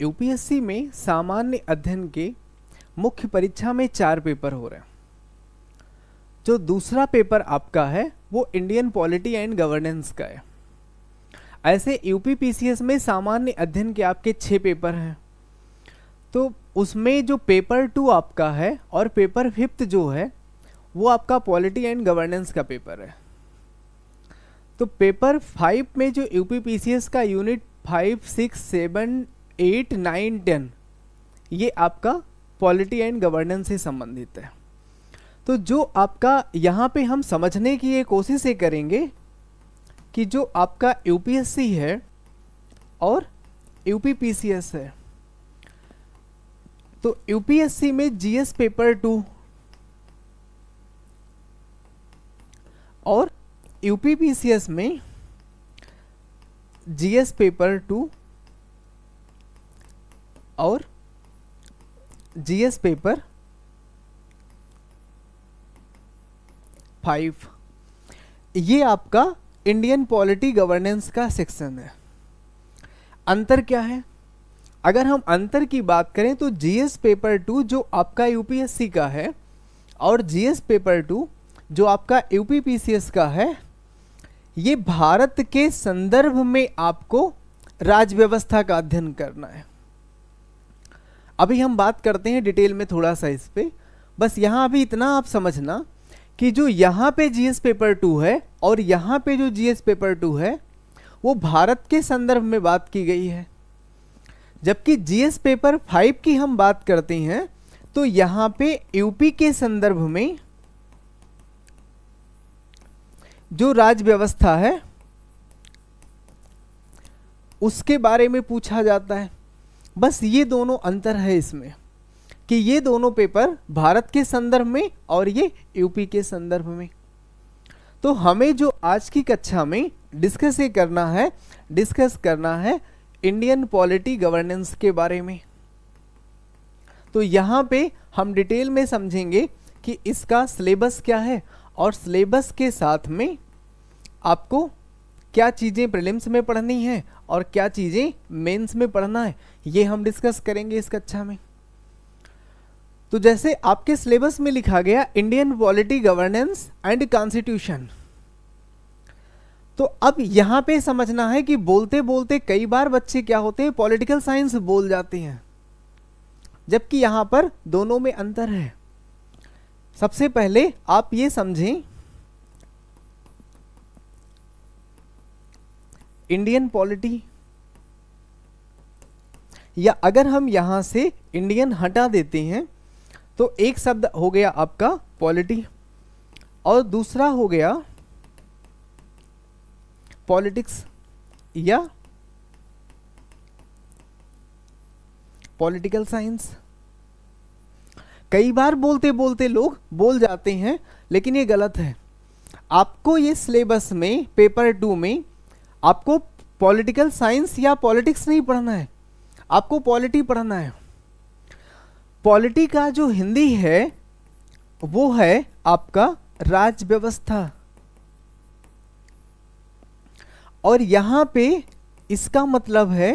UPSC में सामान्य अध्ययन के मुख्य परीक्षा में चार पेपर हो रहे हैं जो दूसरा पेपर आपका है वो इंडियन पॉलिटी एंड गवर्नेंस का है ऐसे यूपी पीसीएस में सामान्य अध्ययन के आपके छः पेपर हैं तो उसमें जो पेपर टू आपका है और पेपर फिफ्थ जो है वो आपका पॉलिटी एंड गवर्नेंस का पेपर है तो पेपर फाइव में जो यूपी का unit five six seven eight nine ten ये आपका पॉलिटी एंड गवर्नेंस से संबंधित है तो जो आपका यहाँ पे हम समझने की ये कोशिश ये करेंगे कि जो आपका यूपीएससी है और यूपीपीसीएस है तो यूपीएससी में जीएस पेपर टू और यूपीपीसीएस में जीएस पेपर टू और जीएस पेपर फाइव ये आपका इंडियन पॉलिटी गवर्नेंस का सेक्शन है अंतर क्या है अगर हम अंतर की बात करें तो जीएस पेपर टू जो आपका यूपीएससी का है और जीएस पेपर टू जो आपका यूपीपीसीएस का है ये भारत के संदर्भ में आपको राज्य व्यवस्था का अध्ययन करना है अभी हम बात करते हैं डिटेल में थोड़ा सा इस पर बस यहाँ अभी इतना आप समझना कि जो यहाँ पे जीएस पेपर टू है और यहाँ पे जो जीएस पेपर टू है वो भारत के संदर्भ में बात की गई है जबकि जीएस पेपर फाइव की हम बात करते हैं तो यहाँ पे यूपी के संदर्भ में जो राज्य व्यवस्था है उसके बारे में पूछा जाता है बस ये दोनों अंतर है इसमें कि ये दोनों पेपर भारत के संदर्भ में और ये यूपी के संदर्भ में तो हमें जो आज की कक्षा में डिस्कस ये करना है डिस्कस करना है इंडियन पॉलिटी गवर्नेंस के बारे में तो यहाँ पे हम डिटेल में समझेंगे कि इसका सिलेबस क्या है और सिलेबस के साथ में आपको क्या चीज़ें प्रिलिम्स में पढ़नी है और क्या चीज़ें मेंस में पढ़ना है ये हम डिस्कस करेंगे इस कक्षा में तो जैसे आपके सिलेबस में लिखा गया Indian polity governance and constitution तो अब यहाँ पे समझना है कि बोलते बोलते कई बार बच्चे क्या होते हैं पॉलिटिकल साइंस बोल जाते हैं जबकि यहाँ पर दोनों में अंतर है सबसे पहले आप ये समझें इंडियन पॉलिटी या अगर हम यहां से इंडियन हटा देते हैं तो एक शब्द हो गया आपका पॉलिटी और दूसरा हो गया पॉलिटिक्स या पॉलिटिकल साइंस कई बार बोलते बोलते लोग बोल जाते हैं लेकिन ये गलत है आपको ये सिलेबस में पेपर टू में आपको पॉलिटिकल साइंस या पॉलिटिक्स नहीं पढ़ना है आपको पॉलिटी पढ़ना है पॉलिटी का जो हिंदी है वो है आपका राज व्यवस्था और यहां पे इसका मतलब है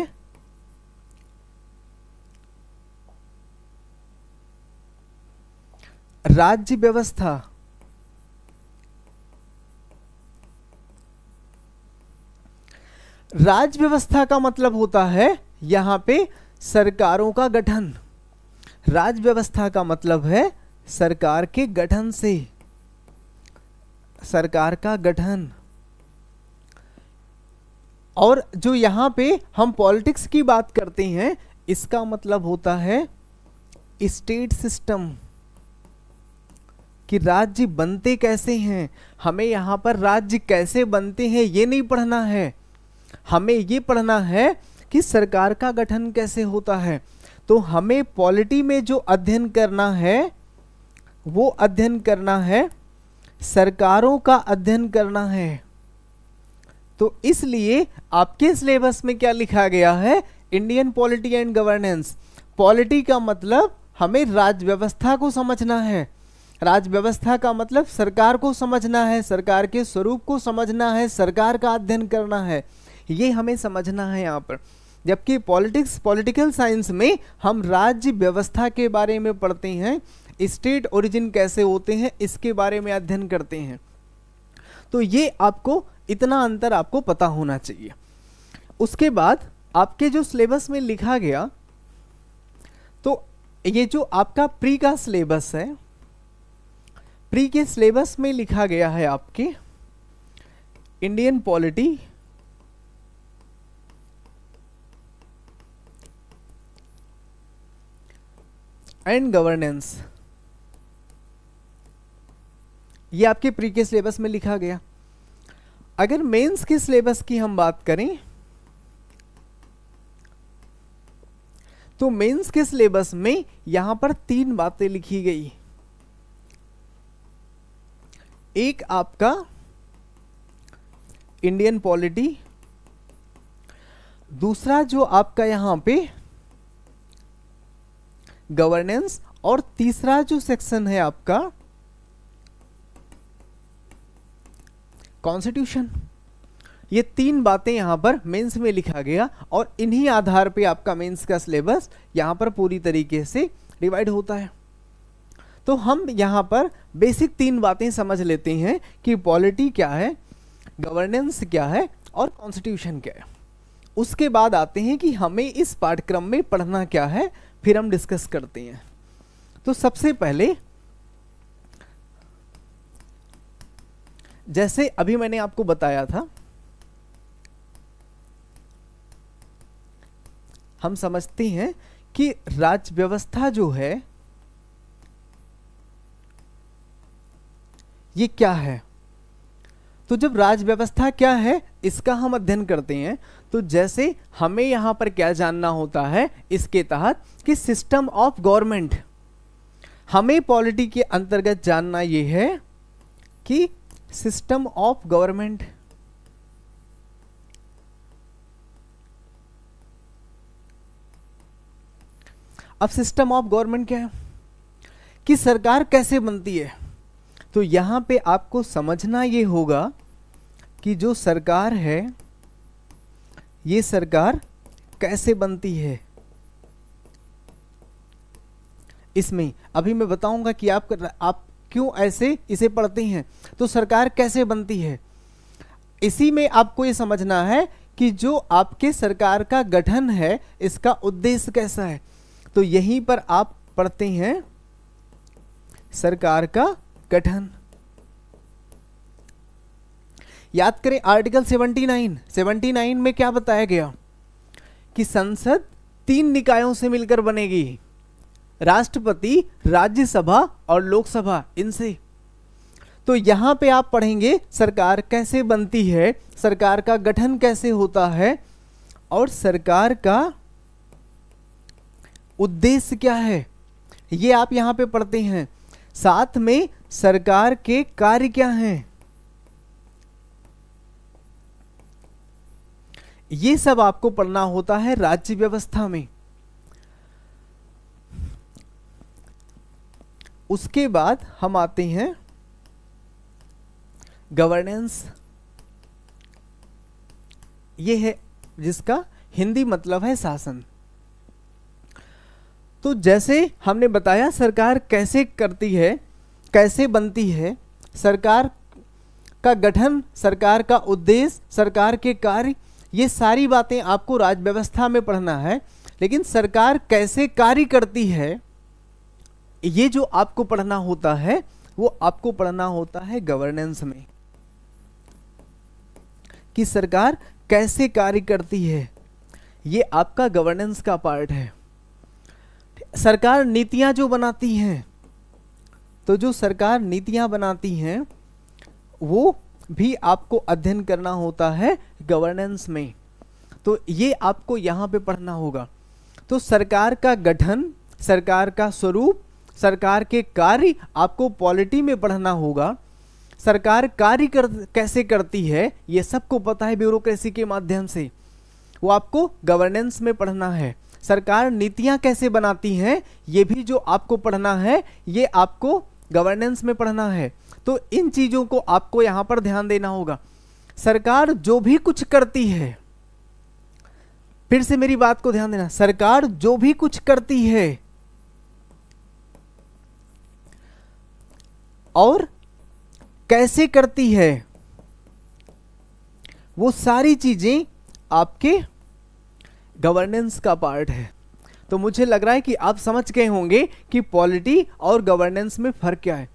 राज्य व्यवस्था राज्य व्यवस्था का मतलब होता है यहाँ पे सरकारों का गठन राज्य व्यवस्था का मतलब है सरकार के गठन से सरकार का गठन और जो यहाँ पे हम पॉलिटिक्स की बात करते हैं इसका मतलब होता है स्टेट सिस्टम कि राज्य बनते कैसे हैं हमें यहाँ पर राज्य कैसे बनते हैं ये नहीं पढ़ना है हमें ये पढ़ना है कि सरकार का गठन कैसे होता है तो हमें पॉलिटी में जो अध्ययन करना है वो अध्ययन करना है सरकारों का अध्ययन करना है तो इसलिए आपके सिलेबस में क्या लिखा गया है Indian polity and governance polity का मतलब हमें राज व्यवस्था को समझना है राज व्यवस्था का मतलब सरकार को समझना है सरकार के स्वरूप को समझना है सरकार का अध्ययन करना है ये हमें समझना है यहाँ पर जबकि पॉलिटिक्स पॉलिटिकल साइंस में हम राज्य व्यवस्था के बारे में पढ़ते हैं स्टेट ओरिजिन कैसे होते हैं इसके बारे में अध्ययन करते हैं तो ये आपको इतना अंतर आपको पता होना चाहिए उसके बाद आपके जो सिलेबस में लिखा गया तो ये जो आपका प्री का सिलेबस है प्री के सिलेबस में लिखा गया है आपके इंडियन पॉलिटी एंड गवर्नेंस ये आपके प्री के सिलेबस में लिखा गया अगर मेंस के सिलेबस की हम बात करें तो मेंस के सिलेबस में यहां पर तीन बातें लिखी गई एक आपका इंडियन पॉलिटी दूसरा जो आपका यहां पे गवर्नेंस और तीसरा जो सेक्शन है आपका कॉन्स्टिट्यूशन ये तीन बातें यहां पर मेंस में लिखा गया और इन्हीं आधार पे आपका मेंस का सिलेबस यहां पर पूरी तरीके से डिवाइड होता है तो हम यहां पर बेसिक तीन बातें समझ लेते हैं कि पॉलिटी क्या है गवर्नेंस क्या है और कॉन्स्टिट्यूशन क्या है उसके बाद आते हैं कि हमें इस पाठ्यक्रम में पढ़ना क्या है फिर हम डिस्कस करते हैं तो सबसे पहले जैसे अभी मैंने आपको बताया था हम समझते हैं कि राज्य व्यवस्था जो है ये क्या है तो जब राज व्यवस्था क्या है इसका हम अध्ययन करते हैं तो जैसे हमें यहां पर क्या जानना होता है इसके तहत कि सिस्टम ऑफ गवर्नमेंट हमें पॉलिटी के अंतर्गत जानना यह है कि सिस्टम ऑफ गवर्नमेंट अब सिस्टम ऑफ गवर्नमेंट क्या है कि सरकार कैसे बनती है तो यहाँ पे आपको समझना ये होगा कि जो सरकार है ये सरकार कैसे बनती है इसमें अभी मैं बताऊंगा कि आप आप क्यों ऐसे इसे पढ़ते हैं तो सरकार कैसे बनती है इसी में आपको ये समझना है कि जो आपके सरकार का गठन है इसका उद्देश्य कैसा है तो यहीं पर आप पढ़ते हैं सरकार का गठन याद करें आर्टिकल 79 79 में क्या बताया गया कि संसद तीन निकायों से मिलकर बनेगी राष्ट्रपति राज्यसभा और लोकसभा इनसे तो यहां पे आप पढ़ेंगे सरकार कैसे बनती है सरकार का गठन कैसे होता है और सरकार का उद्देश्य क्या है ये आप यहां पे पढ़ते हैं साथ में सरकार के कार्य क्या हैं ये सब आपको पढ़ना होता है राज्य व्यवस्था में उसके बाद हम आते हैं गवर्नेंस ये है जिसका हिंदी मतलब है शासन तो जैसे हमने बताया सरकार कैसे करती है कैसे बनती है सरकार का गठन सरकार का उद्देश्य सरकार के कार्य ये सारी बातें आपको राज व्यवस्था में पढ़ना है लेकिन सरकार कैसे कार्य करती है ये जो आपको पढ़ना होता है वो आपको पढ़ना होता है गवर्नेंस में कि सरकार कैसे कार्य करती है ये आपका गवर्नेंस का पार्ट है सरकार नीतियां जो बनाती हैं तो जो सरकार नीतियां बनाती हैं वो भी आपको अध्ययन करना होता है गवर्नेंस में तो ये आपको यहाँ पे पढ़ना होगा तो सरकार का गठन सरकार का स्वरूप सरकार के कार्य आपको पॉलिटी में पढ़ना होगा सरकार कार्य कर कैसे करती है ये सबको पता है ब्यूरोक्रेसी के माध्यम से वो आपको गवर्नेंस में पढ़ना है सरकार नीतियाँ कैसे बनाती हैं ये भी जो आपको पढ़ना है ये आपको गवर्नेंस में पढ़ना है तो इन चीज़ों को आपको यहां पर ध्यान देना होगा सरकार जो भी कुछ करती है फिर से मेरी बात को ध्यान देना सरकार जो भी कुछ करती है और कैसे करती है वो सारी चीजें आपके गवर्नेंस का पार्ट है तो मुझे लग रहा है कि आप समझ गए होंगे कि पॉलिटी और गवर्नेंस में फ़र्क क्या है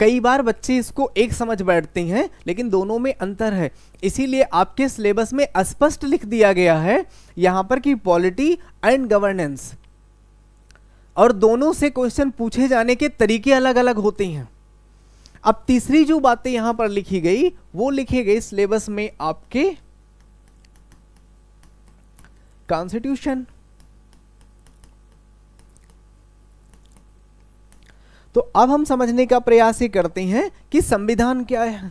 कई बार बच्चे इसको एक समझ बैठते हैं लेकिन दोनों में अंतर है इसीलिए आपके सिलेबस में स्पष्ट लिख दिया गया है यहाँ पर कि पॉलिटी एंड गवर्नेंस और दोनों से क्वेश्चन पूछे जाने के तरीके अलग अलग होते हैं अब तीसरी जो बातें यहां पर लिखी गई वो लिखी गई सिलेबस में आपके कॉन्स्टिट्यूशन तो अब हम समझने का प्रयास ही करते हैं कि संविधान क्या है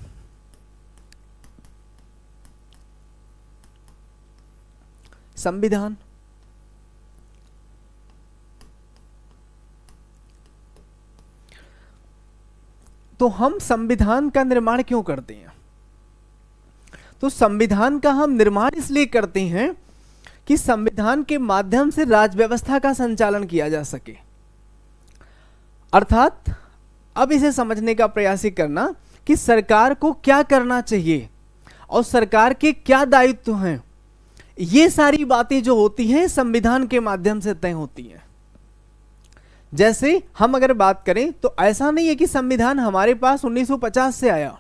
संविधान तो हम संविधान का निर्माण क्यों करते हैं तो संविधान का हम निर्माण इसलिए करते हैं कि संविधान के माध्यम से राजव्यवस्था व्यवस्था का संचालन किया जा सके अर्थात अब इसे समझने का प्रयास ही करना कि सरकार को क्या करना चाहिए और सरकार के क्या दायित्व हैं ये सारी बातें जो होती हैं संविधान के माध्यम से तय होती हैं जैसे हम अगर बात करें तो ऐसा नहीं है कि संविधान हमारे पास 1950 से आया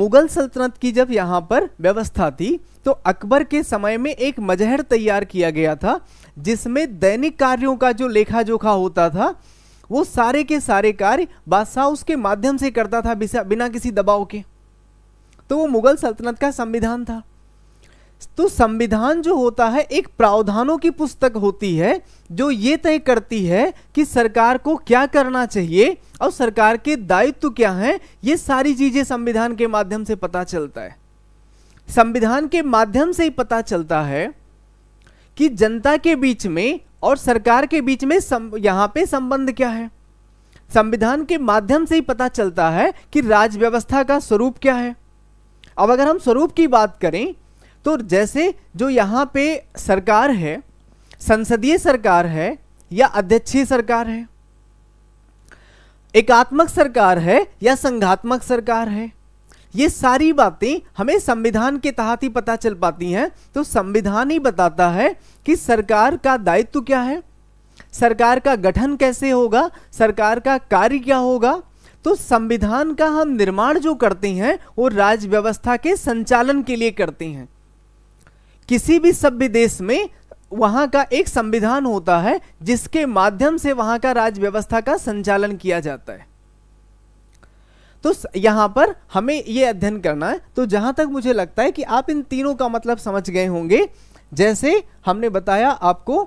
मुगल सल्तनत की जब यहां पर व्यवस्था थी तो अकबर के समय में एक मजहर तैयार किया गया था जिसमें दैनिक कार्यों का जो लेखा जोखा होता था वो सारे के सारे कार्य बादशाह उसके माध्यम से करता था बिना किसी दबाव के तो वो मुगल सल्तनत का संविधान था तो संविधान जो होता है एक प्रावधानों की पुस्तक होती है जो ये तय करती है कि सरकार को क्या करना चाहिए और सरकार के दायित्व क्या हैं ये सारी चीज़ें संविधान के माध्यम से पता चलता है संविधान के माध्यम से ही पता चलता है कि जनता के बीच में और सरकार के बीच में सम, यहाँ पे संबंध क्या है संविधान के माध्यम से ही पता चलता है कि राज्य व्यवस्था का स्वरूप क्या है अब अगर हम स्वरूप की बात करें तो जैसे जो यहाँ पे सरकार है संसदीय सरकार है या अध्यक्षीय सरकार है एकात्मक सरकार है या संघात्मक सरकार है ये सारी बातें हमें संविधान के तहत ही पता चल पाती हैं तो संविधान ही बताता है कि सरकार का दायित्व क्या है सरकार का गठन कैसे होगा सरकार का कार्य क्या होगा तो संविधान का हम निर्माण जो करते हैं वो राज्य व्यवस्था के संचालन के लिए करते हैं किसी भी सभ्य देश में वहां का एक संविधान होता है जिसके माध्यम से वहां का राज्य व्यवस्था का संचालन किया जाता है तो यहाँ पर हमें ये अध्ययन करना है तो जहाँ तक मुझे लगता है कि आप इन तीनों का मतलब समझ गए होंगे जैसे हमने बताया आपको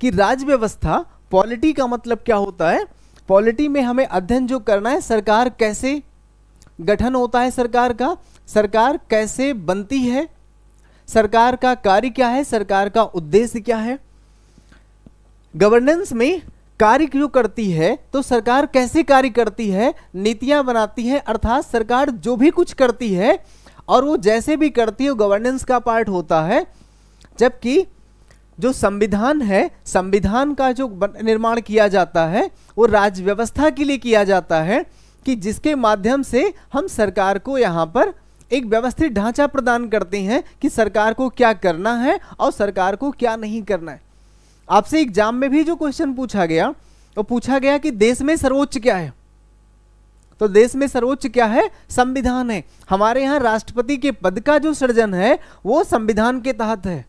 कि राज्य व्यवस्था पॉलिटी का मतलब क्या होता है पॉलिटी में हमें अध्ययन जो करना है सरकार कैसे गठन होता है सरकार का सरकार कैसे बनती है सरकार का कार्य क्या है सरकार का उद्देश्य क्या है गवर्नेंस में कार्य क्यों करती है तो सरकार कैसे कार्य करती है नीतियां बनाती है अर्थात सरकार जो भी कुछ करती है और वो जैसे भी करती है गवर्नेंस का पार्ट होता है जबकि जो संविधान है संविधान का जो निर्माण किया जाता है वो राज्य व्यवस्था के लिए किया जाता है कि जिसके माध्यम से हम सरकार को यहाँ पर एक व्यवस्थित ढांचा प्रदान करते हैं कि सरकार को क्या करना है और सरकार को क्या नहीं करना है आपसे एग्जाम में भी जो क्वेश्चन पूछा गया वो तो पूछा गया कि देश में सर्वोच्च क्या है तो देश में सर्वोच्च क्या है संविधान है हमारे यहाँ राष्ट्रपति के पद का जो सृजन है वो संविधान के तहत है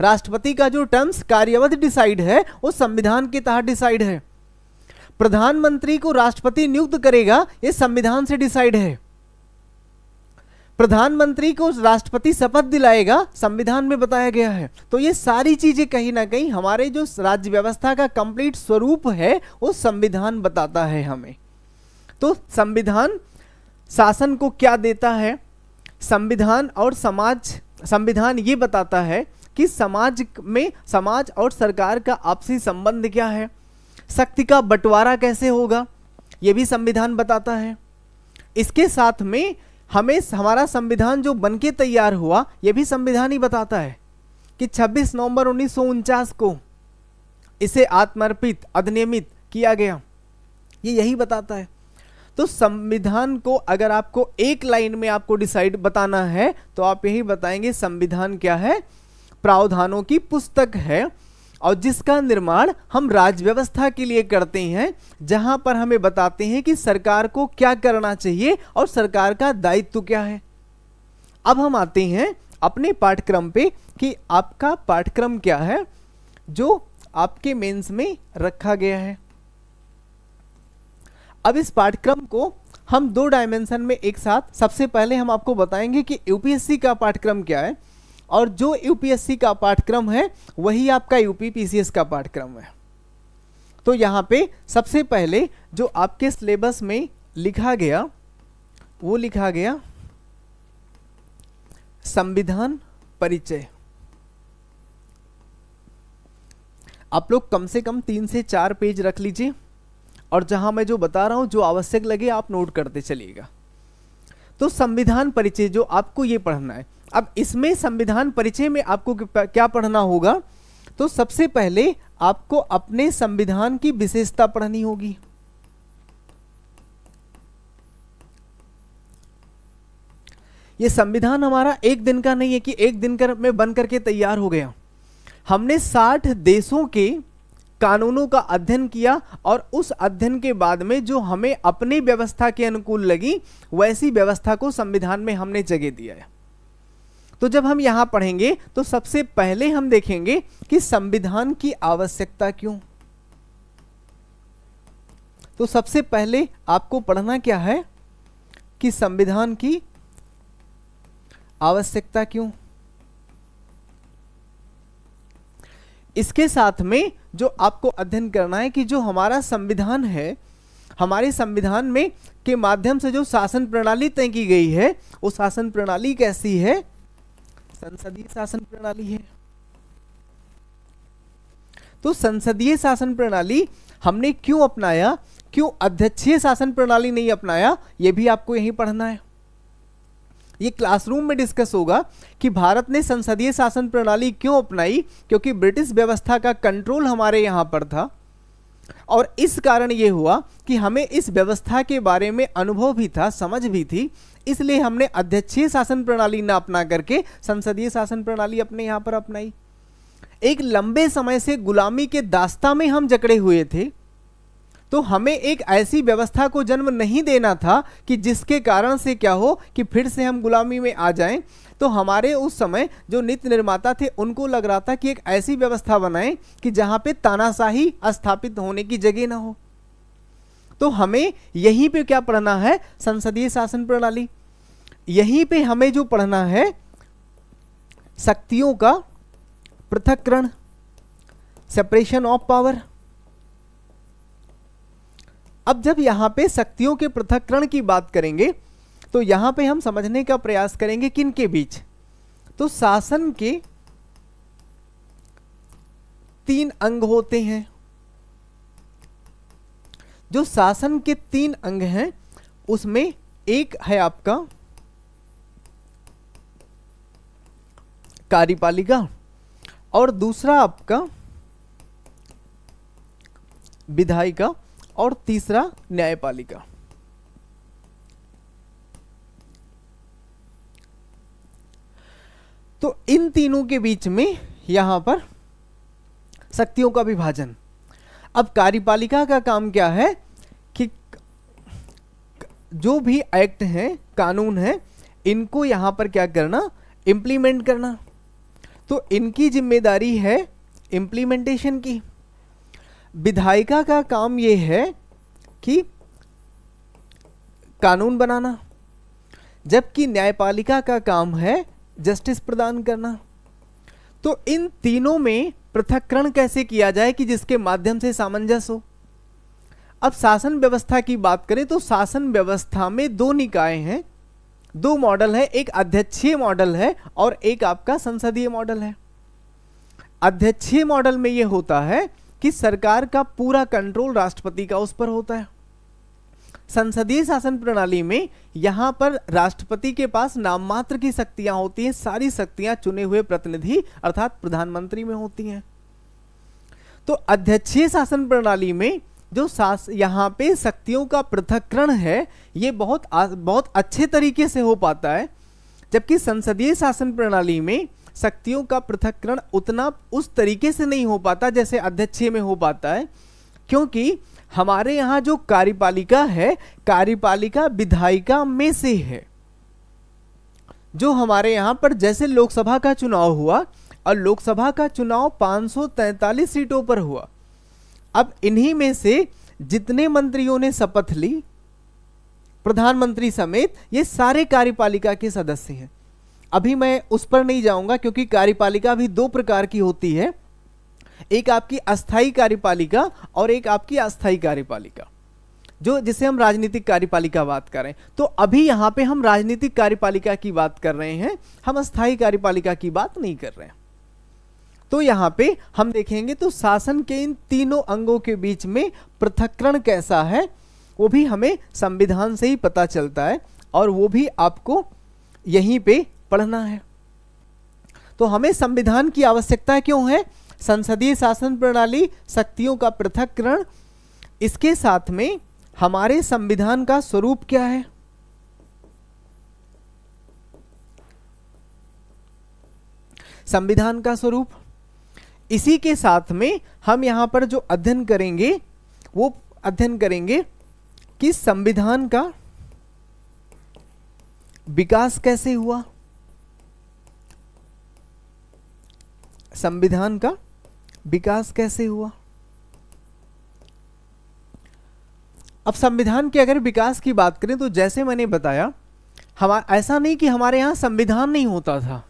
राष्ट्रपति का जो टर्म्स कार्यवध डिसाइड है वो संविधान के तहत डिसाइड है प्रधानमंत्री को राष्ट्रपति नियुक्त करेगा ये संविधान से डिसाइड है प्रधानमंत्री को राष्ट्रपति शपथ दिलाएगा संविधान में बताया गया है तो ये सारी चीजें कहीं ना कहीं हमारे जो राज्य व्यवस्था का कंप्लीट स्वरूप है वो संविधान बताता है हमें तो संविधान शासन को क्या देता है संविधान और समाज संविधान ये बताता है कि समाज में समाज और सरकार का आपसी संबंध क्या है शक्ति का बंटवारा कैसे होगा ये भी संविधान बताता है इसके साथ में हमें हमारा संविधान जो बनके तैयार हुआ यह भी संविधान ही बताता है कि 26 नवंबर उन्नीस को इसे आत्मर्पित अधिनियमित किया गया ये यही बताता है तो संविधान को अगर आपको एक लाइन में आपको डिसाइड बताना है तो आप यही बताएंगे संविधान क्या है प्रावधानों की पुस्तक है और जिसका निर्माण हम राज्य व्यवस्था के लिए करते हैं जहां पर हमें बताते हैं कि सरकार को क्या करना चाहिए और सरकार का दायित्व क्या है अब हम आते हैं अपने पाठ्यक्रम पे कि आपका पाठ्यक्रम क्या है जो आपके मेंस में रखा गया है अब इस पाठ्यक्रम को हम दो डायमेंशन में एक साथ सबसे पहले हम आपको बताएंगे कि यूपीएससी का पाठ्यक्रम क्या है और जो यूपीएससी का पाठ्यक्रम है वही आपका यूपी पीसीएस का पाठ्यक्रम है तो यहाँ पे सबसे पहले जो आपके सिलेबस में लिखा गया वो लिखा गया संविधान परिचय आप लोग कम से कम तीन से चार पेज रख लीजिए और जहां मैं जो बता रहा हूं जो आवश्यक लगे आप नोट करते चलिएगा तो संविधान परिचय जो आपको ये पढ़ना है अब इसमें संविधान परिचय में आपको क्या पढ़ना होगा तो सबसे पहले आपको अपने संविधान की विशेषता पढ़नी होगी ये संविधान हमारा एक दिन का नहीं है कि एक दिन कर में बन करके तैयार हो गया हमने 60 देशों के कानूनों का अध्ययन किया और उस अध्ययन के बाद में जो हमें अपनी व्यवस्था के अनुकूल लगी वैसी व्यवस्था को संविधान में हमने जगह दिया है तो जब हम यहां पढ़ेंगे तो सबसे पहले हम देखेंगे कि संविधान की आवश्यकता क्यों तो सबसे पहले आपको पढ़ना क्या है कि संविधान की आवश्यकता क्यों इसके साथ में जो आपको अध्ययन करना है कि जो हमारा संविधान है हमारे संविधान में के माध्यम से जो शासन प्रणाली तय की गई है वो शासन प्रणाली कैसी है संसदीय शासन प्रणाली है तो संसदीय शासन प्रणाली हमने क्यों अपनाया क्यों अध्यक्षीय शासन प्रणाली नहीं अपनाया यह भी आपको यहीं पढ़ना है ये क्लासरूम में डिस्कस होगा कि भारत ने संसदीय शासन प्रणाली क्यों अपनाई क्योंकि ब्रिटिश व्यवस्था का कंट्रोल हमारे यहां पर था और इस कारण यह हुआ कि हमें इस व्यवस्था के बारे में अनुभव भी था समझ भी थी इसलिए हमने अध्यक्षीय शासन प्रणाली न अपना करके संसदीय शासन प्रणाली अपने यहां पर अपनाई एक लंबे समय से गुलामी के दास्ता में हम जकड़े हुए थे तो हमें एक ऐसी व्यवस्था को जन्म नहीं देना था कि जिसके कारण से क्या हो कि फिर से हम गुलामी में आ जाएं तो हमारे उस समय जो नित्य निर्माता थे उनको लग रहा था कि एक ऐसी व्यवस्था बनाएं कि जहां पे तानाशाही स्थापित होने की जगह ना हो तो हमें यहीं पे क्या पढ़ना है संसदीय शासन प्रणाली यहीं पे हमें जो पढ़ना है शक्तियों का पृथककरण सेपरेशन ऑफ पावर अब जब यहां पे शक्तियों के पृथककरण की बात करेंगे तो यहां पे हम समझने का प्रयास करेंगे किन के बीच तो शासन के तीन अंग होते हैं जो शासन के तीन अंग हैं उसमें एक है आपका कार्यपालिका और दूसरा आपका विधायिका और तीसरा न्यायपालिका तो इन तीनों के बीच में यहां पर शक्तियों का विभाजन अब कार्यपालिका का काम क्या है जो भी एक्ट हैं कानून हैं इनको यहाँ पर क्या करना इम्प्लीमेंट करना तो इनकी जिम्मेदारी है इम्प्लीमेंटेशन की विधायिका का काम ये है कि कानून बनाना जबकि न्यायपालिका का काम है जस्टिस प्रदान करना तो इन तीनों में पृथक्करण कैसे किया जाए कि जिसके माध्यम से सामंजस्य हो अब शासन व्यवस्था की बात करें तो शासन व्यवस्था में दो निकाय हैं दो मॉडल है एक अध्यक्षीय मॉडल है और एक आपका संसदीय मॉडल है अध्यक्षीय मॉडल में यह होता है कि सरकार का पूरा कंट्रोल राष्ट्रपति का उस पर होता है संसदीय शासन प्रणाली में यहां पर राष्ट्रपति के पास नाममात्र की शक्तियां होती हैं सारी शक्तियां चुने हुए प्रतिनिधि अर्थात प्रधानमंत्री में होती हैं तो अध्यक्षीय शासन प्रणाली में जो सास यहाँ पे शक्तियों का पृथककरण है ये बहुत आ, बहुत अच्छे तरीके से हो पाता है जबकि संसदीय शासन प्रणाली में शक्तियों का पृथककरण उतना उस तरीके से नहीं हो पाता जैसे अध्यक्ष में हो पाता है क्योंकि हमारे यहाँ जो कार्यपालिका है कार्यपालिका विधायिका में से है जो हमारे यहाँ पर जैसे लोकसभा का चुनाव हुआ और लोकसभा का चुनाव 543 सीटों पर हुआ अब इन्हीं में से जितने मंत्रियों ने शपथ ली प्रधानमंत्री समेत ये सारे कार्यपालिका के सदस्य हैं अभी मैं उस पर नहीं जाऊंगा क्योंकि कार्यपालिका भी दो प्रकार की होती है एक आपकी अस्थाई कार्यपालिका और एक आपकी अस्थाई कार्यपालिका जो जिसे हम राजनीतिक कार्यपालिका बात कर रहे हैं तो अभी यहां पे हम राजनीतिक कार्यपालिका की बात कर रहे हैं हम अस्थाई कार्यपालिका की बात नहीं कर रहे हैं तो यहाँ पे हम देखेंगे तो शासन के इन तीनों अंगों के बीच में पृथककरण कैसा है वो भी हमें संविधान से ही पता चलता है और वो भी आपको यहीं पे पढ़ना है तो हमें संविधान की आवश्यकता क्यों है संसदीय शासन प्रणाली शक्तियों का पृथककरण इसके साथ में हमारे संविधान का स्वरूप क्या है संविधान का स्वरूप इसी के साथ में हम यहाँ पर जो अध्ययन करेंगे वो अध्ययन करेंगे कि संविधान का विकास कैसे हुआ संविधान का विकास कैसे हुआ अब संविधान के अगर विकास की बात करें तो जैसे मैंने बताया हमारा ऐसा नहीं कि हमारे यहां संविधान नहीं होता था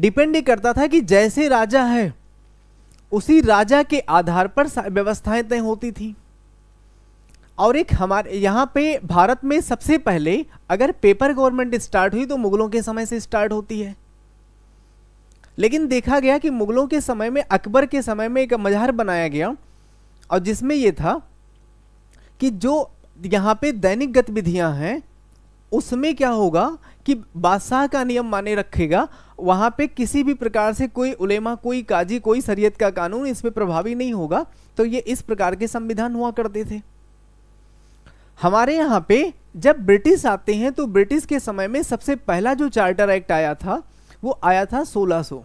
डिपेंड ही करता था कि जैसे राजा है उसी राजा के आधार पर व्यवस्थाएं तय होती थी और एक हमारे यहाँ पे भारत में सबसे पहले अगर पेपर गवर्नमेंट स्टार्ट हुई तो मुगलों के समय से स्टार्ट होती है लेकिन देखा गया कि मुगलों के समय में अकबर के समय में एक मजहर बनाया गया और जिसमें यह था कि जो यहाँ पे दैनिक गतिविधियां हैं उसमें क्या होगा कि बादशाह का नियम माने रखेगा वहाँ पे किसी भी प्रकार से कोई उलेमा कोई काजी कोई शरीयत का कानून इस पर प्रभावी नहीं होगा तो ये इस प्रकार के संविधान हुआ करते थे हमारे यहाँ पे जब ब्रिटिश आते हैं तो ब्रिटिश के समय में सबसे पहला जो चार्टर एक्ट आया था वो आया था 1600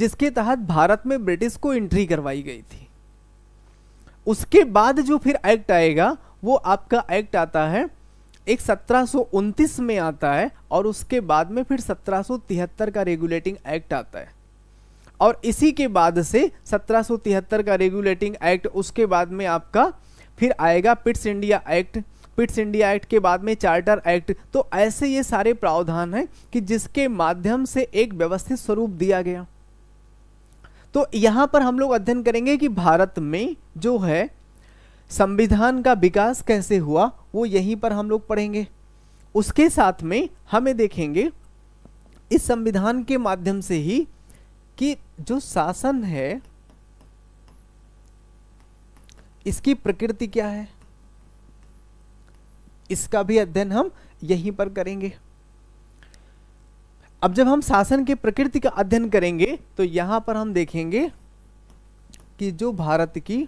जिसके तहत भारत में ब्रिटिश को एंट्री करवाई गई थी उसके बाद जो फिर एक्ट आएगा वो आपका एक्ट आता है एक सत्रह में आता है और उसके बाद में फिर 1773 का रेगुलेटिंग एक्ट आता है और इसी के बाद से 1773 का रेगुलेटिंग एक्ट उसके बाद में आपका फिर आएगा Pitt's India act Pitt's India act के बाद में चार्टर एक्ट तो ऐसे ये सारे प्रावधान हैं कि जिसके माध्यम से एक व्यवस्थित स्वरूप दिया गया तो यहाँ पर हम लोग अध्ययन करेंगे कि भारत में जो है संविधान का विकास कैसे हुआ वो यहीं पर हम लोग पढ़ेंगे उसके साथ में हमें देखेंगे इस संविधान के माध्यम से ही कि जो शासन है इसकी प्रकृति क्या है इसका भी अध्ययन हम यहीं पर करेंगे अब जब हम शासन के प्रकृति का अध्ययन करेंगे तो यहां पर हम देखेंगे कि जो भारत की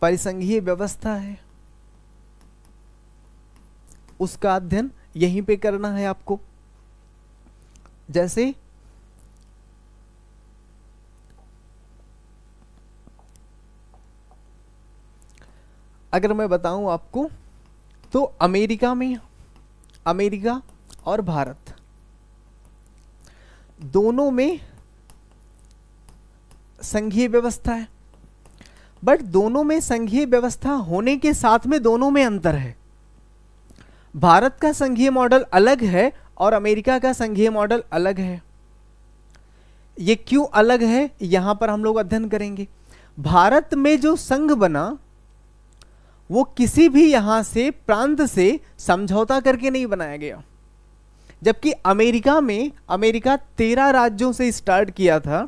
परिसंघीय व्यवस्था है उसका अध्ययन यहीं पे करना है आपको जैसे अगर मैं बताऊं आपको तो अमेरिका में अमेरिका और भारत दोनों में संघीय व्यवस्था है बट दोनों में संघीय व्यवस्था होने के साथ में दोनों में अंतर है भारत का संघीय मॉडल अलग है और अमेरिका का संघीय मॉडल अलग है ये क्यों अलग है यहां पर हम लोग अध्ययन करेंगे भारत में जो संघ बना वो किसी भी यहां से प्रांत से समझौता करके नहीं बनाया गया जबकि अमेरिका में अमेरिका तेरह राज्यों से स्टार्ट किया था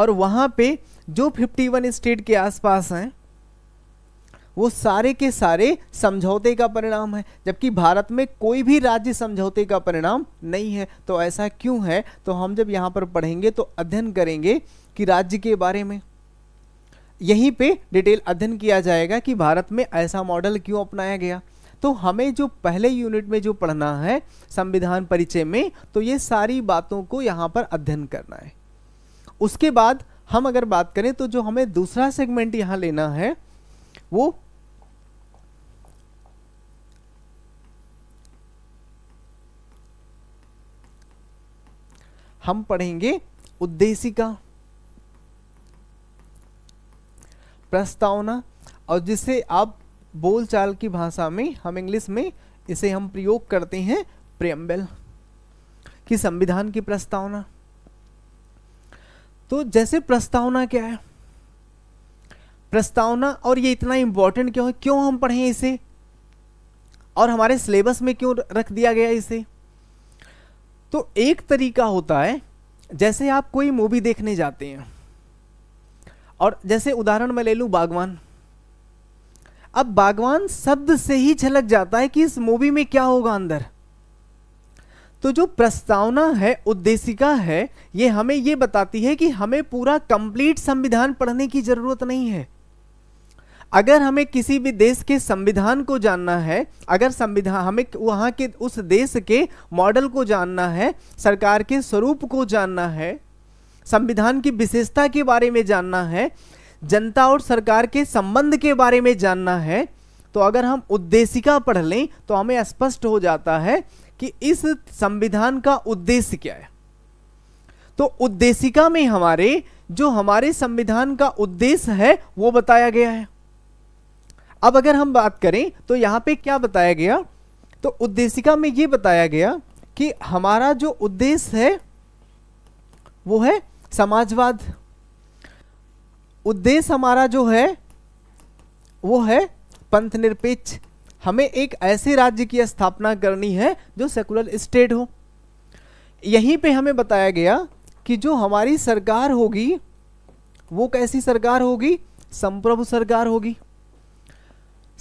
और वहां पे जो 51 स्टेट के आसपास हैं वो सारे के सारे समझौते का परिणाम है जबकि भारत में कोई भी राज्य समझौते का परिणाम नहीं है तो ऐसा क्यों है तो हम जब यहाँ पर पढ़ेंगे तो अध्ययन करेंगे कि राज्य के बारे में यहीं पे डिटेल अध्ययन किया जाएगा कि भारत में ऐसा मॉडल क्यों अपनाया गया तो हमें जो पहले यूनिट में जो पढ़ना है संविधान परिचय में तो ये सारी बातों को यहाँ पर अध्ययन करना है उसके बाद हम अगर बात करें तो जो हमें दूसरा सेगमेंट यहाँ लेना है वो हम पढ़ेंगे उद्देशिका प्रस्तावना और जिसे आप बोलचाल की भाषा में हम इंग्लिश में इसे हम प्रयोग करते हैं प्रियम्बल की संविधान की प्रस्तावना तो जैसे प्रस्तावना क्या है प्रस्तावना और ये इतना इंपॉर्टेंट क्यों है क्यों हम पढ़ें इसे और हमारे सिलेबस में क्यों रख दिया गया इसे तो एक तरीका होता है जैसे आप कोई मूवी देखने जाते हैं और जैसे उदाहरण मैं ले लू बागवान अब बागवान शब्द से ही झलक जाता है कि इस मूवी में क्या होगा अंदर तो जो प्रस्तावना है उद्देशिका है ये हमें ये बताती है कि हमें पूरा कंप्लीट संविधान पढ़ने की जरूरत नहीं है अगर हमें किसी भी देश के संविधान को जानना है अगर संविधान हमें वहाँ के उस देश के मॉडल को जानना है सरकार के स्वरूप को जानना है संविधान की विशेषता के बारे में जानना है जनता और सरकार के संबंध के बारे में जानना है तो अगर हम उद्देशिका पढ़ लें तो हमें स्पष्ट हो जाता है कि इस संविधान का उद्देश्य क्या है तो उद्देशिका में हमारे जो हमारे संविधान का उद्देश्य है वो बताया गया है अब अगर हम बात करें तो यहाँ पे क्या बताया गया तो उद्देशिका में ये बताया गया कि हमारा जो उद्देश्य है वो है समाजवाद उद्देश्य हमारा जो है वो है पंथ निरपेक्ष हमें एक ऐसे राज्य की स्थापना करनी है जो सेकुलर स्टेट हो यहीं पे हमें बताया गया कि जो हमारी सरकार होगी वो कैसी सरकार होगी संप्रभु सरकार होगी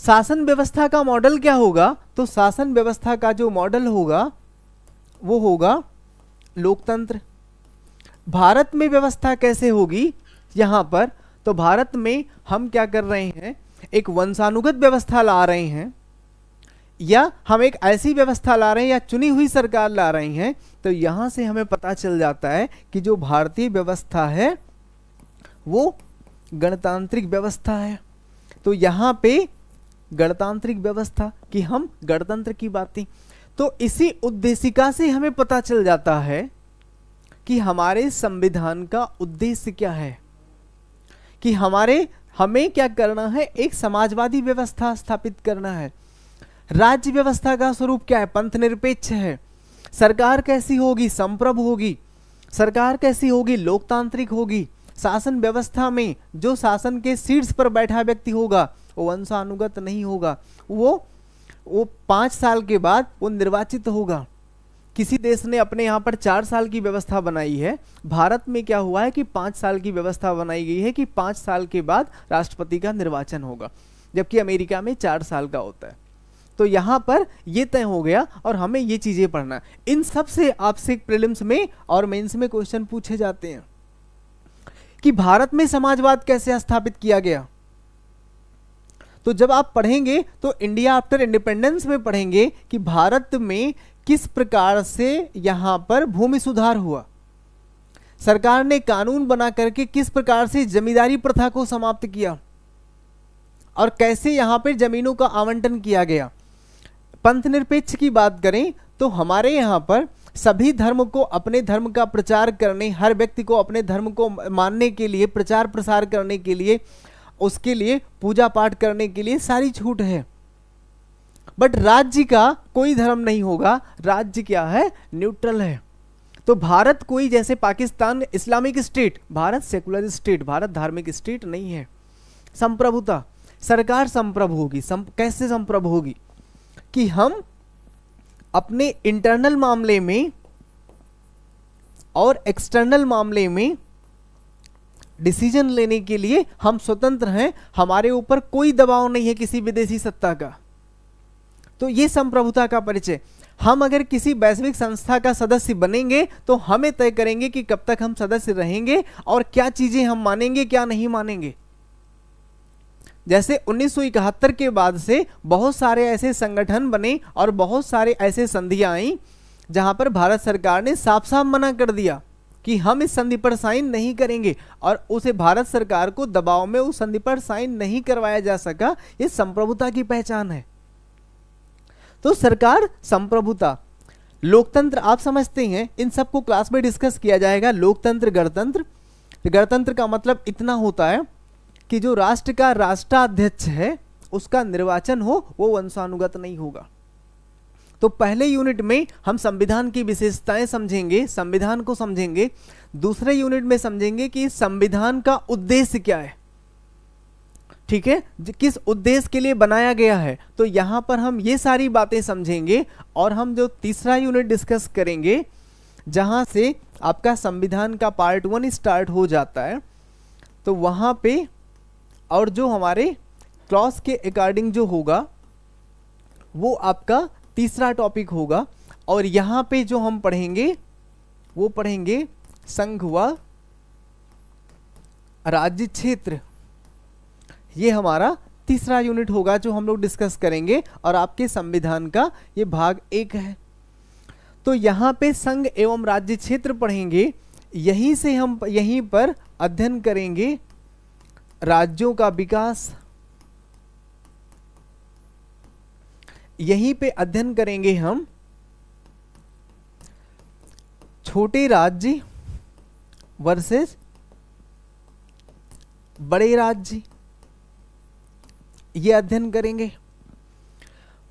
शासन व्यवस्था का मॉडल क्या होगा तो शासन व्यवस्था का जो मॉडल होगा वो होगा लोकतंत्र भारत में व्यवस्था कैसे होगी यहाँ पर तो भारत में हम क्या कर रहे हैं एक वंशानुगत व्यवस्था ला रहे हैं या हम एक ऐसी व्यवस्था ला रहे हैं या चुनी हुई सरकार ला रहे हैं तो यहाँ से हमें पता चल जाता है कि जो भारतीय व्यवस्था है वो गणतांत्रिक व्यवस्था है तो यहाँ पे गणतांत्रिक व्यवस्था कि हम गणतंत्र की बातें तो इसी उद्देशिका से हमें पता चल जाता है कि हमारे संविधान का उद्देश्य क्या है कि हमारे हमें क्या करना है एक समाजवादी व्यवस्था स्थापित करना है राज्य व्यवस्था का स्वरूप क्या है पंथ निरपेक्ष है सरकार कैसी होगी संप्रभ होगी सरकार कैसी होगी लोकतांत्रिक होगी शासन व्यवस्था में जो शासन के शीर्ष पर बैठा व्यक्ति होगा वो वंशानुगत नहीं होगा वो वो पाँच साल के बाद वो निर्वाचित होगा किसी देश ने अपने यहाँ पर चार साल की व्यवस्था बनाई है भारत में क्या हुआ है कि पाँच साल की व्यवस्था बनाई गई है कि पाँच साल के बाद राष्ट्रपति का निर्वाचन होगा जबकि अमेरिका में चार साल का होता है तो यहाँ पर ये तय हो गया और हमें ये चीज़ें पढ़ना इन सब से आपसे प्रिलिम्स में और मेंस में क्वेश्चन पूछे जाते हैं कि भारत में समाजवाद कैसे स्थापित किया गया तो जब आप पढ़ेंगे तो इंडिया आफ्टर इंडिपेंडेंस में पढ़ेंगे कि भारत में किस प्रकार से यहां पर भूमि सुधार हुआ सरकार ने कानून बना करके किस प्रकार से जमींदारी प्रथा को समाप्त किया और कैसे यहाँ पर जमीनों का आवंटन किया गया पंथ निरपेक्ष की बात करें तो हमारे यहां पर सभी धर्म को अपने धर्म का प्रचार करने हर व्यक्ति को अपने धर्म को मानने के लिए प्रचार प्रसार करने के लिए उसके लिए पूजा पाठ करने के लिए सारी छूट है बट राज्य का कोई धर्म नहीं होगा राज्य क्या है न्यूट्रल है तो भारत कोई जैसे Pakistan Islamic state Bharat secular state Bharat धार्मिक स्टेट नहीं है संप्रभुता सरकार संप्रभु होगी सं, कैसे संप्रभु होगी कि हम अपने इंटरनल मामले में और एक्सटर्नल मामले में डिसीजन लेने के लिए हम स्वतंत्र हैं हमारे ऊपर कोई दबाव नहीं है किसी विदेशी सत्ता का तो ये संप्रभुता का परिचय हम अगर किसी वैश्विक संस्था का सदस्य बनेंगे तो हमें तय करेंगे कि कब तक हम सदस्य रहेंगे और क्या चीज़ें हम मानेंगे क्या नहीं मानेंगे जैसे उन्नीस के बाद से बहुत सारे ऐसे संगठन बने और बहुत सारे ऐसे संधियां आई जहां पर भारत सरकार ने साफ साफ मना कर दिया कि हम इस संधि पर साइन नहीं करेंगे और उसे भारत सरकार को दबाव में उस संधि पर साइन नहीं करवाया जा सका ये संप्रभुता की पहचान है तो सरकार संप्रभुता लोकतंत्र आप समझते हैं इन सबको क्लास में डिस्कस किया जाएगा लोकतंत्र गणतंत्र गणतंत्र का मतलब इतना होता है कि जो राष्ट्र का राष्ट्राध्यक्ष है उसका निर्वाचन हो वो वंशानुगत नहीं होगा तो पहले यूनिट में हम संविधान की विशेषताएं समझेंगे संविधान को समझेंगे दूसरे यूनिट में समझेंगे कि संविधान का उद्देश्य क्या है ठीक है किस उद्देश्य के लिए बनाया गया है तो यहां पर हम ये सारी बातें समझेंगे और हम जो तीसरा यूनिट डिस्कस करेंगे जहां से आपका संविधान का पार्ट वन स्टार्ट हो जाता है तो वहां पे और जो हमारे क्लॉस के अकॉर्डिंग जो होगा वो आपका तीसरा टॉपिक होगा और यहाँ पे जो हम पढ़ेंगे वो पढ़ेंगे संघ व राज्य क्षेत्र ये हमारा तीसरा यूनिट होगा जो हम लोग डिस्कस करेंगे और आपके संविधान का ये भाग एक है तो यहाँ पे संघ एवं राज्य क्षेत्र पढ़ेंगे यहीं से हम यहीं पर अध्ययन करेंगे राज्यों का विकास यहीं पे अध्ययन करेंगे हम छोटे राज्य वर्सेस बड़े राज्य ये अध्ययन करेंगे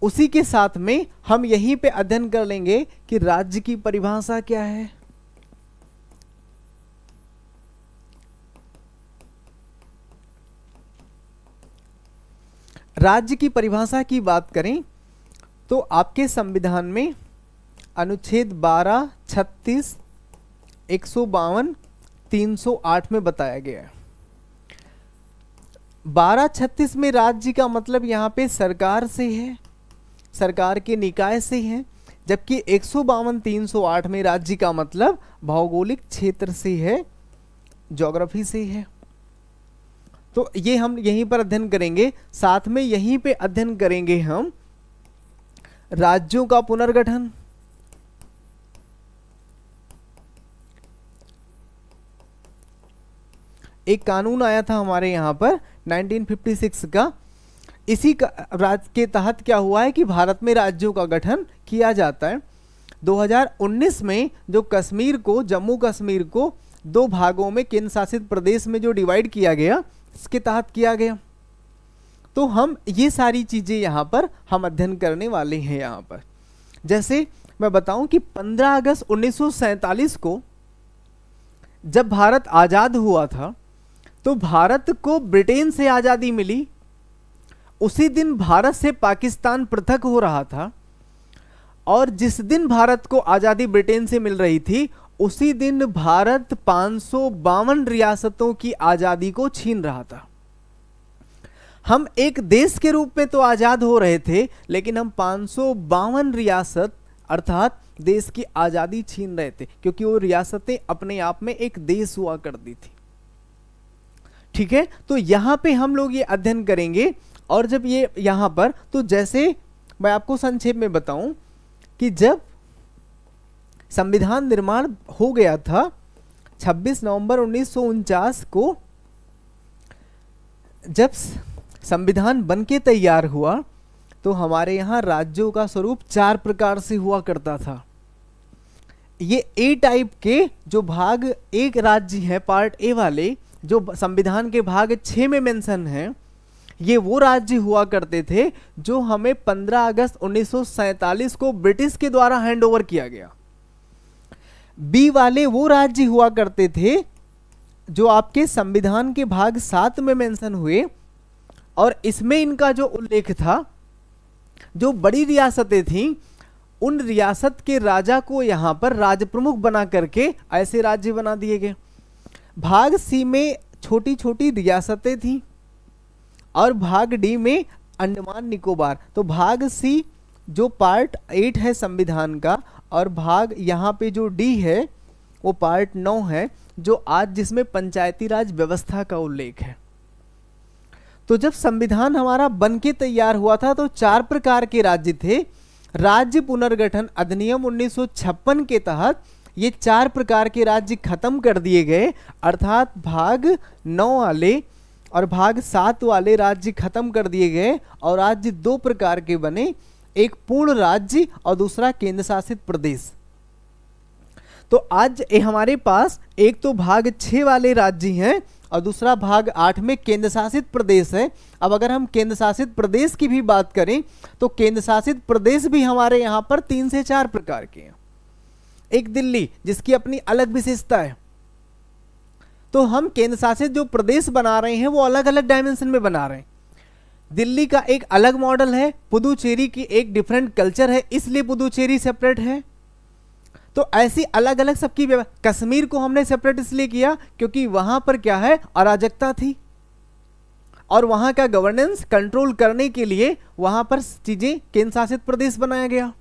उसी के साथ में हम यहीं पे अध्ययन कर लेंगे कि राज्य की परिभाषा क्या है राज्य की परिभाषा की बात करें तो आपके संविधान में अनुच्छेद 12, 36, एक सौ बावन तीन सौ आठ में बताया गया है बारह छत्तीस में राज्य का मतलब यहाँ पे सरकार से है सरकार के निकाय से है जबकि एक सौ बावन तीन सौ आठ में राज्य का मतलब भौगोलिक क्षेत्र से है जोग्राफी से है तो ये हम यहीं पर अध्ययन करेंगे साथ में यहीं पे अध्ययन करेंगे हम राज्यों का पुनर्गठन एक कानून आया था हमारे यहाँ पर 1956 का इसी का राज के तहत क्या हुआ है कि भारत में राज्यों का गठन किया जाता है 2019 में जो कश्मीर को जम्मू कश्मीर को दो भागों में केंद्र शासित प्रदेश में जो डिवाइड किया गया इसके तहत किया गया तो हम ये सारी चीज़ें यहाँ पर हम अध्ययन करने वाले हैं यहाँ पर जैसे मैं बताऊं कि 15 अगस्त उन्नीस को जब भारत आज़ाद हुआ था तो भारत को ब्रिटेन से आज़ादी मिली उसी दिन भारत से पाकिस्तान पृथक हो रहा था और जिस दिन भारत को आज़ादी ब्रिटेन से मिल रही थी उसी दिन भारत पाँच रियासतों की आज़ादी को छीन रहा था हम एक देश के रूप में तो आज़ाद हो रहे थे लेकिन हम पाँच रियासत अर्थात देश की आज़ादी छीन रहे थे क्योंकि वो रियासतें अपने आप में एक देश हुआ करती थी ठीक है तो यहां पे हम लोग ये अध्ययन करेंगे और जब ये यहां पर तो जैसे मैं आपको संक्षेप में बताऊं कि जब संविधान निर्माण हो गया था 26 नवंबर उन्नीस को जब संविधान बन के तैयार हुआ तो हमारे यहाँ राज्यों का स्वरूप चार प्रकार से हुआ करता था ये ए टाइप के जो भाग एक राज्य है पार्ट ए वाले जो संविधान के भाग छ में मेंशन है ये वो राज्य हुआ करते थे जो हमें 15 अगस्त उन्नीस को ब्रिटिश के द्वारा हैंडओवर किया गया बी वाले वो राज्य हुआ करते थे जो आपके संविधान के भाग सात में मेंशन हुए और इसमें इनका जो उल्लेख था जो बड़ी रियासतें थीं उन रियासत के राजा को यहाँ पर राज प्रमुख बना करके ऐसे राज्य बना दिए गए भाग सी में छोटी छोटी रियासतें थीं और भाग डी में अंडमान निकोबार तो भाग सी जो पार्ट एट है संविधान का और भाग यहाँ पे जो डी है वो पार्ट नौ है जो आज जिसमें पंचायती राज व्यवस्था का उल्लेख है तो जब संविधान हमारा बन के तैयार हुआ था तो चार प्रकार के राज्य थे राज्य पुनर्गठन अधिनियम 1956 के तहत ये चार प्रकार के राज्य खत्म कर दिए गए अर्थात भाग नौ वाले और भाग सात वाले राज्य खत्म कर दिए गए और राज्य दो प्रकार के बने एक पूर्ण राज्य और दूसरा केंद्र शासित प्रदेश तो आज हमारे पास एक तो भाग छ वाले राज्य हैं और दूसरा भाग आठ में केंद्र शासित प्रदेश है अब अगर हम केंद्र शासित प्रदेश की भी बात करें तो केंद्र शासित प्रदेश भी हमारे यहाँ पर तीन से चार प्रकार के हैं एक दिल्ली जिसकी अपनी अलग विशेषता है तो हम केंद्र शासित जो प्रदेश बना रहे हैं वो अलग अलग डायमेंशन में बना रहे हैं दिल्ली का एक अलग मॉडल है पुदुचेरी की एक डिफरेंट कल्चर है इसलिए पुदुचेरी सेपरेट है तो ऐसी अलग अलग सबकी कश्मीर को हमने सेपरेट इसलिए किया क्योंकि वहां पर क्या है अराजकता थी और वहां का गवर्नेंस कंट्रोल करने के लिए वहां पर चीजें केंद्र शासित प्रदेश बनाया गया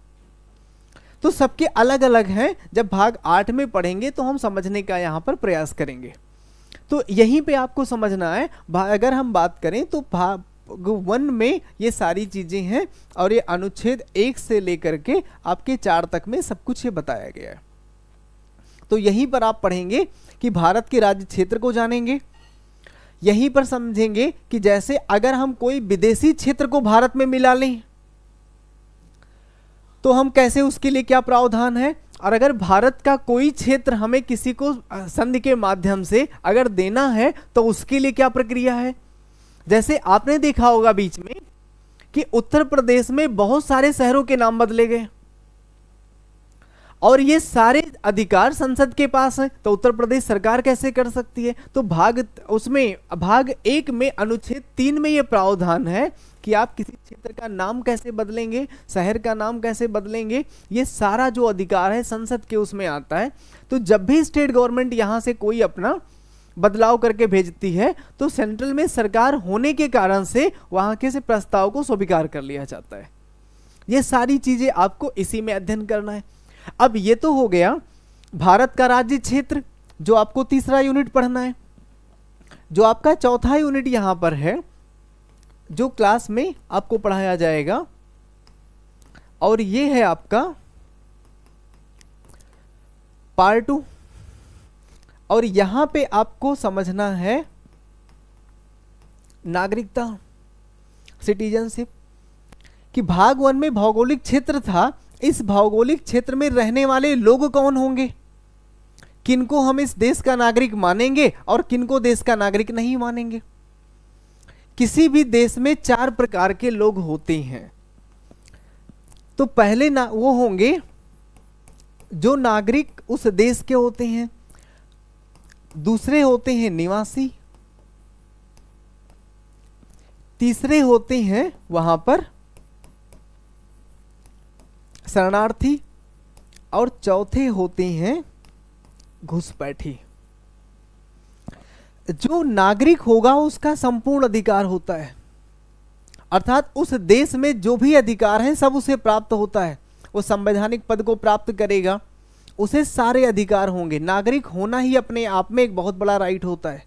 तो सबके अलग अलग हैं जब भाग आठ में पढ़ेंगे तो हम समझने का यहां पर प्रयास करेंगे तो यहीं पे आपको समझना है अगर हम बात करें तो वन में ये सारी चीज़ें हैं और ये अनुच्छेद एक से लेकर के आपके चार तक में सब कुछ ये बताया गया है तो यहीं पर आप पढ़ेंगे कि भारत के राज्य क्षेत्र को जानेंगे यहीं पर समझेंगे कि जैसे अगर हम कोई विदेशी क्षेत्र को भारत में मिला लें तो हम कैसे उसके लिए क्या प्रावधान है और अगर भारत का कोई क्षेत्र हमें किसी को संधि के माध्यम से अगर देना है तो उसके लिए क्या प्रक्रिया है जैसे आपने देखा होगा बीच में कि उत्तर प्रदेश में बहुत सारे शहरों के नाम बदले गए और ये सारे अधिकार संसद के पास हैं तो उत्तर प्रदेश सरकार कैसे कर सकती है तो भाग उसमें भाग एक में अनुच्छेद तीन में ये प्रावधान है कि आप किसी क्षेत्र का नाम कैसे बदलेंगे शहर का नाम कैसे बदलेंगे ये सारा जो अधिकार है संसद के उसमें आता है तो जब भी स्टेट गवर्नमेंट यहाँ से कोई अपना बदलाव करके भेजती है तो सेंट्रल में सरकार होने के कारण से वहां के से प्रस्ताव को स्वीकार कर लिया जाता है ये सारी चीज़ें आपको इसी में अध्ययन करना है अब ये तो हो गया भारत का राज्य क्षेत्र जो आपको तीसरा यूनिट पढ़ना है जो आपका चौथा यूनिट यहां पर है जो क्लास में आपको पढ़ाया जाएगा और ये है आपका पार्ट टू और यहां पे आपको समझना है नागरिकता सिटीजनशिप कि भाग वन में भौगोलिक क्षेत्र था इस भौगोलिक क्षेत्र में रहने वाले लोग कौन होंगे किनको हम इस देश का नागरिक मानेंगे और किनको देश का नागरिक नहीं मानेंगे किसी भी देश में चार प्रकार के लोग होते हैं तो पहले ना वो होंगे जो नागरिक उस देश के होते हैं दूसरे होते हैं निवासी तीसरे होते हैं वहां पर शरणार्थी और चौथे होते हैं घुसपैठी जो नागरिक होगा उसका संपूर्ण अधिकार होता है अर्थात उस देश में जो भी अधिकार है सब उसे प्राप्त होता है वो संवैधानिक पद को प्राप्त करेगा उसे सारे अधिकार होंगे नागरिक होना ही अपने आप में एक बहुत बड़ा राइट होता है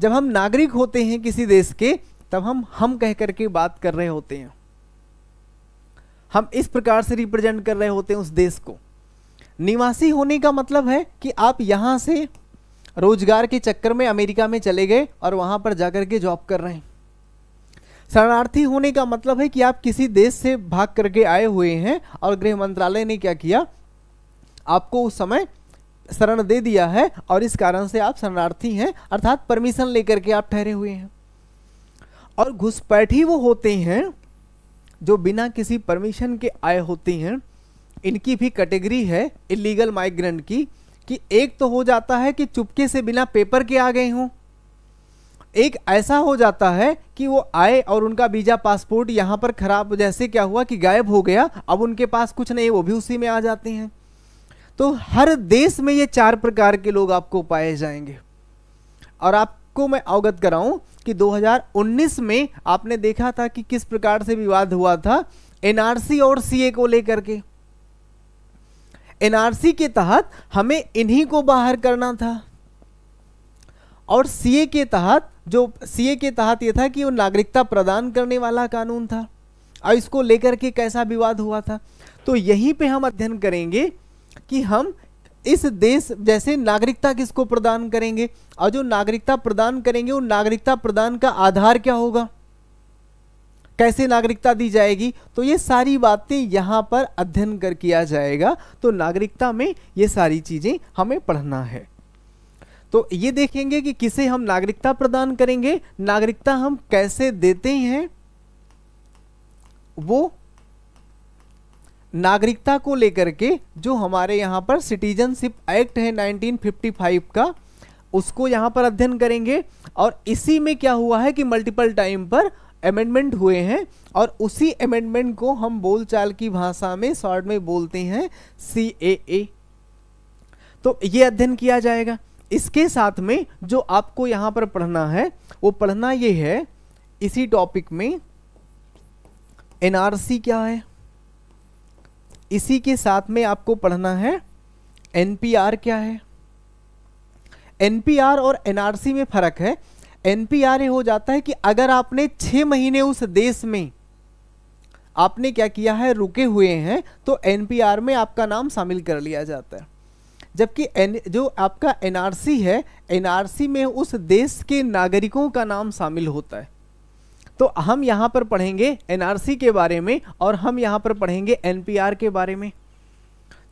जब हम नागरिक होते हैं किसी देश के तब हम हम कह करके बात कर रहे होते हैं हम इस प्रकार से रिप्रेजेंट कर रहे होते हैं उस देश को निवासी होने का मतलब है कि आप यहां से रोजगार के चक्कर में अमेरिका में चले गए और वहां पर जाकर के जॉब कर रहे हैं शरणार्थी होने का मतलब है कि आप किसी देश से भाग करके आए हुए हैं और गृह मंत्रालय ने क्या किया आपको उस समय शरण दे दिया है और इस कारण से आप शरणार्थी हैं अर्थात परमिशन लेकर के आप ठहरे हुए हैं और घुसपैठी वो होते हैं जो बिना किसी परमिशन के आए होते हैं इनकी भी कैटेगरी है इलीगल माइग्रेंट की कि एक तो हो जाता है कि चुपके से बिना पेपर के आ गए हों एक ऐसा हो जाता है कि वो आए और उनका वीज़ा पासपोर्ट यहाँ पर ख़राब जैसे क्या हुआ कि गायब हो गया अब उनके पास कुछ नहीं वो भी उसी में आ जाते हैं तो हर देश में ये चार प्रकार के लोग आपको पाए जाएंगे और आपको मैं अवगत कराऊं कि 2019 में आपने देखा था कि किस प्रकार से विवाद हुआ था एनआरसी और सीए को लेकर के एनआरसी के तहत हमें इन्हीं को बाहर करना था और सीए के तहत जो सीए के तहत यह था कि वो नागरिकता प्रदान करने वाला कानून था और इसको लेकर के कैसा विवाद हुआ था तो यहीं पे हम अध्ययन करेंगे कि हम इस देश जैसे नागरिकता किसको प्रदान करेंगे और जो नागरिकता प्रदान करेंगे वो नागरिकता प्रदान का आधार क्या होगा कैसे नागरिकता दी जाएगी तो ये सारी बातें यहाँ पर अध्ययन कर किया जाएगा तो नागरिकता में ये सारी चीज़ें हमें पढ़ना है तो ये देखेंगे कि किसे हम नागरिकता प्रदान करेंगे नागरिकता हम कैसे देते हैं वो नागरिकता को लेकर के जो हमारे यहाँ पर सिटीजनशिप एक्ट है 1955 का उसको यहाँ पर अध्ययन करेंगे और इसी में क्या हुआ है कि मल्टीपल टाइम पर अमेंडमेंट हुए हैं और उसी अमेंडमेंट को हम बोलचाल की भाषा में शॉर्ट में बोलते हैं सी ए ए तो ये अध्ययन किया जाएगा इसके साथ में जो आपको यहाँ पर पढ़ना है वो पढ़ना ये है इसी टॉपिक में एनआरसी क्या है इसी के साथ में आपको पढ़ना है एनपीआर क्या है एनपीआर और एनआरसी में फर्क है एनपीआर ये हो जाता है कि अगर आपने छह महीने उस देश में आपने क्या किया है रुके हुए हैं तो एनपीआर में आपका नाम शामिल कर लिया जाता है जबकि एन जो आपका एनआरसी है एनआरसी में उस देश के नागरिकों का नाम शामिल होता है तो हम यहाँ पर पढ़ेंगे एनआरसी के बारे में और हम यहाँ पर पढ़ेंगे एनपीआर के बारे में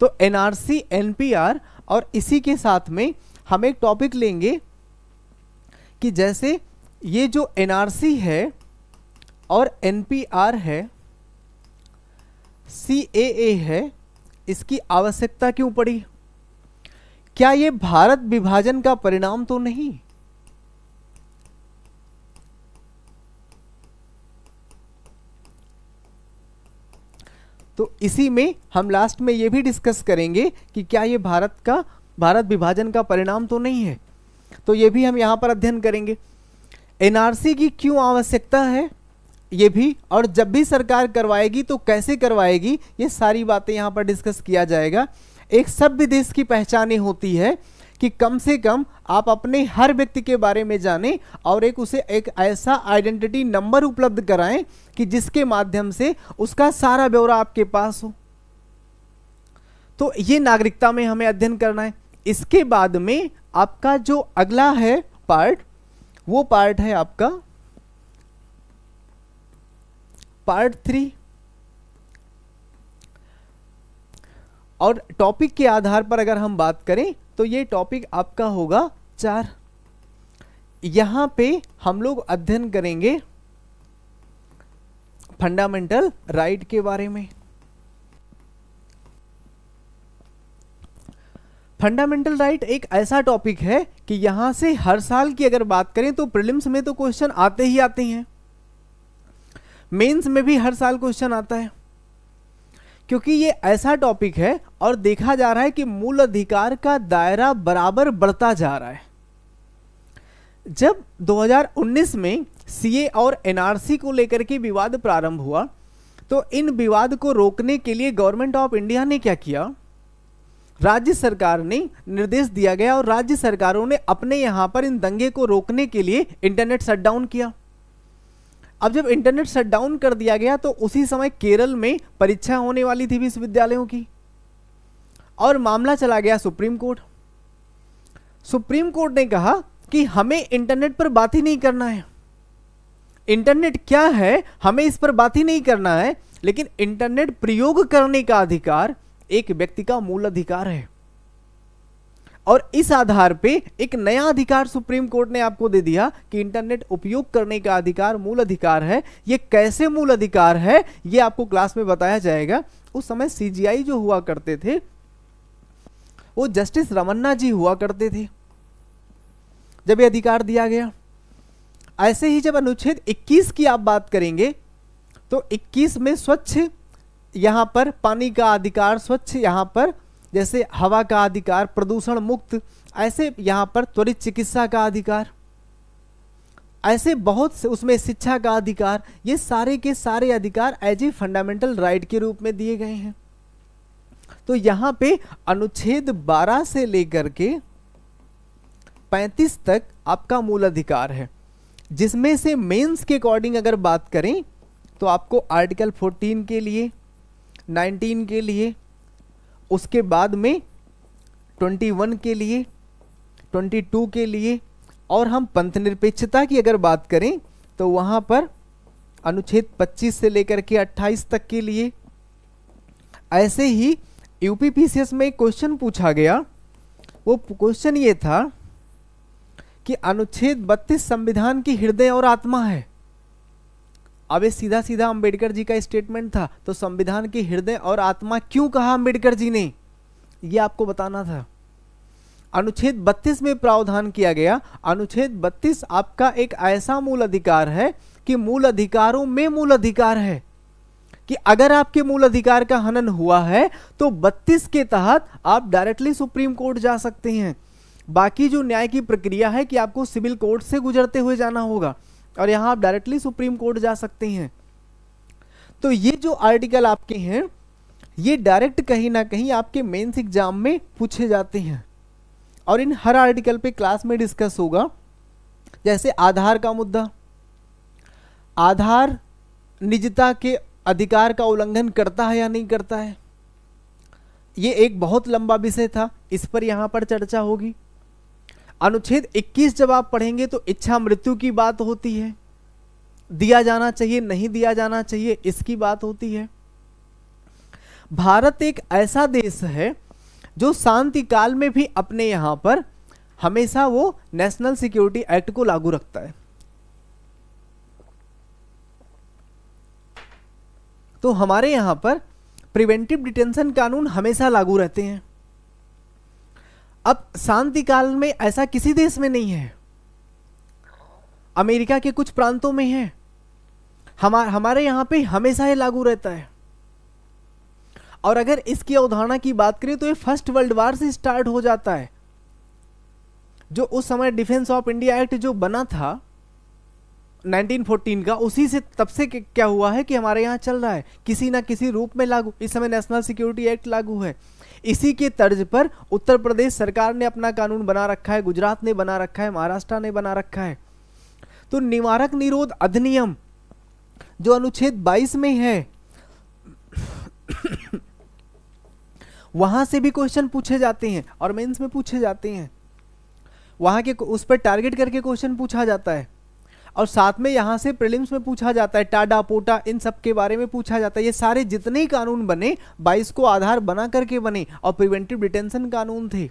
तो एनआरसी एनपीआर और इसी के साथ में हम एक टॉपिक लेंगे कि जैसे ये जो एनआरसी है और एनपीआर है सीएए है इसकी आवश्यकता क्यों पड़ी क्या ये भारत विभाजन का परिणाम तो नहीं तो इसी में हम लास्ट में ये भी डिस्कस करेंगे कि क्या ये भारत का भारत विभाजन का परिणाम तो नहीं है तो ये भी हम यहाँ पर अध्ययन करेंगे एनआरसी की क्यों आवश्यकता है ये भी और जब भी सरकार करवाएगी तो कैसे करवाएगी ये सारी बातें यहाँ पर डिस्कस किया जाएगा एक सभ्य देश की पहचानी होती है कि कम से कम आप अपने हर व्यक्ति के बारे में जानें और एक उसे एक ऐसा आइडेंटिटी नंबर उपलब्ध कराएं कि जिसके माध्यम से उसका सारा ब्यौरा आपके पास हो तो ये नागरिकता में हमें अध्ययन करना है इसके बाद में आपका जो अगला है पार्ट वो पार्ट है आपका पार्ट थ्री और टॉपिक के आधार पर अगर हम बात करें तो ये टॉपिक आपका होगा चार यहां पे हम लोग अध्ययन करेंगे फंडामेंटल राइट के बारे में फंडामेंटल राइट right एक ऐसा टॉपिक है कि यहां से हर साल की अगर बात करें तो प्रिलिम्स में तो क्वेश्चन आते ही आते हैं मेंस में भी हर साल क्वेश्चन आता है क्योंकि ये ऐसा टॉपिक है और देखा जा रहा है कि मूल अधिकार का दायरा बराबर बढ़ता जा रहा है जब 2019 में सीए और एनआरसी को लेकर के विवाद प्रारंभ हुआ तो इन विवाद को रोकने के लिए गवर्नमेंट ऑफ इंडिया ने क्या किया राज्य सरकार ने निर्देश दिया गया और राज्य सरकारों ने अपने यहां पर इन दंगे को रोकने के लिए इंटरनेट शटडाउन किया अब जब इंटरनेट शटडाउन कर दिया गया तो उसी समय केरल में परीक्षा होने वाली थी विश्वविद्यालयों की और मामला चला गया सुप्रीम कोर्ट सुप्रीम कोर्ट ने कहा कि हमें इंटरनेट पर बात ही नहीं करना है इंटरनेट क्या है हमें इस पर बात ही नहीं करना है लेकिन इंटरनेट प्रयोग करने का अधिकार एक व्यक्ति का मूल अधिकार है और इस आधार पे एक नया अधिकार सुप्रीम कोर्ट ने आपको दे दिया कि इंटरनेट उपयोग करने का अधिकार मूल अधिकार है ये कैसे मूल अधिकार है ये आपको क्लास में बताया जाएगा उस समय सीजीआई जो हुआ करते थे वो जस्टिस रमन्ना जी हुआ करते थे जब ये अधिकार दिया गया ऐसे ही जब अनुच्छेद 21 की आप बात करेंगे तो 21 में स्वच्छ यहां पर पानी का अधिकार स्वच्छ यहां पर जैसे हवा का अधिकार प्रदूषण मुक्त ऐसे यहाँ पर त्वरित चिकित्सा का अधिकार ऐसे बहुत से उसमें शिक्षा का अधिकार ये सारे के सारे अधिकार एज ए फंडामेंटल राइट के रूप में दिए गए हैं तो यहाँ पे अनुच्छेद 12 से लेकर के 35 तक आपका मूल अधिकार है जिसमें से मेंस के अकॉर्डिंग अगर बात करें तो आपको आर्टिकल 14 के लिए 19 के लिए उसके बाद में 21 के लिए 22 के लिए और हम पंथ निरपेक्षता की अगर बात करें तो वहाँ पर अनुच्छेद 25 से लेकर के 28 तक के लिए ऐसे ही यूपीपीसीएस में एक क्वेश्चन पूछा गया वो क्वेश्चन ये था कि अनुच्छेद 32 संविधान की हृदय और आत्मा है अब ये सीधा सीधा अंबेडकर जी का स्टेटमेंट था तो संविधान की हृदय और आत्मा क्यों कहा अंबेडकर जी ने ये आपको बताना था अनुच्छेद 32 में प्रावधान किया गया अनुच्छेद 32 आपका एक ऐसा मूल अधिकार है कि मूल अधिकारों में मूल अधिकार है कि अगर आपके मूल अधिकार का हनन हुआ है तो 32 के तहत आप डायरेक्टली सुप्रीम कोर्ट जा सकते हैं बाकी जो न्याय की प्रक्रिया है कि आपको सिविल कोर्ट से गुजरते हुए जाना होगा और यहां आप डायरेक्टली सुप्रीम कोर्ट जा सकते हैं तो ये जो आर्टिकल आपके हैं ये डायरेक्ट कहीं ना कहीं आपके मेन्स एग्जाम में पूछे जाते हैं और इन हर आर्टिकल पे क्लास में डिस्कस होगा जैसे आधार का मुद्दा आधार निजता के अधिकार का उल्लंघन करता है या नहीं करता है ये एक बहुत लंबा विषय था इस पर यहाँ पर चर्चा होगी अनुच्छेद 21 जब आप पढ़ेंगे तो इच्छा मृत्यु की बात होती है दिया जाना चाहिए नहीं दिया जाना चाहिए इसकी बात होती है भारत एक ऐसा देश है जो शांति काल में भी अपने यहां पर हमेशा वो नेशनल सिक्योरिटी एक्ट को लागू रखता है तो हमारे यहां पर प्रिवेंटिव डिटेंशन कानून हमेशा लागू रहते हैं अब शांति काल में ऐसा किसी देश में नहीं है अमेरिका के कुछ प्रांतों में है हमार हमारे यहां पे हमेशा ये लागू रहता है और अगर इसकी अवधारणा की बात करें तो ये फर्स्ट वर्ल्ड वार से स्टार्ट हो जाता है जो उस समय डिफेंस ऑफ इंडिया एक्ट जो बना था 1914 का उसी से तब से क्या हुआ है कि हमारे यहां चल रहा है किसी ना किसी रूप में लागू इस समय नेशनल सिक्योरिटी एक्ट लागू है इसी के तर्ज पर उत्तर प्रदेश सरकार ने अपना कानून बना रखा है गुजरात ने बना रखा है महाराष्ट्र ने बना रखा है तो निवारक निरोध अधिनियम जो अनुच्छेद 22 में है वहां से भी क्वेश्चन पूछे जाते हैं और मेंस में पूछे जाते हैं वहां के उस पर टारगेट करके क्वेश्चन पूछा जाता है और साथ में यहाँ से प्रिलिम्स में पूछा जाता है टाडा पोटा इन सब के बारे में पूछा जाता है ये सारे जितने ही कानून बने बाईस को आधार बना करके बने और प्रिवेंटिव डिटेंशन कानून थे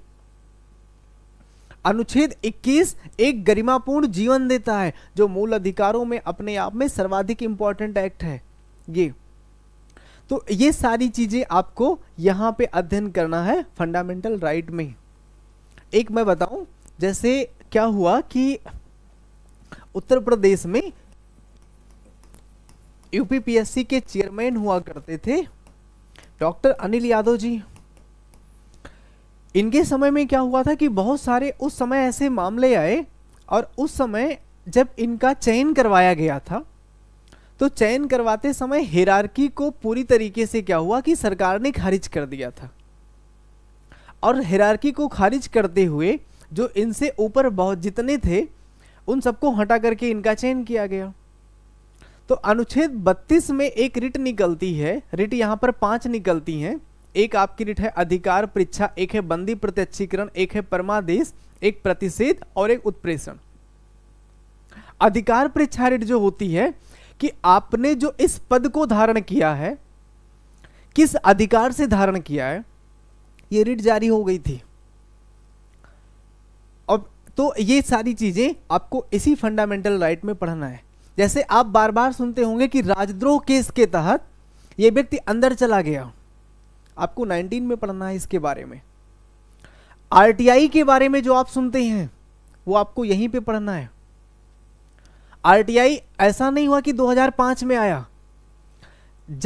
अनुच्छेद 21 एक गरिमापूर्ण जीवन देता है जो मूल अधिकारों में अपने आप में सर्वाधिक इंपॉर्टेंट एक्ट है ये तो ये सारी चीजें आपको यहां पे अध्ययन करना है फंडामेंटल राइट में एक मैं बताऊं जैसे क्या हुआ कि उत्तर प्रदेश में यूपीपीएससी के चेयरमैन हुआ करते थे डॉक्टर अनिल यादव जी इनके समय में क्या हुआ था कि बहुत सारे उस समय ऐसे मामले आए और उस समय जब इनका चयन करवाया गया था तो चयन करवाते समय हेरारकी को पूरी तरीके से क्या हुआ कि सरकार ने खारिज कर दिया था और हेरारकी को खारिज करते हुए जो इनसे ऊपर बहुत जितने थे उन सबको हटा करके इनका चयन किया गया तो अनुच्छेद 32 में एक रिट निकलती है रिट यहां पर पांच निकलती हैं एक आपकी रिट है अधिकार परीक्षा एक है बंदी प्रत्यक्षीकरण एक है परमादेश एक प्रतिषेध और एक उत्प्रेषण अधिकार परीक्षा रिट जो होती है कि आपने जो इस पद को धारण किया है किस अधिकार से धारण किया है ये रिट जारी हो गई थी तो ये सारी चीज़ें आपको इसी फंडामेंटल राइट में पढ़ना है जैसे आप बार बार सुनते होंगे कि राजद्रोह केस के तहत ये व्यक्ति अंदर चला गया आपको 19 में पढ़ना है इसके बारे में आरटीआई के बारे में जो आप सुनते हैं वो आपको यहीं पे पढ़ना है आरटीआई ऐसा नहीं हुआ कि 2005 में आया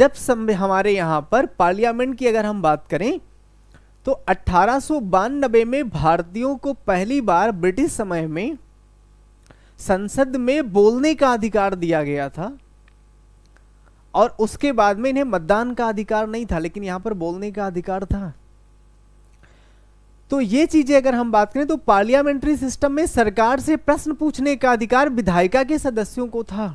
जब हमारे यहां पर पार्लियामेंट की अगर हम बात करें तो अठारह में भारतीयों को पहली बार ब्रिटिश समय में संसद में बोलने का अधिकार दिया गया था और उसके बाद में इन्हें मतदान का अधिकार नहीं था लेकिन यहां पर बोलने का अधिकार था तो ये चीजें अगर हम बात करें तो पार्लियामेंट्री सिस्टम में सरकार से प्रश्न पूछने का अधिकार विधायिका के सदस्यों को था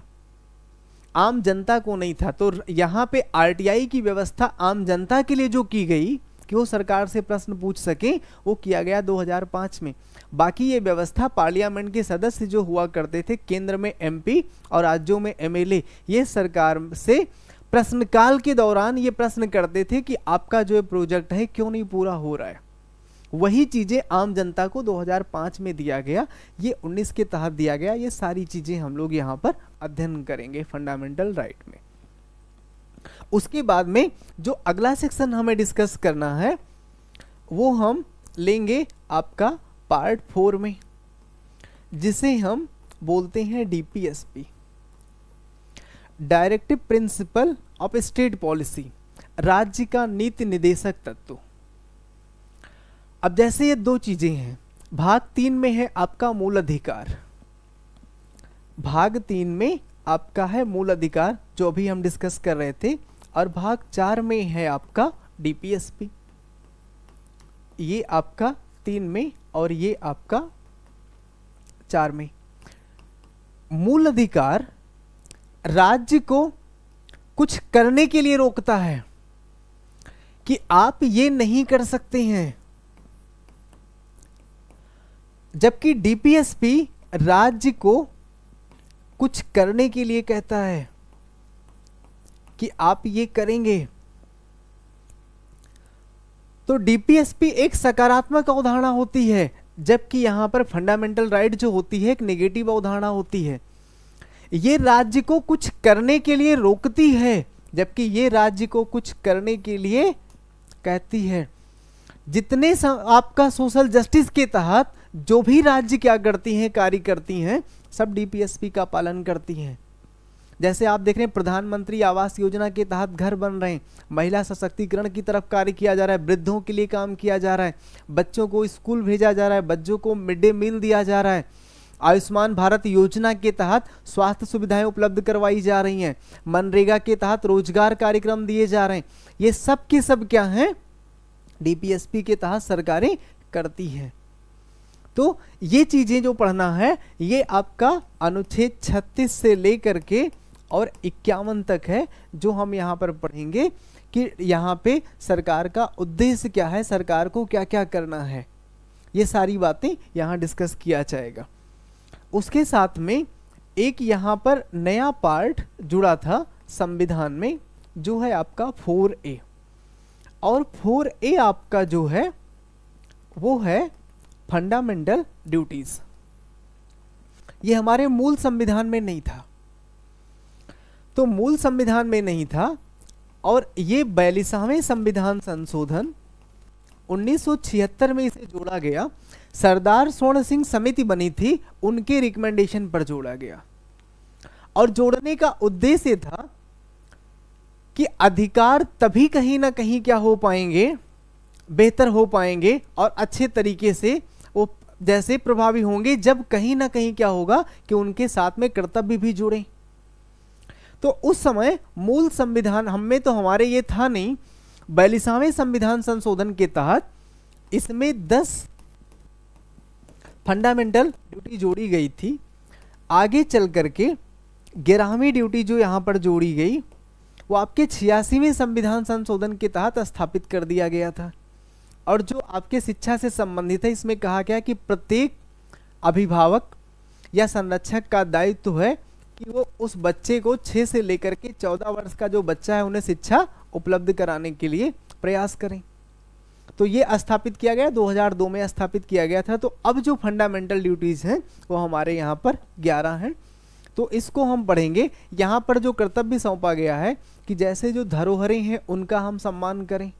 आम जनता को नहीं था तो यहां पे आरटीआई की व्यवस्था आम जनता के लिए जो की गई कि वो सरकार से प्रश्न पूछ सके वो किया गया 2005 में बाकी ये व्यवस्था पार्लियामेंट के सदस्य जो हुआ करते थे केंद्र में एमपी और राज्यों में एमएलए ये सरकार से प्रश्नकाल के दौरान ये प्रश्न करते थे कि आपका जो प्रोजेक्ट है क्यों नहीं पूरा हो रहा है वही चीज़ें आम जनता को 2005 में दिया गया ये 19 के तहत दिया गया ये सारी चीज़ें हम लोग यहाँ पर अध्ययन करेंगे फंडामेंटल राइट में उसके बाद में जो अगला सेक्शन हमें डिस्कस करना है वो हम लेंगे आपका पार्ट फोर में जिसे हम बोलते हैं DPSP directive principle of state policy राज्य का नीति निदेशक तत्व अब जैसे ये दो चीजें हैं भाग तीन में है आपका मूल अधिकार भाग तीन में आपका है मूल अधिकार जो अभी हम डिस्कस कर रहे थे और भाग चार में है आपका डीपीएसपी ये आपका तीन में और ये आपका चार में मूल अधिकार राज्य को कुछ करने के लिए रोकता है कि आप ये नहीं कर सकते हैं जबकि डीपीएसपी राज्य को कुछ करने के लिए कहता है कि आप ये करेंगे तो डीपीएसपी एक सकारात्मक अवधारणा होती है जबकि यहां पर फंडामेंटल राइट जो होती है एक नेगेटिव अवधारणा होती है ये राज्य को कुछ करने के लिए रोकती है जबकि ये राज्य को कुछ करने के लिए कहती है जितने आपका सोशल जस्टिस के तहत जो भी राज्य क्या करती हैं कार्य करती हैं सब डीपीएसपी का पालन करती हैं जैसे आप देख रहे हैं प्रधानमंत्री आवास योजना के तहत घर बन रहे हैं महिला सशक्तिकरण की तरफ कार्य किया जा रहा है वृद्धों के लिए काम किया जा रहा है बच्चों को स्कूल भेजा जा रहा है बच्चों को मिड डे मील दिया जा रहा है आयुष्मान भारत योजना के तहत स्वास्थ्य सुविधाएं उपलब्ध करवाई जा रही हैं मनरेगा के तहत रोजगार कार्यक्रम दिए जा रहे हैं ये सब के सब क्या हैं डीपीएसपी के तहत सरकारें करती हैं तो ये चीज़ें जो पढ़ना है ये आपका अनुच्छेद 36 से लेकर के और इक्यावन तक है जो हम यहाँ पर पढ़ेंगे कि यहाँ पे सरकार का उद्देश्य क्या है सरकार को क्या क्या करना है ये सारी बातें यहाँ डिस्कस किया जाएगा उसके साथ में एक यहाँ पर नया पार्ट जुड़ा था संविधान में जो है आपका फोर ए और फोर ए आपका जो है वो है फंडामेंटल ड्यूटीज ये हमारे मूल संविधान में नहीं था तो मूल संविधान में नहीं था और ये बयालीसवें संविधान संशोधन 1976 में इसे जोड़ा गया सरदार स्वर्ण सिंह समिति बनी थी उनके रिकमेंडेशन पर जोड़ा गया और जोड़ने का उद्देश्य था कि अधिकार तभी कहीं ना कहीं क्या हो पाएंगे बेहतर हो पाएंगे और अच्छे तरीके से वो जैसे प्रभावी होंगे जब कहीं ना कहीं क्या होगा कि उनके साथ में कर्तव्य भी, भी जुड़ें तो उस समय मूल संविधान हम में तो हमारे ये था नहीं बयालीसवें संविधान संशोधन के तहत इसमें दस फंडामेंटल ड्यूटी जोड़ी गई थी आगे चल करके ग्यारहवीं ड्यूटी जो यहाँ पर जोड़ी गई वो आपके छियासीवें संविधान संशोधन के तहत स्थापित कर दिया गया था और जो आपके शिक्षा से संबंधित है इसमें कहा गया कि प्रत्येक अभिभावक या संरक्षक का दायित्व है कि वो उस बच्चे को छः से लेकर के चौदह वर्ष का जो बच्चा है उन्हें शिक्षा उपलब्ध कराने के लिए प्रयास करें तो ये स्थापित किया गया 2002 में स्थापित किया गया था तो अब जो फंडामेंटल ड्यूटीज़ हैं वो हमारे यहाँ पर 11 हैं तो इसको हम पढ़ेंगे यहाँ पर जो कर्तव्य सौंपा गया है कि जैसे जो धरोहरें हैं उनका हम सम्मान करें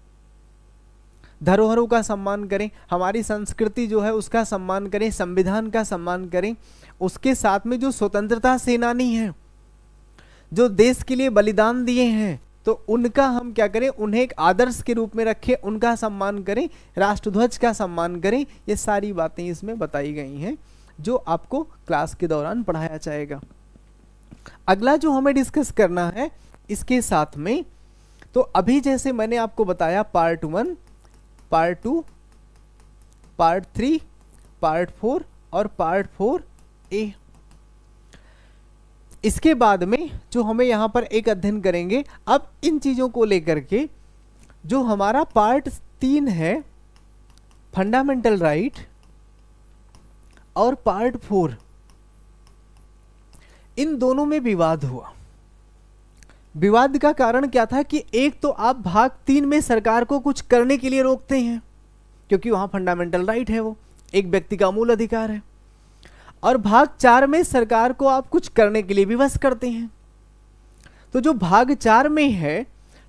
धरोहरों का सम्मान करें हमारी संस्कृति जो है उसका सम्मान करें संविधान का सम्मान करें उसके साथ में जो स्वतंत्रता सेनानी हैं जो देश के लिए बलिदान दिए हैं तो उनका हम क्या करें उन्हें एक आदर्श के रूप में रखें उनका सम्मान करें राष्ट्रध्वज का सम्मान करें ये सारी बातें इसमें बताई गई हैं जो आपको क्लास के दौरान पढ़ाया जाएगा अगला जो हमें डिस्कस करना है इसके साथ में तो अभी जैसे मैंने आपको बताया part one part two part three part four और पार्ट फोर ए इसके बाद में जो हमें यहाँ पर एक अध्ययन करेंगे अब इन चीज़ों को लेकर के जो हमारा पार्ट तीन है फंडामेंटल राइट और पार्ट फोर इन दोनों में विवाद हुआ विवाद का कारण क्या था कि एक तो आप भाग तीन में सरकार को कुछ करने के लिए रोकते हैं क्योंकि वहाँ फंडामेंटल राइट है वो एक व्यक्ति का मूल अधिकार है और भाग चार में सरकार को आप कुछ करने के लिए विवश करते हैं तो जो भाग चार में है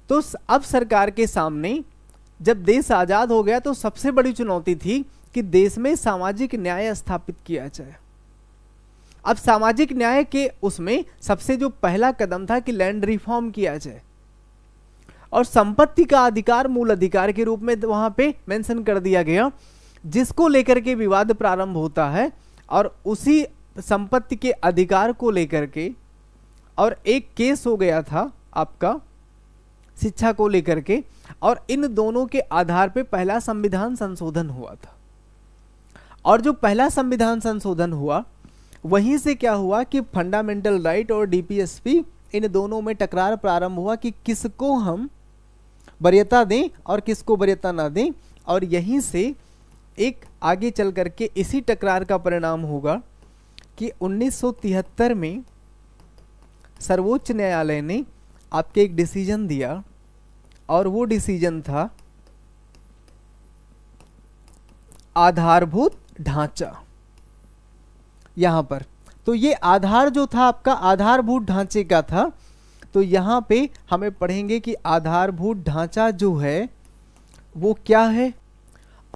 तो अब सरकार के सामने जब देश आज़ाद हो गया तो सबसे बड़ी चुनौती थी कि देश में सामाजिक न्याय स्थापित किया जाए अब सामाजिक न्याय के उसमें सबसे जो पहला कदम था कि लैंड रिफॉर्म किया जाए और संपत्ति का अधिकार मूल अधिकार के रूप में वहां पे मेंशन कर दिया गया जिसको लेकर के विवाद प्रारंभ होता है और उसी संपत्ति के अधिकार को लेकर के और एक केस हो गया था आपका शिक्षा को लेकर के और इन दोनों के आधार पे पहला संविधान संशोधन हुआ था और जो पहला संविधान संशोधन हुआ वहीं से क्या हुआ कि फंडामेंटल राइट और डीपीएसपी इन दोनों में टकरार प्रारंभ हुआ कि किसको हम वरीयता दें और किसको वरीयता ना दें और यहीं से एक आगे चल करके इसी टकरार का परिणाम होगा कि 1973 में सर्वोच्च न्यायालय ने आपके एक डिसीजन दिया और वो डिसीजन था आधारभूत ढांचा यहाँ पर तो ये आधार जो था आपका आधारभूत ढांचे का था तो यहाँ पे हमें पढ़ेंगे कि आधारभूत ढांचा जो है वो क्या है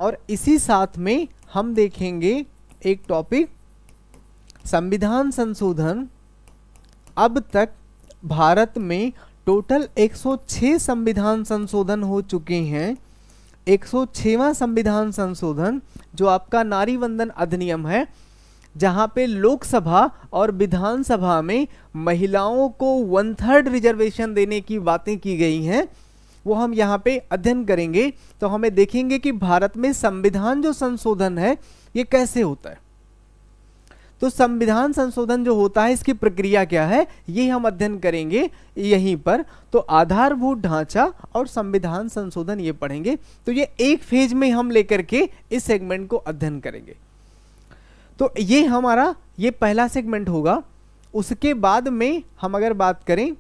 और इसी साथ में हम देखेंगे एक टॉपिक संविधान संशोधन अब तक भारत में टोटल 106 संविधान संशोधन हो चुके हैं 106वां संविधान संशोधन जो आपका नारी वंदन अधिनियम है जहां पे लोकसभा और विधानसभा में महिलाओं को वन थर्ड रिजर्वेशन देने की बातें की गई हैं वो हम यहाँ पे अध्ययन करेंगे तो हमें देखेंगे कि भारत में संविधान जो संशोधन है ये कैसे होता है तो संविधान संशोधन जो होता है इसकी प्रक्रिया क्या है ये हम अध्ययन करेंगे यहीं पर तो आधारभूत ढांचा और संविधान संशोधन ये पढ़ेंगे तो ये एक फेज में हम लेकर के इस सेगमेंट को अध्ययन करेंगे तो ये हमारा ये पहला सेगमेंट होगा उसके बाद में हम अगर बात करें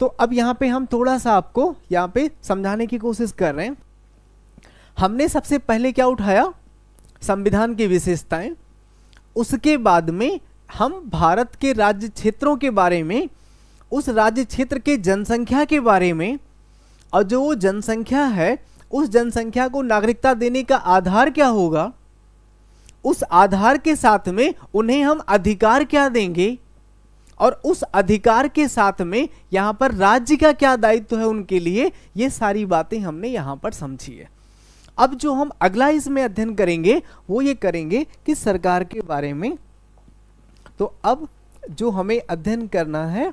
तो अब यहाँ पे हम थोड़ा सा आपको यहाँ पे समझाने की कोशिश कर रहे हैं हमने सबसे पहले क्या उठाया संविधान की विशेषताएं उसके बाद में हम भारत के राज्य क्षेत्रों के बारे में उस राज्य क्षेत्र के जनसंख्या के बारे में और जो वो जनसंख्या है उस जनसंख्या को नागरिकता देने का आधार क्या होगा उस आधार के साथ में उन्हें हम अधिकार क्या देंगे और उस अधिकार के साथ में यहां पर राज्य का क्या दायित्व है उनके लिए ये सारी बातें हमने यहां पर समझी है अब जो हम अगला इसमें अध्ययन करेंगे वो ये करेंगे कि सरकार के बारे में तो अब जो हमें अध्ययन करना है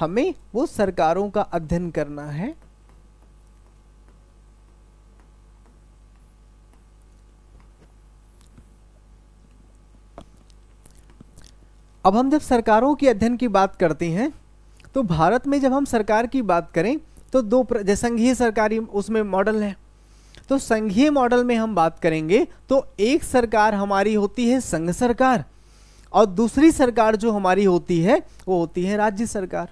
हमें वो सरकारों का अध्ययन करना है अब हम जब सरकारों के अध्ययन की बात करते हैं तो भारत में जब हम सरकार की बात करें तो दो जैसे संघीय सरकारी उसमें मॉडल है तो संघीय मॉडल में हम बात करेंगे तो एक सरकार हमारी होती है संघ सरकार और दूसरी सरकार जो हमारी होती है वो होती है राज्य सरकार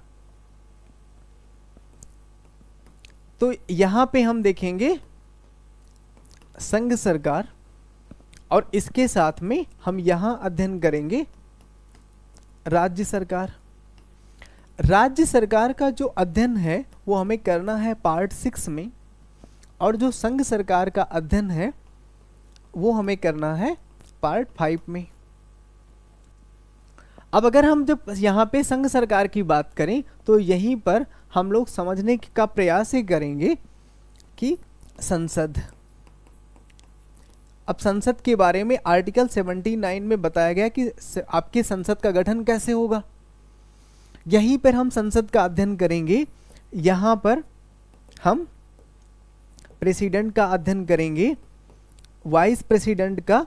तो यहां पे हम देखेंगे संघ सरकार और इसके साथ में हम यहां अध्ययन करेंगे राज्य सरकार राज्य सरकार का जो अध्ययन है वो हमें करना है पार्ट सिक्स में और जो संघ सरकार का अध्ययन है वो हमें करना है पार्ट फाइव में अब अगर हम जब यहाँ पे संघ सरकार की बात करें तो यहीं पर हम लोग समझने का प्रयास ही करेंगे कि संसद अब संसद के बारे में आर्टिकल 79 में बताया गया कि आपके संसद का गठन कैसे होगा यहीं पर हम संसद का अध्ययन करेंगे यहाँ पर हम प्रेसिडेंट का अध्ययन करेंगे वाइस प्रेसिडेंट का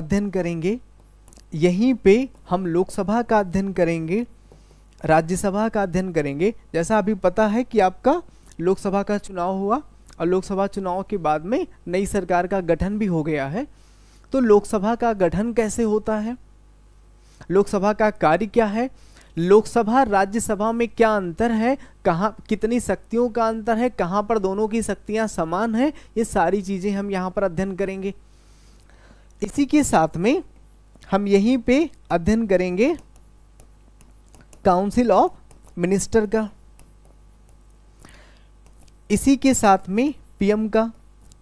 अध्ययन करेंगे यहीं पे हम लोकसभा का अध्ययन करेंगे राज्यसभा का अध्ययन करेंगे जैसा अभी पता है कि आपका लोकसभा का चुनाव हुआ और लोकसभा चुनाव के बाद में नई सरकार का गठन भी हो गया है तो लोकसभा का गठन कैसे होता है लोकसभा का कार्य क्या है लोकसभा राज्यसभा में क्या अंतर है कहाँ कितनी शक्तियों का अंतर है कहाँ पर दोनों की शक्तियाँ समान हैं ये सारी चीज़ें हम यहाँ पर अध्ययन करेंगे इसी के साथ में हम यहीं पे अध्ययन करेंगे काउंसिल ऑफ मिनिस्टर का इसी के साथ में पीएम का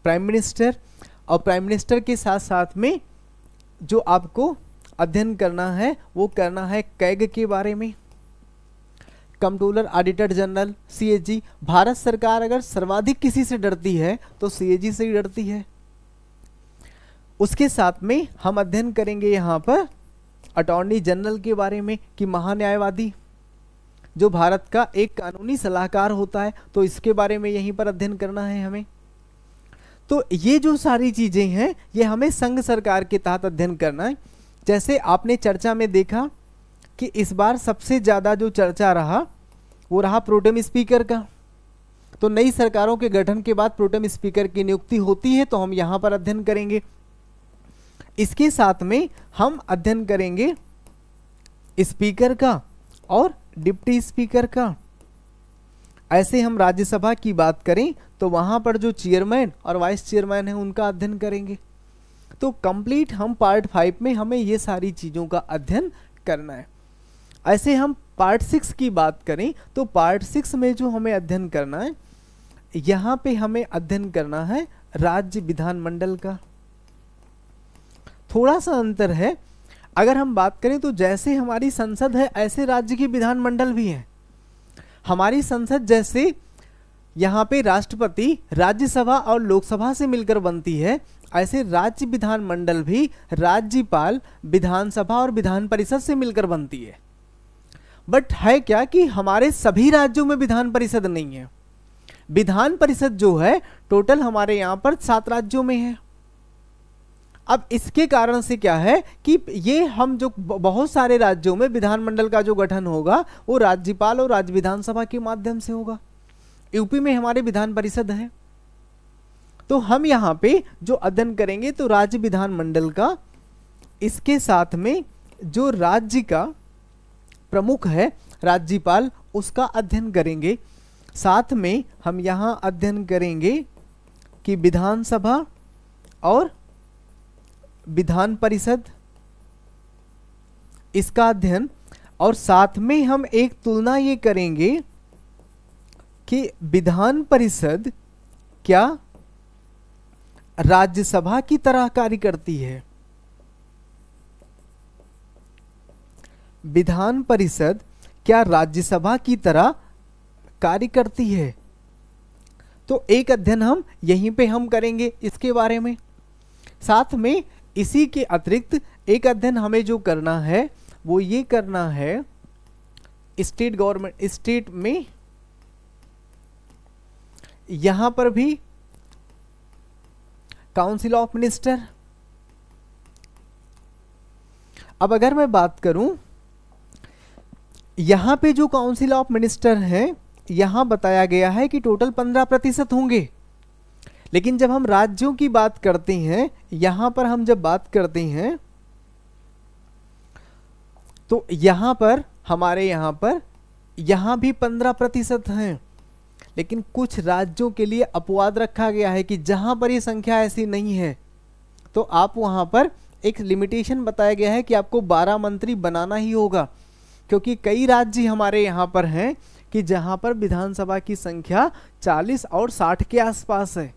प्राइम मिनिस्टर और प्राइम मिनिस्टर के साथ साथ में जो आपको अध्ययन करना है वो करना है कैग के बारे में कंट्रोलर ऑडिटर जनरल सीएजी भारत सरकार अगर सर्वाधिक किसी से डरती है तो सीएजी से ही डरती है उसके साथ में हम अध्ययन करेंगे यहाँ पर अटॉर्नी जनरल के बारे में कि महान्यायवादी जो भारत का एक कानूनी सलाहकार होता है तो इसके बारे में यहीं पर अध्ययन करना है हमें तो ये जो सारी चीज़ें हैं ये हमें संघ सरकार के तहत अध्ययन करना है जैसे आपने चर्चा में देखा कि इस बार सबसे ज़्यादा जो चर्चा रहा वो रहा प्रोटेम स्पीकर का तो नई सरकारों के गठन के बाद प्रोटेम स्पीकर की नियुक्ति होती है तो हम यहाँ पर अध्ययन करेंगे इसके साथ में हम अध्ययन करेंगे स्पीकर का और डिप्टी स्पीकर का ऐसे हम राज्यसभा की बात करें तो वहां पर जो चेयरमैन और वाइस चेयरमैन है उनका अध्ययन करेंगे तो कंप्लीट हम पार्ट फाइव में हमें ये सारी चीज़ों का अध्ययन करना है ऐसे हम पार्ट सिक्स की बात करें तो पार्ट सिक्स में जो हमें अध्ययन करना है यहां पे हमें अध्ययन करना है राज्य विधानमंडल का थोड़ा सा अंतर है अगर हम बात करें तो जैसे हमारी संसद है ऐसे राज्य की विधानमंडल भी है हमारी संसद जैसे यहाँ पे राष्ट्रपति राज्यसभा और लोकसभा से मिलकर बनती है ऐसे राज्य विधानमंडल भी राज्यपाल विधानसभा और विधान परिषद से मिलकर बनती है बट है क्या कि हमारे सभी राज्यों में विधान परिषद नहीं है विधान परिषद जो है टोटल हमारे यहाँ पर सात राज्यों में है अब इसके कारण से क्या है कि ये हम जो बहुत सारे राज्यों में विधानमंडल का जो गठन होगा वो राज्यपाल और राज्य विधानसभा के माध्यम से होगा यूपी में हमारे विधान परिषद है तो हम यहाँ पे जो अध्ययन करेंगे तो राज्य विधानमंडल का इसके साथ में जो राज्य का प्रमुख है राज्यपाल उसका अध्ययन करेंगे साथ में हम यहाँ अध्ययन करेंगे कि विधानसभा और विधान परिषद इसका अध्ययन और साथ में हम एक तुलना ये करेंगे कि विधान परिषद क्या राज्यसभा की तरह कार्य करती है विधान परिषद क्या राज्यसभा की तरह कार्य करती है तो एक अध्ययन हम यहीं पे हम करेंगे इसके बारे में साथ में इसी के अतिरिक्त एक अध्ययन हमें जो करना है वो ये करना है स्टेट गवर्नमेंट स्टेट में यहां पर भी काउंसिल ऑफ मिनिस्टर अब अगर मैं बात करूं यहां पे जो काउंसिल ऑफ मिनिस्टर हैं यहां बताया गया है कि टोटल पंद्रह प्रतिशत होंगे लेकिन जब हम राज्यों की बात करते हैं यहाँ पर हम जब बात करते हैं तो यहाँ पर हमारे यहाँ पर यहाँ भी पंद्रह प्रतिशत हैं लेकिन कुछ राज्यों के लिए अपवाद रखा गया है कि जहाँ पर ये संख्या ऐसी नहीं है तो आप वहाँ पर एक लिमिटेशन बताया गया है कि आपको बारह मंत्री बनाना ही होगा क्योंकि कई राज्य हमारे यहाँ पर हैं कि जहाँ पर विधानसभा की संख्या 40 और 60 के आसपास है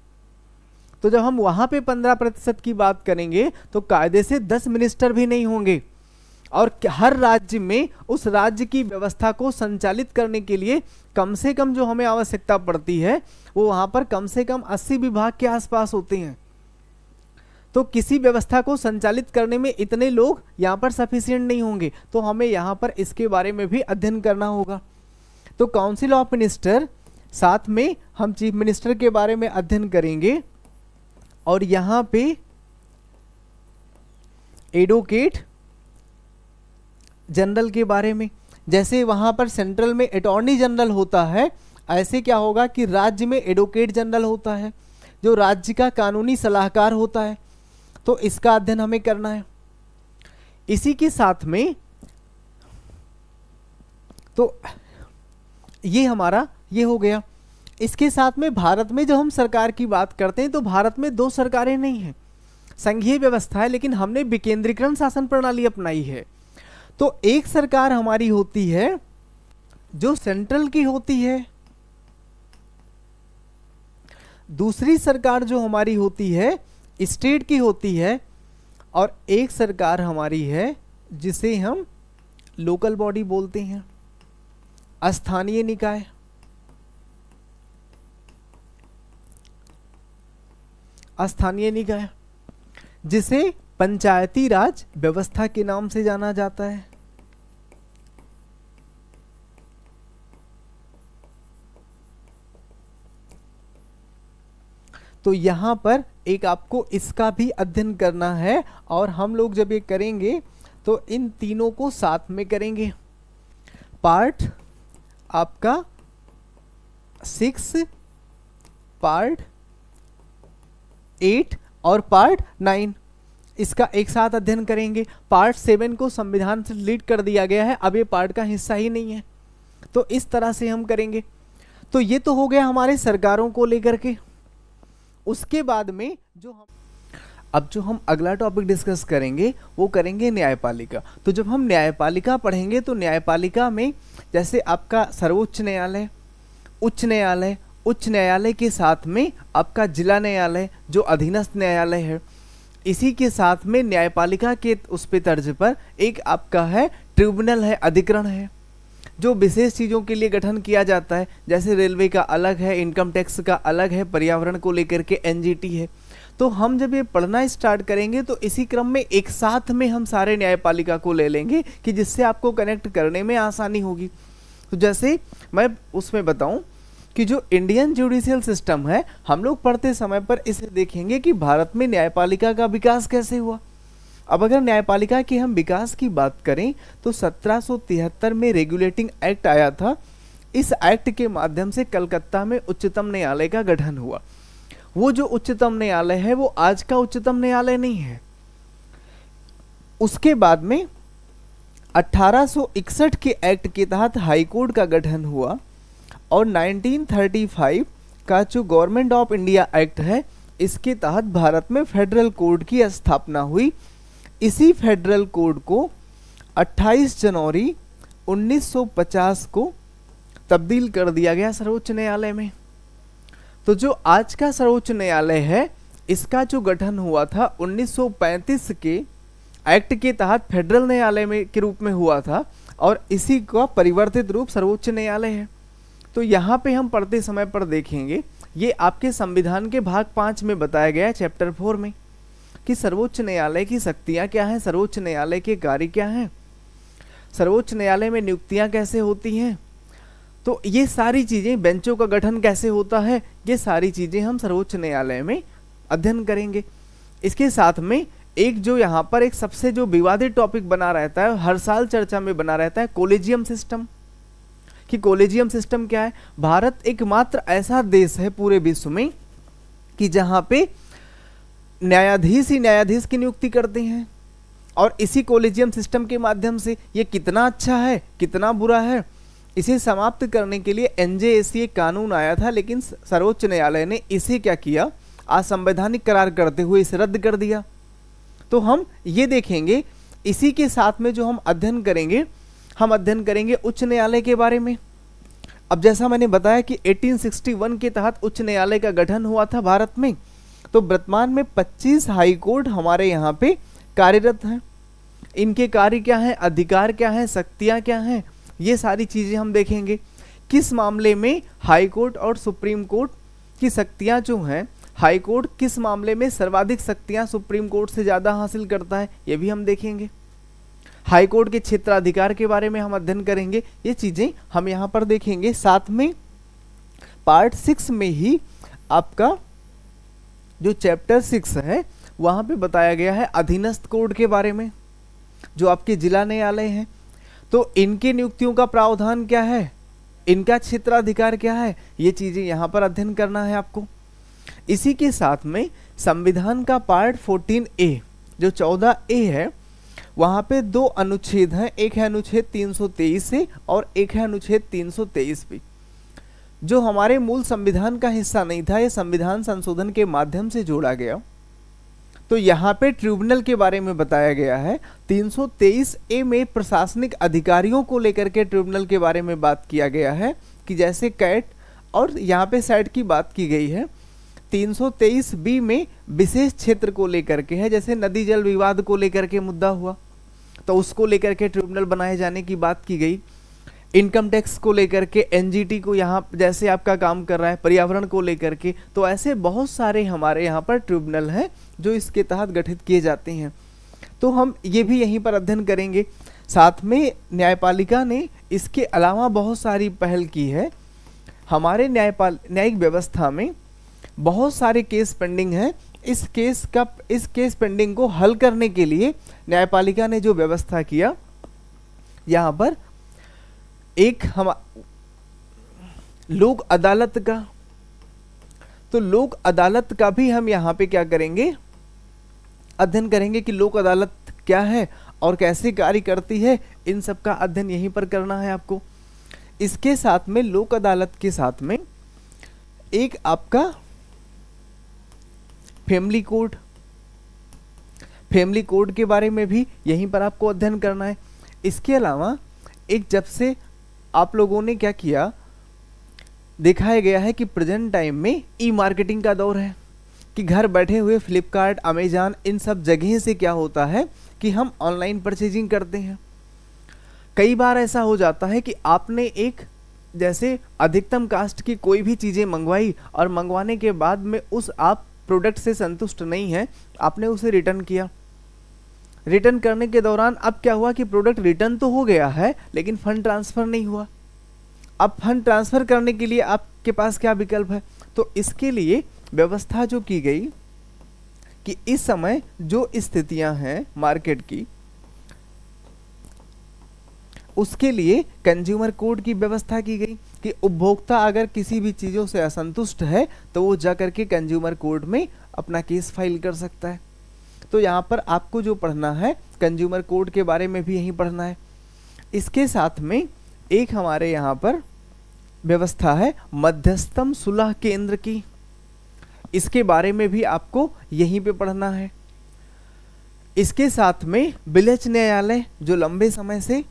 तो जब हम वहाँ पे पंद्रह प्रतिशत की बात करेंगे तो कायदे से दस मिनिस्टर भी नहीं होंगे और हर राज्य में उस राज्य की व्यवस्था को संचालित करने के लिए कम से कम जो हमें आवश्यकता पड़ती है वो वहाँ पर कम से कम अस्सी विभाग के आसपास होते हैं तो किसी व्यवस्था को संचालित करने में इतने लोग यहाँ पर सफिशियंट नहीं होंगे तो हमें यहाँ पर इसके बारे में भी अध्ययन करना होगा तो काउंसिल ऑफ मिनिस्टर साथ में हम चीफ मिनिस्टर के बारे में अध्ययन करेंगे और यहाँ पे एडवोकेट जनरल के बारे में जैसे वहाँ पर सेंट्रल में अटॉर्नी जनरल होता है ऐसे क्या होगा कि राज्य में एडवोकेट जनरल होता है जो राज्य का कानूनी सलाहकार होता है तो इसका अध्ययन हमें करना है इसी के साथ में तो ये हमारा ये हो गया इसके साथ में भारत में जब हम सरकार की बात करते हैं तो भारत में दो सरकारें नहीं हैं संघीय व्यवस्था है लेकिन हमने विकेंद्रीकरण शासन प्रणाली अपनाई है तो एक सरकार हमारी होती है जो सेंट्रल की होती है दूसरी सरकार जो हमारी होती है स्टेट की होती है और एक सरकार हमारी है जिसे हम लोकल बॉडी बोलते हैं स्थानीय निकाय स्थानीय निकाय जिसे पंचायती राज व्यवस्था के नाम से जाना जाता है तो यहां पर एक आपको इसका भी अध्ययन करना है और हम लोग जब ये करेंगे तो इन तीनों को साथ में करेंगे पार्ट आपका सिक्स पार्ट एट और पार्ट नाइन इसका एक साथ अध्ययन करेंगे पार्ट सेवन को संविधान से डिलीट कर दिया गया है अब ये पार्ट का हिस्सा ही नहीं है तो इस तरह से हम करेंगे तो ये तो हो गया हमारे सरकारों को लेकर के उसके बाद में जो हम अब जो हम अगला टॉपिक डिस्कस करेंगे वो करेंगे न्यायपालिका तो जब हम न्यायपालिका पढ़ेंगे तो न्यायपालिका में जैसे आपका सर्वोच्च न्यायालय उच्च न्यायालय उच्च न्यायालय के साथ में आपका जिला न्यायालय जो अधीनस्थ न्यायालय है इसी के साथ में न्यायपालिका के उस पे तर्ज पर एक आपका है ट्रिब्यूनल है अधिकरण है जो विशेष चीज़ों के लिए गठन किया जाता है जैसे रेलवे का अलग है इनकम टैक्स का अलग है पर्यावरण को लेकर के एन है तो हम जब ये पढ़ना स्टार्ट करेंगे तो इसी क्रम में एक साथ में हम सारे न्यायपालिका को ले लेंगे कि जिससे आपको कनेक्ट करने में आसानी होगी तो जैसे मैं उसमें बताऊं कि जो इंडियन जुडिशियल सिस्टम है हम लोग पढ़ते समय पर इसे देखेंगे कि भारत में न्यायपालिका का विकास कैसे हुआ अब अगर न्यायपालिका के हम विकास की बात करें तो 1773 में रेगुलेटिंग एक्ट आया था इस एक्ट के माध्यम से कलकत्ता में उच्चतम न्यायालय का गठन हुआ वो जो उच्चतम न्यायालय है वो आज का उच्चतम न्यायालय नहीं है उसके बाद में 1861 के एक्ट के तहत हाईकोर्ट का गठन हुआ और 1935 का जो गवर्नमेंट ऑफ इंडिया एक्ट है इसके तहत भारत में फेडरल कोर्ट की स्थापना हुई इसी फेडरल कोर्ट को 28 जनवरी 1950 को तब्दील कर दिया गया सर्वोच्च न्यायालय में तो जो आज का सर्वोच्च न्यायालय है इसका जो गठन हुआ था 1935 के एक्ट के तहत फेडरल न्यायालय में के रूप में हुआ था और इसी का परिवर्तित रूप सर्वोच्च न्यायालय है तो यहाँ पे हम पढ़ते समय पर देखेंगे ये आपके संविधान के भाग पाँच में बताया गया है चैप्टर फोर में कि सर्वोच्च न्यायालय की शक्तियाँ क्या हैं सर्वोच्च न्यायालय के कार्य क्या हैं सर्वोच्च न्यायालय में नियुक्तियाँ कैसे होती हैं तो ये सारी चीज़ें बेंचों का गठन कैसे होता है ये सारी चीज़ें हम सर्वोच्च न्यायालय में अध्ययन करेंगे इसके साथ में एक जो यहाँ पर एक सबसे जो विवादित टॉपिक बना रहता है हर साल चर्चा में बना रहता है कोलेजियम सिस्टम कि कोलेजियम सिस्टम क्या है भारत एकमात्र ऐसा देश है पूरे विश्व में कि जहां पे न्यायाधीश ही न्यायाधीश की नियुक्ति करते हैं और इसी कोलेजियम सिस्टम के माध्यम से ये कितना अच्छा है कितना बुरा है इसे समाप्त करने के लिए एन कानून आया था लेकिन सर्वोच्च न्यायालय ने इसे क्या किया असंवैधानिक करार करते हुए इसे रद्द कर दिया तो हम ये देखेंगे इसी के साथ में जो हम अध्ययन करेंगे हम अध्ययन करेंगे उच्च न्यायालय के बारे में अब जैसा मैंने बताया कि 1861 के तहत उच्च न्यायालय का गठन हुआ था भारत में तो वर्तमान में 25 हाई कोर्ट हमारे यहाँ पे कार्यरत हैं इनके कार्य क्या हैं अधिकार क्या हैं शक्तियाँ क्या हैं ये सारी चीज़ें हम देखेंगे किस मामले में हाई कोर्ट और सुप्रीम कोर्ट की शक्तियाँ जो हैं हाई कोर्ट किस मामले में सर्वाधिक शक्तियाँ सुप्रीम कोर्ट से ज़्यादा हासिल करता है ये भी हम देखेंगे हाईकोर्ट के क्षेत्राधिकार के बारे में हम अध्ययन करेंगे ये चीज़ें हम यहाँ पर देखेंगे साथ में पार्ट सिक्स में ही आपका जो चैप्टर सिक्स है वहां पे बताया गया है अधीनस्थ कोड के बारे में जो आपके जिला न्यायालय हैं तो इनके नियुक्तियों का प्रावधान क्या है इनका क्षेत्राधिकार क्या है ये चीज़ें यहाँ पर अध्ययन करना है आपको इसी के साथ में संविधान का पार्ट 14 ए जो 14 ए है वहाँ पे दो अनुच्छेद हैं एक है अनुच्छेद 323 से और एक है अनुच्छेद 323 पे जो हमारे मूल संविधान का हिस्सा नहीं था ये संविधान संशोधन के माध्यम से जोड़ा गया तो यहाँ पे ट्रिब्यूनल के बारे में बताया गया है 323 ए में प्रशासनिक अधिकारियों को लेकर के ट्रिब्यूनल के बारे में बात किया गया है कि जैसे कैट और यहाँ पे सैट की बात की गई है 323 बी में विशेष क्षेत्र को लेकर के है जैसे नदी जल विवाद को लेकर के मुद्दा हुआ तो उसको लेकर के ट्रिब्यूनल बनाए जाने की बात की गई इनकम टैक्स को लेकर के एनजीटी को यहाँ जैसे आपका काम कर रहा है पर्यावरण को लेकर के तो ऐसे बहुत सारे हमारे यहाँ पर ट्रिब्यूनल हैं जो इसके तहत गठित किए जाते हैं तो हम ये भी यहीं पर अध्ययन करेंगे साथ में न्यायपालिका ने इसके अलावा बहुत सारी पहल की है हमारे न्यायपाल न्यायिक व्यवस्था में बहुत सारे केस पेंडिंग हैं इस केस का इस केस पेंडिंग को हल करने के लिए न्यायपालिका ने जो व्यवस्था किया यहां पर एक हम लोक अदालत का तो लोक अदालत का भी हम यहां पे क्या करेंगे अध्ययन करेंगे कि लोक अदालत क्या है और कैसे कार्य करती है इन सब का अध्ययन यहीं पर करना है आपको इसके साथ में लोक अदालत के साथ में एक आपका फैमिली कोड फैमिली कोड के बारे में भी यहीं पर आपको अध्ययन करना है इसके अलावा एक जब से आप लोगों ने क्या किया दिखाया गया है कि प्रेजेंट टाइम में ई मार्केटिंग का दौर है कि घर बैठे हुए फ्लिपकार्ट अमेजान इन सब जगह से क्या होता है कि हम ऑनलाइन परचेजिंग करते हैं कई बार ऐसा हो जाता है कि आपने एक जैसे अधिकतम कास्ट की कोई भी चीज़ें मंगवाई और मंगवाने के बाद में उस आप प्रोडक्ट से संतुष्ट नहीं है आपने उसे रिटर्न किया रिटर्न करने के दौरान अब क्या हुआ कि प्रोडक्ट रिटर्न तो हो गया है लेकिन फंड ट्रांसफ़र नहीं हुआ अब फंड ट्रांसफ़र करने के लिए आपके पास क्या विकल्प है तो इसके लिए व्यवस्था जो की गई कि इस समय जो स्थितियां हैं मार्केट की उसके लिए कंज्यूमर कोड की व्यवस्था की गई कि उपभोक्ता अगर किसी भी चीज़ों से असंतुष्ट है तो वो जा करके कंज्यूमर कोर्ट में अपना केस फाइल कर सकता है तो यहाँ पर आपको जो पढ़ना है कंज्यूमर कोर्ट के बारे में भी यहीं पढ़ना है इसके साथ में एक हमारे यहाँ पर व्यवस्था है मध्यस्थम सुलह केंद्र की इसके बारे में भी आपको यहीं पे पढ़ना है इसके साथ में बिलेज न्यायालय जो लंबे समय से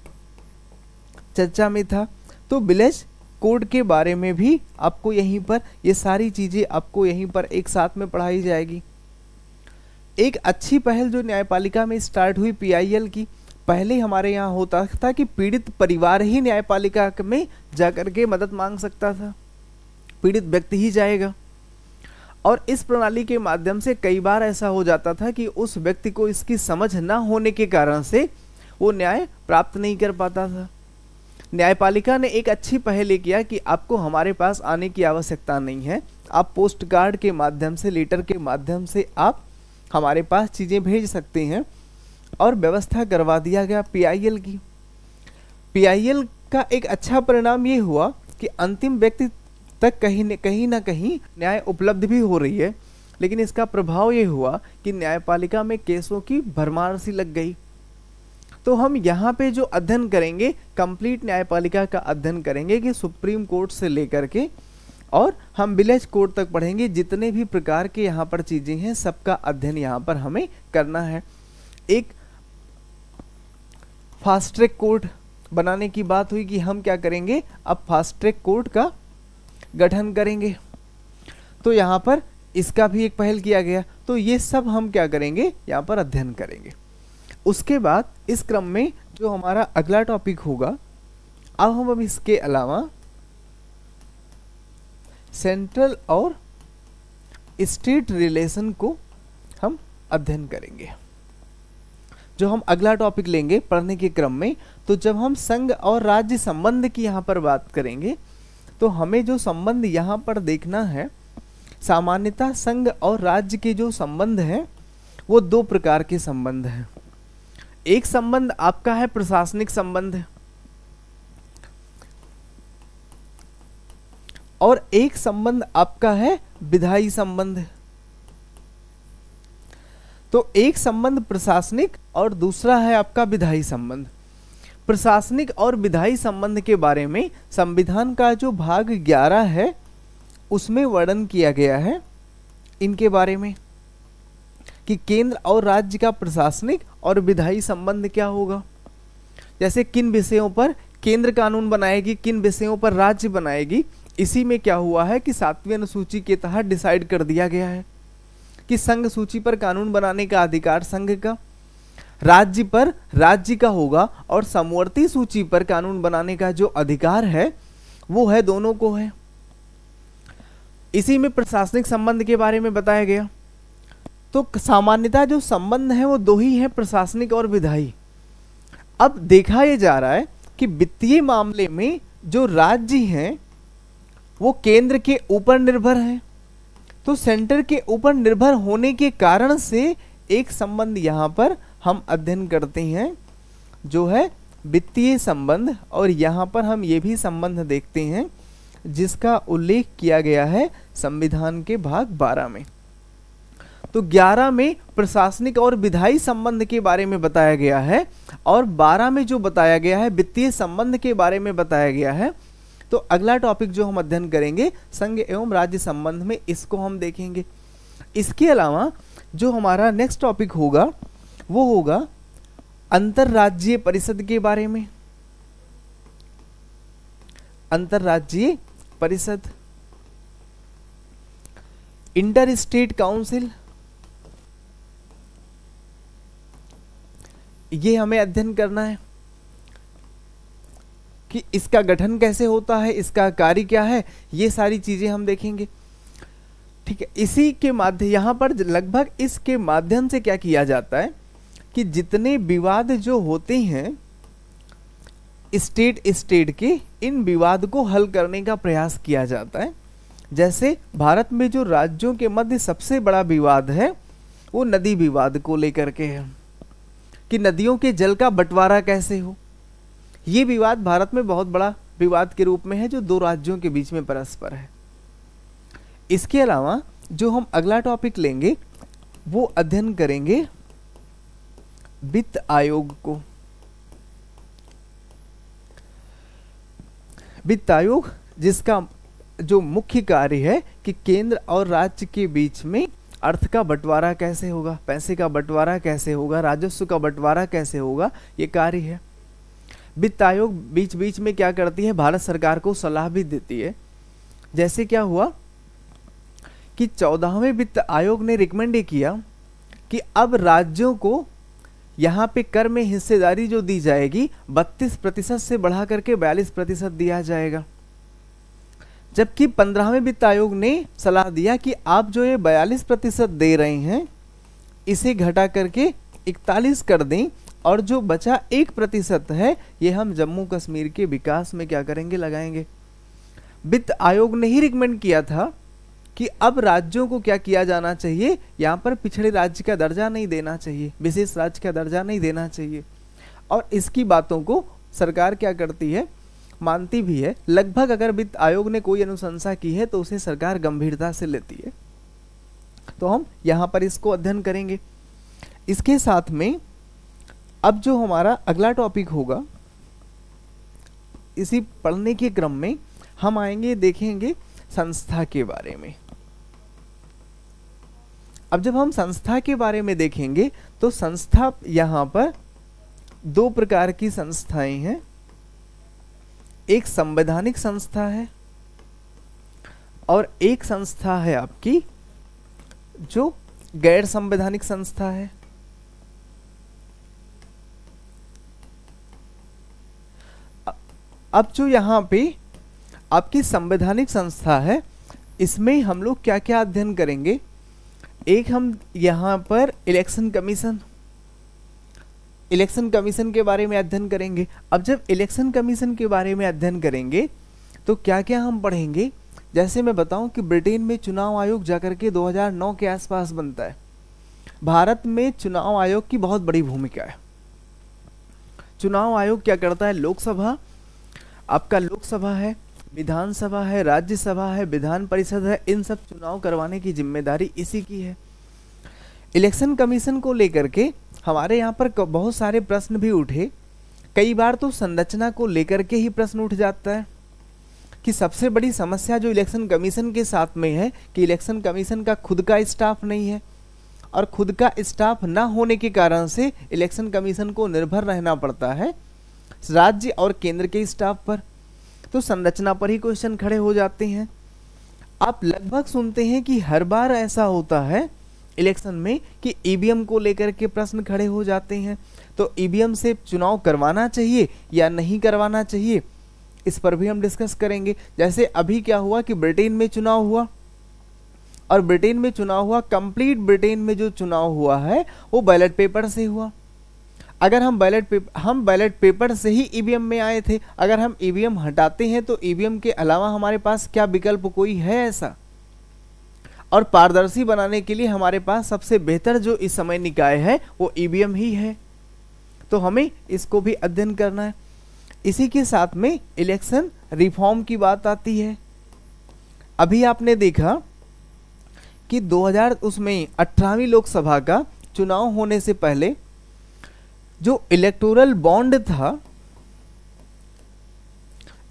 चर्चा में था तो बिलेज कोड के बारे में भी आपको यहीं पर ये सारी चीज़ें आपको यहीं पर एक साथ में पढ़ाई जाएगी एक अच्छी पहल जो न्यायपालिका में स्टार्ट हुई पीआईएल की पहले हमारे यहाँ होता था कि पीड़ित परिवार ही न्यायपालिका में जाकर के मदद मांग सकता था पीड़ित व्यक्ति ही जाएगा और इस प्रणाली के माध्यम से कई बार ऐसा हो जाता था कि उस व्यक्ति को इसकी समझ ना होने के कारण से वो न्याय प्राप्त नहीं कर पाता था न्यायपालिका ने एक अच्छी पहले किया कि आपको हमारे पास आने की आवश्यकता नहीं है आप पोस्ट कार्ड के माध्यम से लेटर के माध्यम से आप हमारे पास चीज़ें भेज सकते हैं और व्यवस्था करवा दिया गया पीआईएल की पीआईएल का एक अच्छा परिणाम ये हुआ कि अंतिम व्यक्ति तक कहीं न कहीं ना कहीं न्याय उपलब्ध भी हो रही है लेकिन इसका प्रभाव ये हुआ कि न्यायपालिका में केसों की भरमार सी लग गई तो हम यहाँ पे जो अध्ययन करेंगे कंप्लीट न्यायपालिका का अध्ययन करेंगे कि सुप्रीम कोर्ट से लेकर के और हम विलेज कोर्ट तक पढ़ेंगे जितने भी प्रकार के यहाँ पर चीज़ें हैं सबका अध्ययन यहाँ पर हमें करना है एक फास्ट ट्रैक कोर्ट बनाने की बात हुई कि हम क्या करेंगे अब फास्ट ट्रैक कोर्ट का गठन करेंगे तो यहाँ पर इसका भी एक पहल किया गया तो ये सब हम क्या करेंगे यहाँ पर अध्ययन करेंगे उसके बाद इस क्रम में जो हमारा अगला टॉपिक होगा अब हम अब इसके अलावा सेंट्रल और स्टेट रिलेशन को हम अध्ययन करेंगे जो हम अगला टॉपिक लेंगे पढ़ने के क्रम में तो जब हम संघ और राज्य संबंध की यहाँ पर बात करेंगे तो हमें जो संबंध यहाँ पर देखना है सामान्यतः संघ और राज्य के जो संबंध हैं वो दो प्रकार के संबंध हैं एक संबंध आपका है प्रशासनिक संबंध और एक संबंध आपका है विधायी संबंध तो एक संबंध प्रशासनिक और दूसरा है आपका विधायी संबंध प्रशासनिक और विधायी संबंध के बारे में संविधान का जो भाग 11 है उसमें वर्णन किया गया है इनके बारे में कि केंद्र और राज्य का प्रशासनिक और विधायी संबंध क्या होगा जैसे किन विषयों पर केंद्र कानून बनाएगी किन विषयों पर राज्य बनाएगी इसी में क्या हुआ है कि सातवीं अनुसूची के तहत डिसाइड कर दिया गया है कि संघ सूची पर कानून बनाने का अधिकार संघ का राज्य पर राज्य का होगा और समवर्ती सूची पर कानून बनाने का जो अधिकार है वो है दोनों को है इसी में प्रशासनिक संबंध के बारे में बताया गया तो सामान्यता जो संबंध है वो दो ही हैं प्रशासनिक और विधायी अब देखा यह जा रहा है कि वित्तीय मामले में जो राज्य हैं वो केंद्र के ऊपर निर्भर हैं तो सेंटर के ऊपर निर्भर होने के कारण से एक संबंध यहाँ पर हम अध्ययन करते हैं जो है वित्तीय संबंध और यहाँ पर हम ये भी संबंध देखते हैं जिसका उल्लेख किया गया है संविधान के भाग 12 में तो 11 में प्रशासनिक और विधायी संबंध के बारे में बताया गया है और 12 में जो बताया गया है वित्तीय संबंध के बारे में बताया गया है तो अगला टॉपिक जो हम अध्ययन करेंगे संघ एवं राज्य संबंध में इसको हम देखेंगे इसके अलावा जो हमारा नेक्स्ट टॉपिक होगा वो होगा अंतर्राज्यीय परिषद के बारे में अंतर्राज्यीय परिषद इंटर स्टेट काउंसिल ये हमें अध्ययन करना है कि इसका गठन कैसे होता है इसका कार्य क्या है ये सारी चीज़ें हम देखेंगे ठीक है इसी के माध्यम यहां पर लगभग इसके माध्यम से क्या किया जाता है कि जितने विवाद जो होते हैं स्टेट स्टेट के इन विवाद को हल करने का प्रयास किया जाता है जैसे भारत में जो राज्यों के मध्य सबसे बड़ा विवाद है वो नदी विवाद को लेकर के है कि नदियों के जल का बंटवारा कैसे हो ये विवाद भारत में बहुत बड़ा विवाद के रूप में है जो दो राज्यों के बीच में परस्पर है इसके अलावा जो हम अगला टॉपिक लेंगे वो अध्ययन करेंगे वित्त आयोग को वित्त आयोग जिसका जो मुख्य कार्य है कि केंद्र और राज्य के बीच में अर्थ का बंटवारा कैसे होगा पैसे का बंटवारा कैसे होगा राजस्व का बंटवारा कैसे होगा ये कार्य है वित्त आयोग बीच बीच में क्या करती है भारत सरकार को सलाह भी देती है जैसे क्या हुआ कि चौदाहवें वित्त आयोग ने रिकमेंड किया कि अब राज्यों को यहाँ पे कर में हिस्सेदारी जो दी जाएगी 32 प्रतिशत से बढ़ा करके बयालीस प्रतिशत दिया जाएगा जबकि पंद्रहवें वित्त आयोग ने सलाह दिया कि आप जो ये बयालीस प्रतिशत दे रहे हैं इसे घटा करके इकतालीस कर दें और जो बचा एक प्रतिशत है ये हम जम्मू कश्मीर के विकास में क्या करेंगे लगाएंगे वित्त आयोग ने ही रिकमेंड किया था कि अब राज्यों को क्या किया जाना चाहिए यहाँ पर पिछड़े राज्य का दर्जा नहीं देना चाहिए विशेष राज्य का दर्जा नहीं देना चाहिए और इसकी बातों को सरकार क्या करती है मानती भी है लगभग अगर वित्त आयोग ने कोई अनुशंसा की है तो उसे सरकार गंभीरता से लेती है तो हम यहाँ पर इसको अध्ययन करेंगे इसके साथ में अब जो हमारा अगला टॉपिक होगा इसी पढ़ने के क्रम में हम आएंगे देखेंगे संस्था के बारे में अब जब हम संस्था के बारे में देखेंगे तो संस्था यहाँ पर दो प्रकार की संस्थाएं हैं एक संवैधानिक संस्था है और एक संस्था है आपकी जो गैर संवैधानिक संस्था है अब जो यहां पे आपकी संवैधानिक संस्था है इसमें हम लोग क्या क्या अध्ययन करेंगे एक हम यहां पर इलेक्शन कमीशन इलेक्शन कमीशन के बारे में अध्ययन करेंगे अब जब इलेक्शन कमीशन के बारे में अध्ययन करेंगे तो क्या क्या हम पढ़ेंगे जैसे मैं बताऊं कि ब्रिटेन में चुनाव आयोग जाकर के 2009 के आसपास बनता है भारत में चुनाव आयोग की बहुत बड़ी भूमिका है चुनाव आयोग क्या करता है लोकसभा आपका लोकसभा है विधानसभा है राज्यसभा है विधान परिषद है इन सब चुनाव करवाने की जिम्मेदारी इसी की है इलेक्शन कमीशन को लेकर के हमारे यहाँ पर बहुत सारे प्रश्न भी उठे कई बार तो संरचना को लेकर के ही प्रश्न उठ जाता है कि सबसे बड़ी समस्या जो इलेक्शन कमीशन के साथ में है कि इलेक्शन कमीशन का खुद का स्टाफ नहीं है और खुद का स्टाफ ना होने के कारण से इलेक्शन कमीशन को निर्भर रहना पड़ता है राज्य और केंद्र के स्टाफ पर तो संरचना पर ही क्वेश्चन खड़े हो जाते हैं आप लगभग सुनते हैं कि हर बार ऐसा होता है इलेक्शन में कि ई को लेकर के प्रश्न खड़े हो जाते हैं तो ई से चुनाव करवाना चाहिए या नहीं करवाना चाहिए इस पर भी हम डिस्कस करेंगे जैसे अभी क्या हुआ कि ब्रिटेन में चुनाव हुआ और ब्रिटेन में चुनाव हुआ कंप्लीट ब्रिटेन में जो चुनाव हुआ है वो बैलेट पेपर से हुआ अगर हम बैलेट पेपर हम बैलेट पेपर से ही ईवीएम में आए थे अगर हम ईवीएम हटाते हैं तो ईवीएम के अलावा हमारे पास क्या विकल्प कोई है ऐसा और पारदर्शी बनाने के लिए हमारे पास सबसे बेहतर जो इस समय निकाय है वो ईवीएम e ही है तो हमें इसको भी अध्ययन करना है इसी के साथ में इलेक्शन रिफॉर्म की बात आती है अभी आपने देखा कि 2000 उसमें अठारहवीं लोकसभा का चुनाव होने से पहले जो इलेक्टोरल बॉन्ड था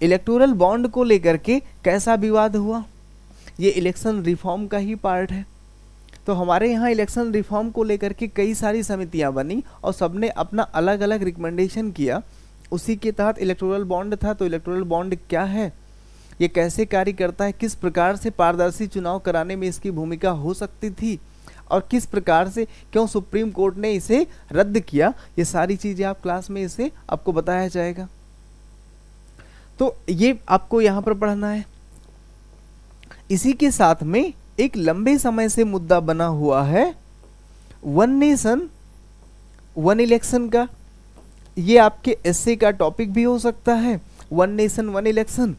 इलेक्टोरल बॉन्ड को लेकर के कैसा विवाद हुआ ये इलेक्शन रिफॉर्म का ही पार्ट है तो हमारे यहाँ इलेक्शन रिफॉर्म को लेकर के कई सारी समितियाँ बनी और सबने अपना अलग अलग रिकमेंडेशन किया उसी के तहत इलेक्टोरल बॉन्ड था तो इलेक्टोरल बॉन्ड क्या है ये कैसे कार्य करता है किस प्रकार से पारदर्शी चुनाव कराने में इसकी भूमिका हो सकती थी और किस प्रकार से क्यों सुप्रीम कोर्ट ने इसे रद्द किया ये सारी चीज़ें आप क्लास में इसे आपको बताया जाएगा तो ये आपको यहाँ पर पढ़ना है इसी के साथ में एक लंबे समय से मुद्दा बना हुआ है वन नेशन वन इलेक्शन का ये आपके एस का टॉपिक भी हो सकता है वन नेशन वन इलेक्शन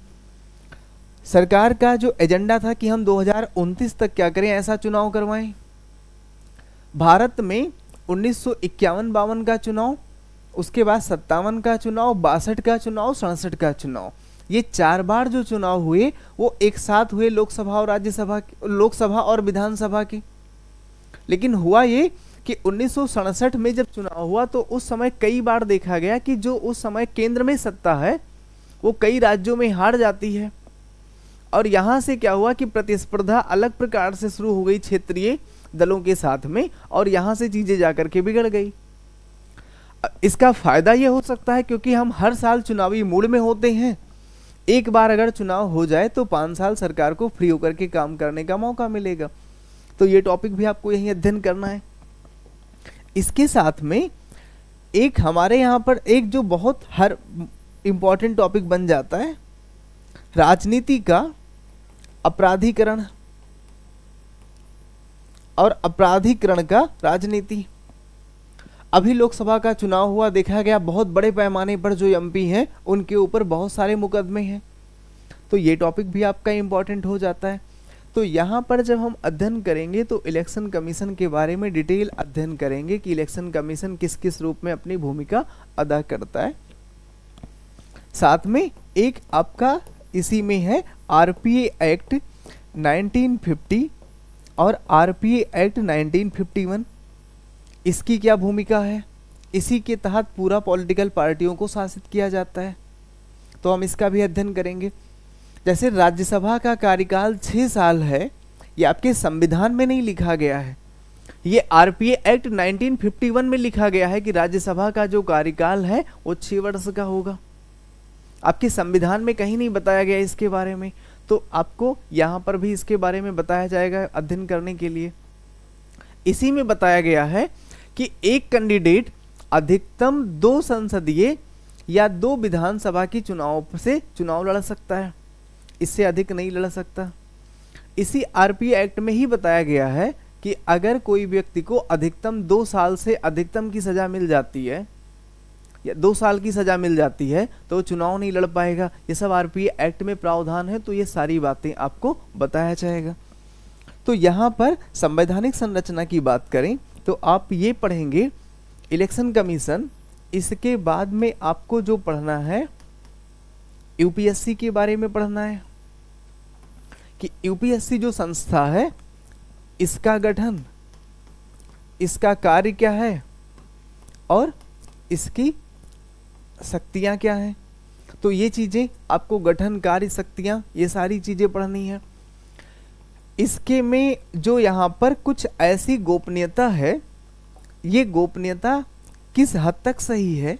सरकार का जो एजेंडा था कि हम 2029 तक क्या करें ऐसा चुनाव करवाएं भारत में उन्नीस सौ का चुनाव उसके बाद सत्तावन का चुनाव बासठ का चुनाव सड़सठ का चुनाव ये चार बार जो चुनाव हुए वो एक साथ हुए लोकसभा और राज्यसभा लोकसभा और विधानसभा के लेकिन हुआ ये कि उन्नीस में जब चुनाव हुआ तो उस समय कई बार देखा गया कि जो उस समय केंद्र में सत्ता है वो कई राज्यों में हार जाती है और यहाँ से क्या हुआ कि प्रतिस्पर्धा अलग प्रकार से शुरू हो गई क्षेत्रीय दलों के साथ में और यहाँ से चीज़ें जाकर के बिगड़ गई इसका फ़ायदा ये हो सकता है क्योंकि हम हर साल चुनावी मूड में होते हैं एक बार अगर चुनाव हो जाए तो पाँच साल सरकार को फ्री होकर के काम करने का मौका मिलेगा तो ये टॉपिक भी आपको यही अध्ययन करना है इसके साथ में एक हमारे यहाँ पर एक जो बहुत हर इम्पॉर्टेंट टॉपिक बन जाता है राजनीति का अपराधीकरण और अपराधीकरण का राजनीति अभी लोकसभा का चुनाव हुआ देखा गया बहुत बड़े पैमाने पर जो एम हैं उनके ऊपर बहुत सारे मुकदमे हैं तो ये टॉपिक भी आपका इम्पॉर्टेंट हो जाता है तो यहाँ पर जब हम अध्ययन करेंगे तो इलेक्शन कमीशन के बारे में डिटेल अध्ययन करेंगे कि इलेक्शन कमीशन किस किस रूप में अपनी भूमिका अदा करता है साथ में एक आपका इसी में है आर एक्ट 1950 और आर एक्ट 1951 इसकी क्या भूमिका है इसी के तहत पूरा पॉलिटिकल पार्टियों को शासित किया जाता है तो हम इसका भी अध्ययन करेंगे जैसे राज्यसभा का कार्यकाल छः साल है ये आपके संविधान में नहीं लिखा गया है ये आर एक्ट 1951 में लिखा गया है कि राज्यसभा का जो कार्यकाल है वो छः वर्ष का होगा आपके संविधान में कहीं नहीं बताया गया इसके बारे में तो आपको यहाँ पर भी इसके बारे में बताया जाएगा अध्ययन करने के लिए इसी में बताया गया है कि एक कैंडिडेट अधिकतम दो संसदीय या दो विधानसभा की चुनाव से चुनाव लड़ सकता है इससे अधिक नहीं लड़ सकता इसी आरपी एक्ट में ही बताया गया है कि अगर कोई व्यक्ति को अधिकतम दो साल से अधिकतम की सज़ा मिल जाती है या दो साल की सज़ा मिल जाती है तो चुनाव नहीं लड़ पाएगा ये सब आरपी एक्ट में प्रावधान है तो ये सारी बातें आपको बताया जाएगा तो यहाँ पर संवैधानिक संरचना की बात करें तो आप ये पढ़ेंगे इलेक्शन कमीशन इसके बाद में आपको जो पढ़ना है यूपीएससी के बारे में पढ़ना है कि यूपीएससी जो संस्था है इसका गठन इसका कार्य क्या है और इसकी शक्तियाँ क्या हैं तो ये चीज़ें आपको गठन कार्य शक्तियाँ ये सारी चीज़ें पढ़नी है इसके में जो यहाँ पर कुछ ऐसी गोपनीयता है ये गोपनीयता किस हद तक सही है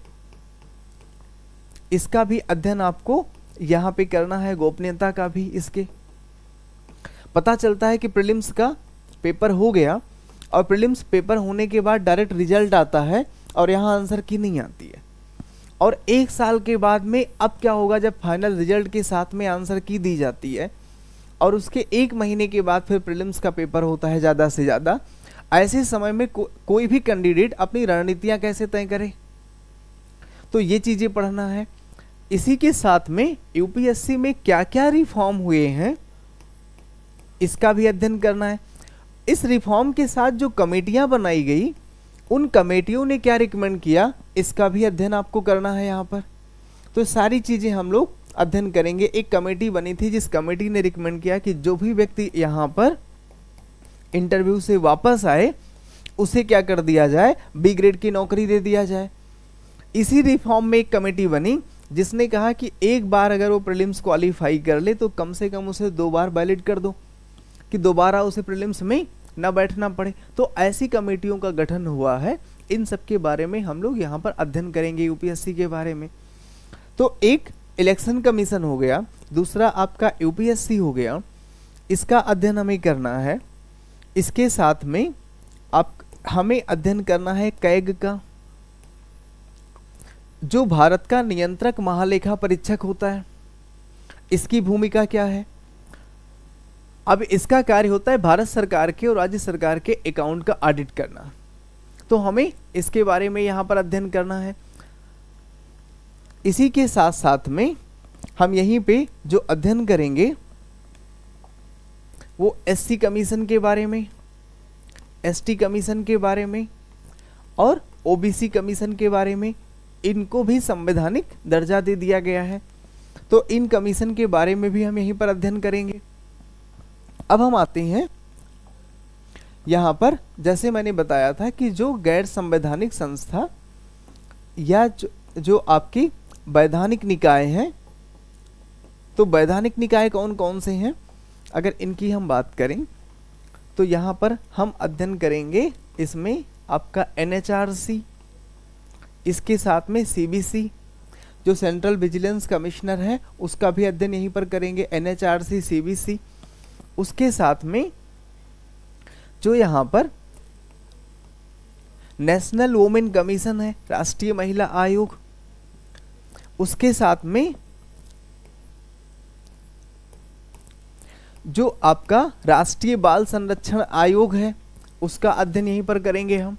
इसका भी अध्ययन आपको यहाँ पे करना है गोपनीयता का भी इसके पता चलता है कि प्रीलिम्स का पेपर हो गया और प्रीलिम्स पेपर होने के बाद डायरेक्ट रिजल्ट आता है और यहाँ आंसर की नहीं आती है और एक साल के बाद में अब क्या होगा जब फाइनल रिजल्ट के साथ में आंसर की दी जाती है और उसके एक महीने के बाद फिर प्रिलिम्स का पेपर होता है ज़्यादा से ज़्यादा ऐसे समय में को, कोई भी कैंडिडेट अपनी रणनीतियाँ कैसे तय करे तो ये चीज़ें पढ़ना है इसी के साथ में यूपीएससी में क्या क्या रिफॉर्म हुए हैं इसका भी अध्ययन करना है इस रिफॉर्म के साथ जो कमेटियां बनाई गई उन कमेटियों ने क्या रिकमेंड किया इसका भी अध्ययन आपको करना है यहां पर तो सारी चीज़ें हम लोग अध्ययन करेंगे एक कमेटी बनी थी जिस कमेटी ने रिकमेंड किया कि जो भी व्यक्ति यहाँ पर इंटरव्यू से वापस आए उसे क्या कर दिया जाए बी ग्रेड की नौकरी दे दिया जाए इसी रिफॉर्म में एक कमेटी बनी जिसने कहा कि एक बार अगर वो प्रिलिम्स क्वालिफाई कर ले तो कम से कम उसे दो बार वैलिड कर दो कि दोबारा उसे प्रिलिम्स में ना बैठना पड़े तो ऐसी कमेटियों का गठन हुआ है इन सब के बारे में हम लोग यहाँ पर अध्ययन करेंगे यूपीएससी के बारे में तो एक इलेक्शन कमीशन हो गया दूसरा आपका यूपीएससी हो गया इसका अध्ययन हमें करना है इसके साथ में आप हमें अध्ययन करना है कैग का जो भारत का नियंत्रक महालेखा परीक्षक होता है इसकी भूमिका क्या है अब इसका कार्य होता है भारत सरकार के और राज्य सरकार के अकाउंट का ऑडिट करना तो हमें इसके बारे में यहाँ पर अध्ययन करना है इसी के साथ साथ में हम यहीं पे जो अध्ययन करेंगे वो एससी कमीशन के बारे में एसटी कमीशन के बारे में और ओबीसी कमीशन के बारे में इनको भी संवैधानिक दर्जा दे दिया गया है तो इन कमीशन के बारे में भी हम यहीं पर अध्ययन करेंगे अब हम आते हैं यहाँ पर जैसे मैंने बताया था कि जो गैर संवैधानिक संस्था या जो, जो आपकी वैधानिक निकाय हैं तो वैधानिक निकाय कौन कौन से हैं अगर इनकी हम बात करें तो यहाँ पर हम अध्ययन करेंगे इसमें आपका एन इसके साथ में सी जो सेंट्रल विजिलेंस कमिश्नर है उसका भी अध्ययन यहीं पर करेंगे N H R C C B C उसके साथ में जो यहाँ पर नेशनल वोमेन कमीशन है राष्ट्रीय महिला आयोग उसके साथ में जो आपका राष्ट्रीय बाल संरक्षण आयोग है उसका अध्ययन यहीं पर करेंगे हम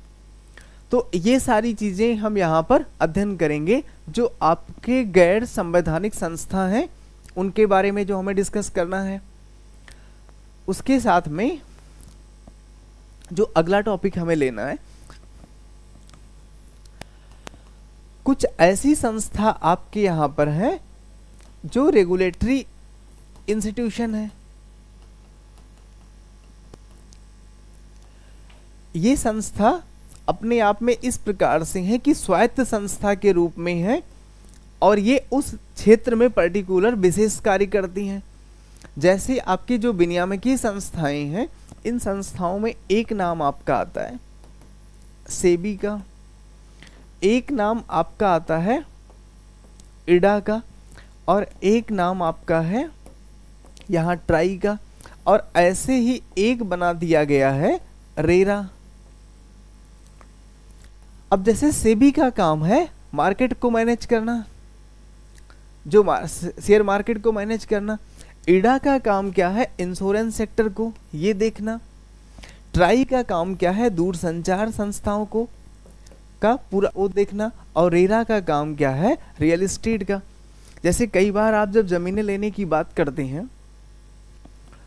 तो ये सारी चीज़ें हम यहाँ पर अध्ययन करेंगे जो आपके गैर संवैधानिक संस्था हैं उनके बारे में जो हमें डिस्कस करना है उसके साथ में जो अगला टॉपिक हमें लेना है कुछ ऐसी संस्था आपके यहाँ पर है जो रेगुलेटरी इंस्टीट्यूशन है ये संस्था अपने आप में इस प्रकार से है कि स्वायत्त संस्था के रूप में है और ये उस क्षेत्र में पर्टिकुलर विशेष कार्य करती हैं जैसे आपकी जो विनियामकीय संस्थाएं हैं इन संस्थाओं में एक नाम आपका आता है सेबी का एक नाम आपका आता है इडा का और एक नाम आपका है यहाँ ट्राई का और ऐसे ही एक बना दिया गया है रेरा अब जैसे सेबी का काम है मार्केट को मैनेज करना जो शेयर मार्केट को मैनेज करना इडा का काम क्या है इंश्योरेंस सेक्टर को ये देखना ट्राई का काम क्या है दूर संचार संस्थाओं को का पूरा वो देखना और रेरा का काम क्या है रियल इस्टेट का जैसे कई बार आप जब ज़मीनें लेने की बात करते हैं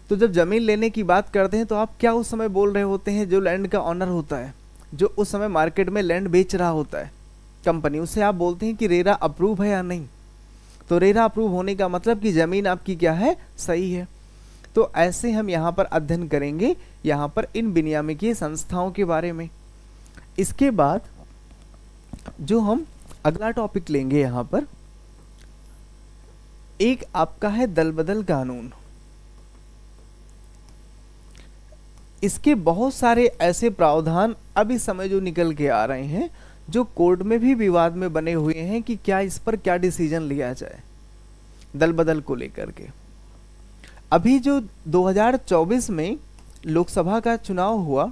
तो जब ज़मीन लेने की बात करते हैं तो आप क्या उस समय बोल रहे होते हैं जो लैंड का ऑनर होता है जो उस समय मार्केट में लैंड बेच रहा होता है कंपनी उससे आप बोलते हैं कि रेरा अप्रूव है या नहीं तो रेरा अप्रूव होने का मतलब कि ज़मीन आपकी क्या है सही है तो ऐसे हम यहाँ पर अध्ययन करेंगे यहाँ पर इन बिनियामिकीय संस्थाओं के बारे में इसके बाद जो हम अगला टॉपिक लेंगे यहाँ पर एक आपका है दल बदल कानून इसके बहुत सारे ऐसे प्रावधान अभी समय जो निकल के आ रहे हैं जो कोर्ट में भी विवाद में बने हुए हैं कि क्या इस पर क्या डिसीजन लिया जाए दल बदल को लेकर के अभी जो 2024 में लोकसभा का चुनाव हुआ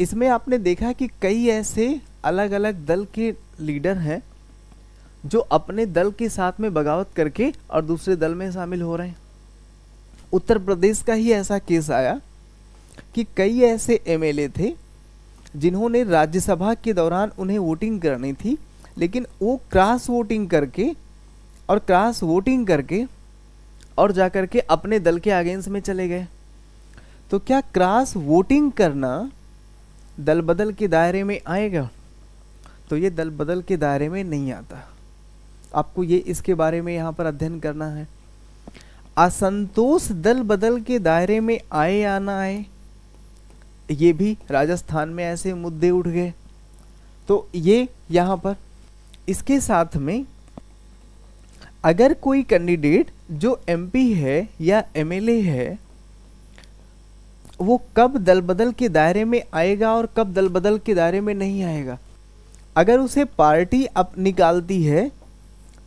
इसमें आपने देखा कि कई ऐसे अलग अलग दल के लीडर हैं जो अपने दल के साथ में बगावत करके और दूसरे दल में शामिल हो रहे हैं उत्तर प्रदेश का ही ऐसा केस आया कि कई ऐसे एमएलए थे जिन्होंने राज्यसभा के दौरान उन्हें वोटिंग करनी थी लेकिन वो क्रॉस वोटिंग करके और क्रॉस वोटिंग करके और जा कर के अपने दल के अगेंस्ट में चले गए तो क्या क्रॉस वोटिंग करना दल बदल के दायरे में आएगा तो ये दल बदल के दायरे में नहीं आता आपको ये इसके बारे में यहाँ पर अध्ययन करना है असंतोष दल बदल के दायरे में आए या ना आए ये भी राजस्थान में ऐसे मुद्दे उठ गए तो ये यहाँ पर इसके साथ में अगर कोई कैंडिडेट जो एमपी है या एमएलए है वो कब दल बदल के दायरे में आएगा और कब दल बदल के दायरे में नहीं आएगा अगर उसे पार्टी अप निकालती है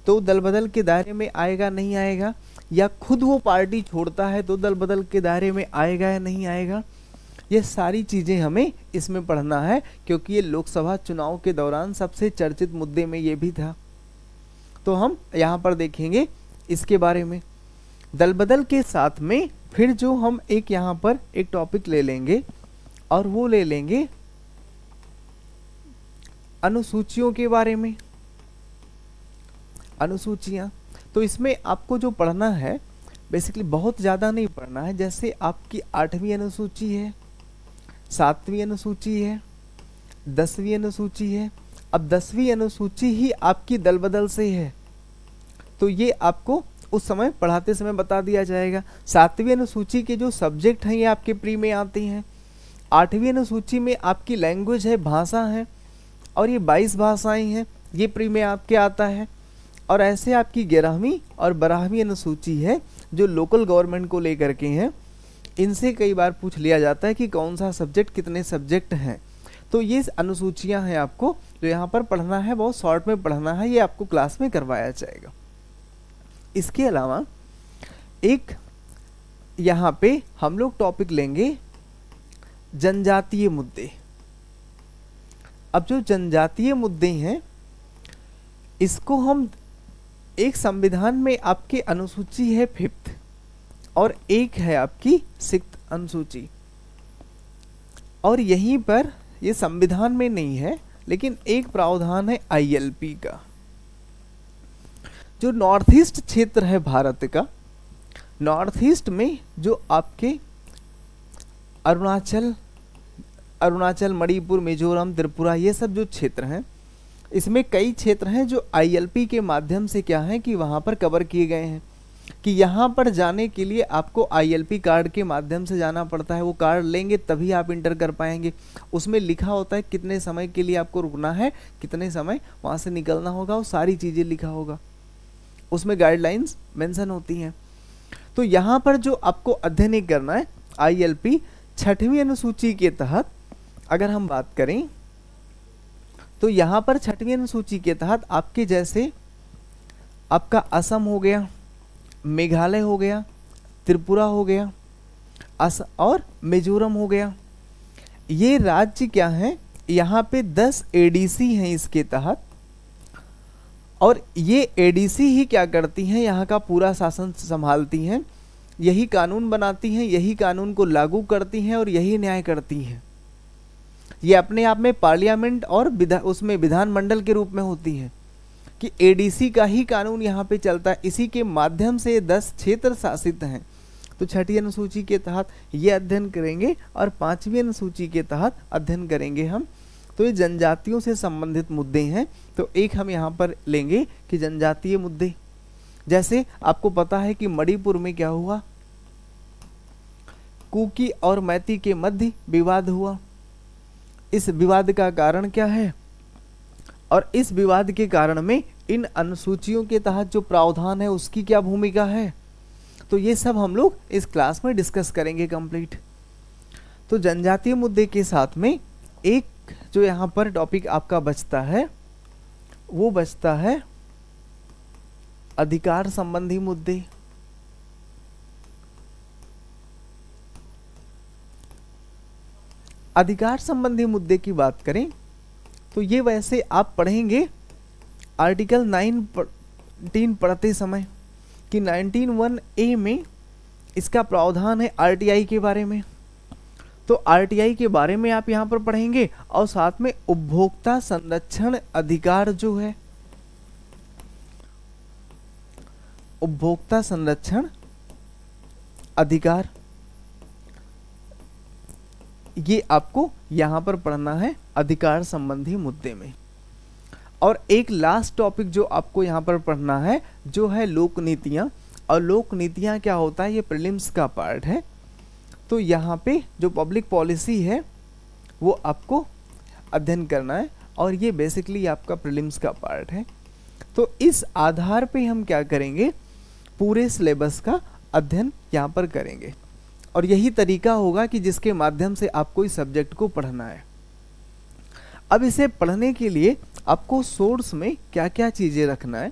तो दल बदल के दायरे में आएगा नहीं आएगा या खुद वो पार्टी छोड़ता है तो दल बदल के दायरे में आएगा या नहीं आएगा ये सारी चीज़ें हमें इसमें पढ़ना है क्योंकि ये लोकसभा चुनाव के दौरान सबसे चर्चित मुद्दे में ये भी था तो हम यहाँ पर देखेंगे इसके बारे में दल बदल के साथ में फिर जो हम एक यहाँ पर एक टॉपिक ले लेंगे और वो ले लेंगे अनुसूचियों के बारे में अनुसूचियाँ तो इसमें आपको जो पढ़ना है बेसिकली बहुत ज़्यादा नहीं पढ़ना है जैसे आपकी आठवीं अनुसूची है सातवीं अनुसूची है दसवीं अनुसूची है अब दसवीं अनुसूची ही आपकी दल बदल से है तो ये आपको उस समय पढ़ाते समय बता दिया जाएगा सातवीं अनुसूची के जो सब्जेक्ट हैं ये आपके प्री में आते हैं आठवीं अनुसूची में आपकी लैंग्वेज है भाषा है और ये बाईस भाषाएं हैं ये प्री में आपके आता है और ऐसे आपकी ग्यारहवीं और बारहवीं अनुसूची है जो लोकल गवर्नमेंट को लेकर के हैं इनसे कई बार पूछ लिया जाता है कि कौन सा सब्जेक्ट कितने सब्जेक्ट हैं तो ये अनुसूचियाँ हैं आपको जो यहाँ पर पढ़ना है बहुत शॉर्ट में पढ़ना है ये आपको क्लास में करवाया जाएगा इसके अलावा एक यहाँ पे हम लोग टॉपिक लेंगे जनजातीय मुद्दे अब जो जनजातीय मुद्दे हैं इसको हम एक संविधान में आपकी अनुसूची है फिफ्थ और एक है आपकी सिक्त अनुसूची और यहीं पर ये संविधान में नहीं है लेकिन एक प्रावधान है आईएलपी का जो नॉर्थ ईस्ट क्षेत्र है भारत का नॉर्थ ईस्ट में जो आपके अरुणाचल अरुणाचल मणिपुर मिजोरम त्रिपुरा ये सब जो क्षेत्र हैं इसमें कई क्षेत्र हैं जो आई के माध्यम से क्या है कि वहाँ पर कवर किए गए हैं कि यहाँ पर जाने के लिए आपको आई कार्ड के माध्यम से जाना पड़ता है वो कार्ड लेंगे तभी आप इंटर कर पाएंगे उसमें लिखा होता है कितने समय के लिए आपको रुकना है कितने समय वहाँ से निकलना होगा वो सारी चीज़ें लिखा होगा उसमें गाइडलाइंस मेंशन होती हैं तो यहाँ पर जो आपको अध्ययन करना है आई एल छठवीं अनुसूची के तहत अगर हम बात करें तो यहाँ पर छठवीं अनुसूची के तहत आपके जैसे आपका असम हो गया मेघालय हो गया त्रिपुरा हो गया अस और मिजोरम हो गया ये राज्य क्या हैं यहाँ पे 10 एडीसी हैं इसके तहत और ये एडीसी ही क्या करती हैं यहाँ का पूरा शासन संभालती हैं यही कानून बनाती हैं यही कानून को लागू करती हैं और यही न्याय करती हैं ये अपने आप में पार्लियामेंट और विधा उसमें विधानमंडल के रूप में होती है कि एडीसी का ही कानून यहाँ पे चलता है इसी के माध्यम से दस क्षेत्र शासित हैं तो छठी अनुसूची के तहत ये अध्ययन करेंगे और पाँचवीं अनुसूची के तहत अध्ययन करेंगे हम तो ये जनजातियों से संबंधित मुद्दे हैं तो एक हम यहाँ पर लेंगे कि जनजातीय मुद्दे जैसे आपको पता है कि मणिपुर में क्या हुआ कुकी और मैती के मध्य विवाद हुआ इस विवाद का कारण क्या है और इस विवाद के कारण में इन अनुसूचियों के तहत जो प्रावधान है उसकी क्या भूमिका है तो ये सब हम लोग इस क्लास में डिस्कस करेंगे कंप्लीट तो जनजातीय मुद्दे के साथ में एक जो यहाँ पर टॉपिक आपका बचता है वो बचता है अधिकार संबंधी मुद्दे अधिकार संबंधी मुद्दे की बात करें तो ये वैसे आप पढ़ेंगे आर्टिकल नाइन टीन पढ़ते समय कि नाइनटीन वन ए में इसका प्रावधान है आरटीआई के बारे में तो आरटीआई के बारे में आप यहाँ पर पढ़ेंगे और साथ में उपभोक्ता संरक्षण अधिकार जो है उपभोक्ता संरक्षण अधिकार ये आपको यहाँ पर पढ़ना है अधिकार संबंधी मुद्दे में और एक लास्ट टॉपिक जो आपको यहाँ पर पढ़ना है जो है लोक नीतियाँ और लोक नीतियाँ क्या होता है ये प्रिलिम्स का पार्ट है तो यहाँ पे जो पब्लिक पॉलिसी है वो आपको अध्ययन करना है और ये बेसिकली आपका प्रिलिम्स का पार्ट है तो इस आधार पे हम क्या करेंगे पूरे सिलेबस का अध्ययन यहाँ पर करेंगे और यही तरीका होगा कि जिसके माध्यम से आपको इस सब्जेक्ट को पढ़ना है अब इसे पढ़ने के लिए आपको सोर्स में क्या क्या चीज़ें रखना है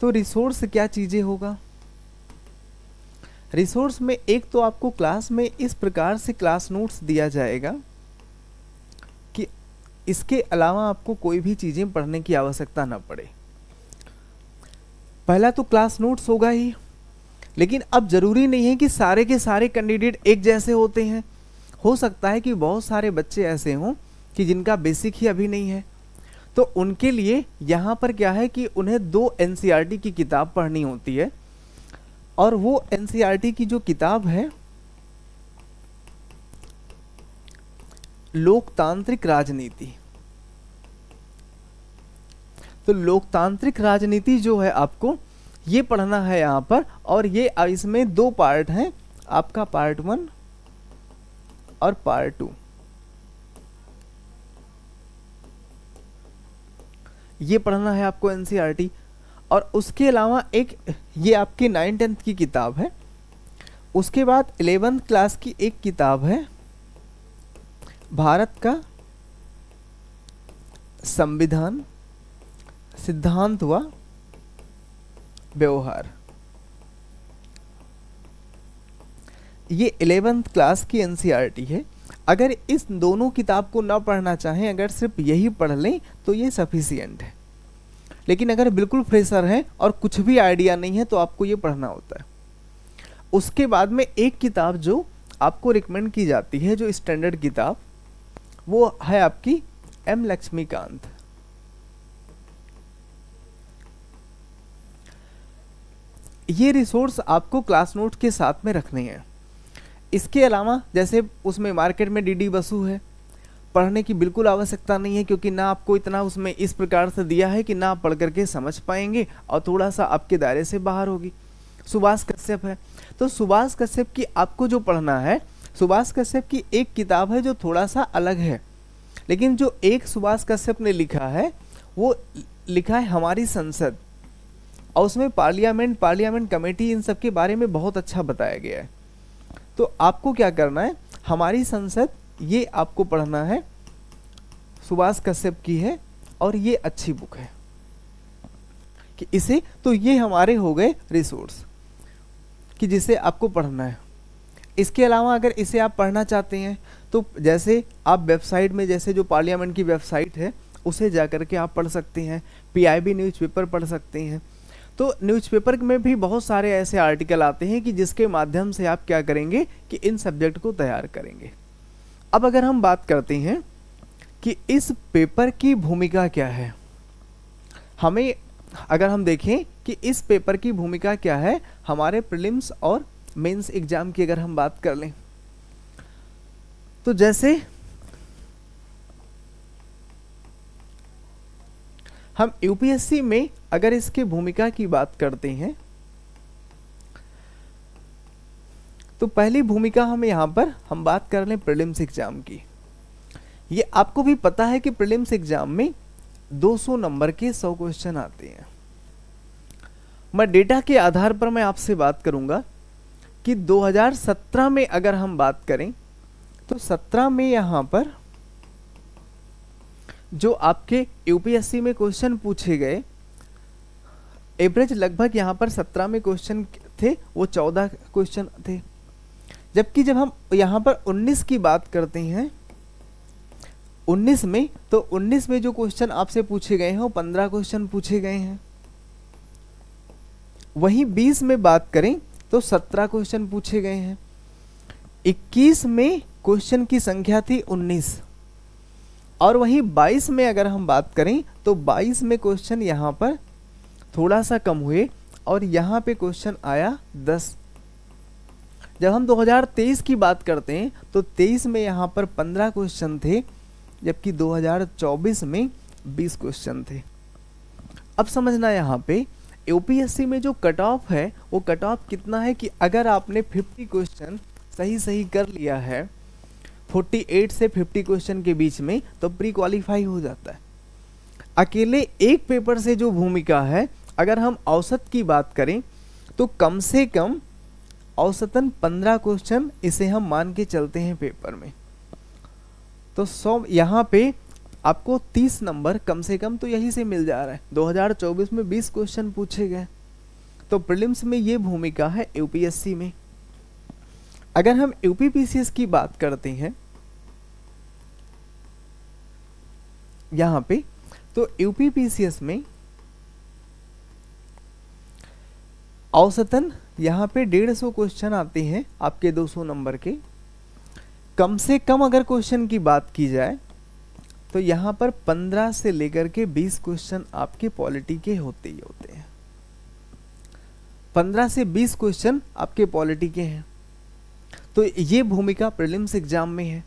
तो रिसोर्स क्या चीज़ें होगा रिसोर्स में एक तो आपको क्लास में इस प्रकार से क्लास नोट्स दिया जाएगा कि इसके अलावा आपको कोई भी चीज़ें पढ़ने की आवश्यकता ना पड़े पहला तो क्लास नोट्स होगा ही लेकिन अब ज़रूरी नहीं है कि सारे के सारे कैंडिडेट एक जैसे होते हैं हो सकता है कि बहुत सारे बच्चे ऐसे हों कि जिनका बेसिक ही अभी नहीं है तो उनके लिए यहाँ पर क्या है कि उन्हें दो एन की किताब पढ़नी होती है और वो एन की जो किताब है लोकतांत्रिक राजनीति तो लोकतांत्रिक राजनीति जो है आपको ये पढ़ना है यहाँ पर और ये इसमें दो पार्ट हैं आपका पार्ट वन और पार्ट टू ये पढ़ना है आपको एन e और उसके अलावा एक ये आपकी नाइन टेंथ की किताब है उसके बाद एलेवेंथ क्लास की एक किताब है भारत का संविधान सिद्धांत हुआ व्यवहार ये इलेवेंथ क्लास की एनसीईआरटी e है अगर इस दोनों किताब को ना पढ़ना चाहें अगर सिर्फ यही पढ़ लें तो ये सफिशियंट है लेकिन अगर बिल्कुल फ्रेशर हैं और कुछ भी आइडिया नहीं है तो आपको ये पढ़ना होता है उसके बाद में एक किताब जो आपको रिकमेंड की जाती है जो स्टैंडर्ड किताब वो है आपकी एम लक्ष्मीकांत ये रिसोर्स आपको क्लास नोट के साथ में रखने हैं इसके अलावा जैसे उसमें मार्केट में डीडी बसु है पढ़ने की बिल्कुल आवश्यकता नहीं है क्योंकि ना आपको इतना उसमें इस प्रकार से दिया है कि ना आप पढ़ करके समझ पाएंगे और थोड़ा सा आपके दायरे से बाहर होगी सुभाष कश्यप है तो सुभाष कश्यप की आपको जो पढ़ना है सुभाष कश्यप की एक किताब है जो थोड़ा सा अलग है लेकिन जो एक सुभाष कश्यप ने लिखा है वो लिखा है हमारी संसद और उसमें पार्लियामेंट पार्लियामेंट कमेटी इन सब के बारे में बहुत अच्छा बताया गया है तो आपको क्या करना है हमारी संसद ये आपको पढ़ना है सुभाष कश्यप की है और ये अच्छी बुक है कि इसे तो ये हमारे हो गए रिसोर्स कि जिसे आपको पढ़ना है इसके अलावा अगर इसे आप पढ़ना चाहते हैं तो जैसे आप वेबसाइट में जैसे जो पार्लियामेंट की वेबसाइट है उसे जाकर के आप पढ़ सकते हैं पीआईबी न्यूज़पेपर पढ़ सकते हैं तो न्यूज़पेपर में भी बहुत सारे ऐसे आर्टिकल आते हैं कि जिसके माध्यम से आप क्या करेंगे कि इन सब्जेक्ट को तैयार करेंगे अब अगर हम बात करते हैं कि इस पेपर की भूमिका क्या है हमें अगर हम देखें कि इस पेपर की भूमिका क्या है हमारे प्रिलिम्स और मेंस एग्जाम की अगर हम बात कर लें तो जैसे हम यूपीएससी में अगर इसके भूमिका की बात करते हैं तो पहली भूमिका हम यहां पर हम बात कर लें प्रिलिम्स एग्ज़ाम की ये आपको भी पता है कि प्रिलिम्स एग्ज़ाम में 200 नंबर के 100 क्वेश्चन आते हैं मैं डेटा के आधार पर मैं आपसे बात करूंगा कि 2017 में अगर हम बात करें तो 17 में यहां पर जो आपके यूपीएससी में क्वेश्चन पूछे गए एवरेज लगभग यहाँ पर सत्रह में क्वेश्चन थे वो चौदह क्वेश्चन थे जबकि जब हम यहाँ पर उन्नीस की बात करते हैं उन्नीस में तो उन्नीस में जो क्वेश्चन आपसे पूछे गए हैं वो पंद्रह क्वेश्चन पूछे गए हैं वहीं बीस में बात करें तो सत्रह क्वेश्चन पूछे गए हैं इक्कीस में क्वेश्चन की संख्या थी उन्नीस और वहीं बाईस में अगर हम बात करें तो बाईस में क्वेश्चन यहाँ पर थोड़ा सा कम हुए और यहाँ पे क्वेश्चन आया दस जब हम 2023 की बात करते हैं तो 23 में यहाँ पर 15 क्वेश्चन थे जबकि 2024 में 20 क्वेश्चन थे अब समझना यहाँ पे यूपीएससी में जो कट ऑफ है वो कट ऑफ कितना है कि अगर आपने 50 क्वेश्चन सही सही कर लिया है 48 से 50 क्वेश्चन के बीच में तो प्री क्वालिफाई हो जाता है अकेले एक पेपर से जो भूमिका है अगर हम औसत की बात करें तो कम से कम औसतन पंद्रह क्वेश्चन इसे हम मान के चलते हैं पेपर में तो सौ यहाँ पे आपको 30 नंबर कम से कम तो यही से मिल जा रहा है 2024 में 20 क्वेश्चन पूछे गए तो प्रिलिम्स में ये भूमिका है यूपीएससी में अगर हम यूपीपीसीएस की बात करते हैं यहाँ पे तो यूपीपीसीएस में औसतन यहाँ पे डेढ़ सौ क्वेश्चन आते हैं आपके 200 नंबर के कम से कम अगर क्वेश्चन की बात की जाए तो यहाँ पर 15 से लेकर के 20 क्वेश्चन आपके पॉलिटी के होते ही होते हैं 15 से 20 क्वेश्चन आपके पॉलिटी के हैं तो ये भूमिका प्रिलिम्स एग्जाम में है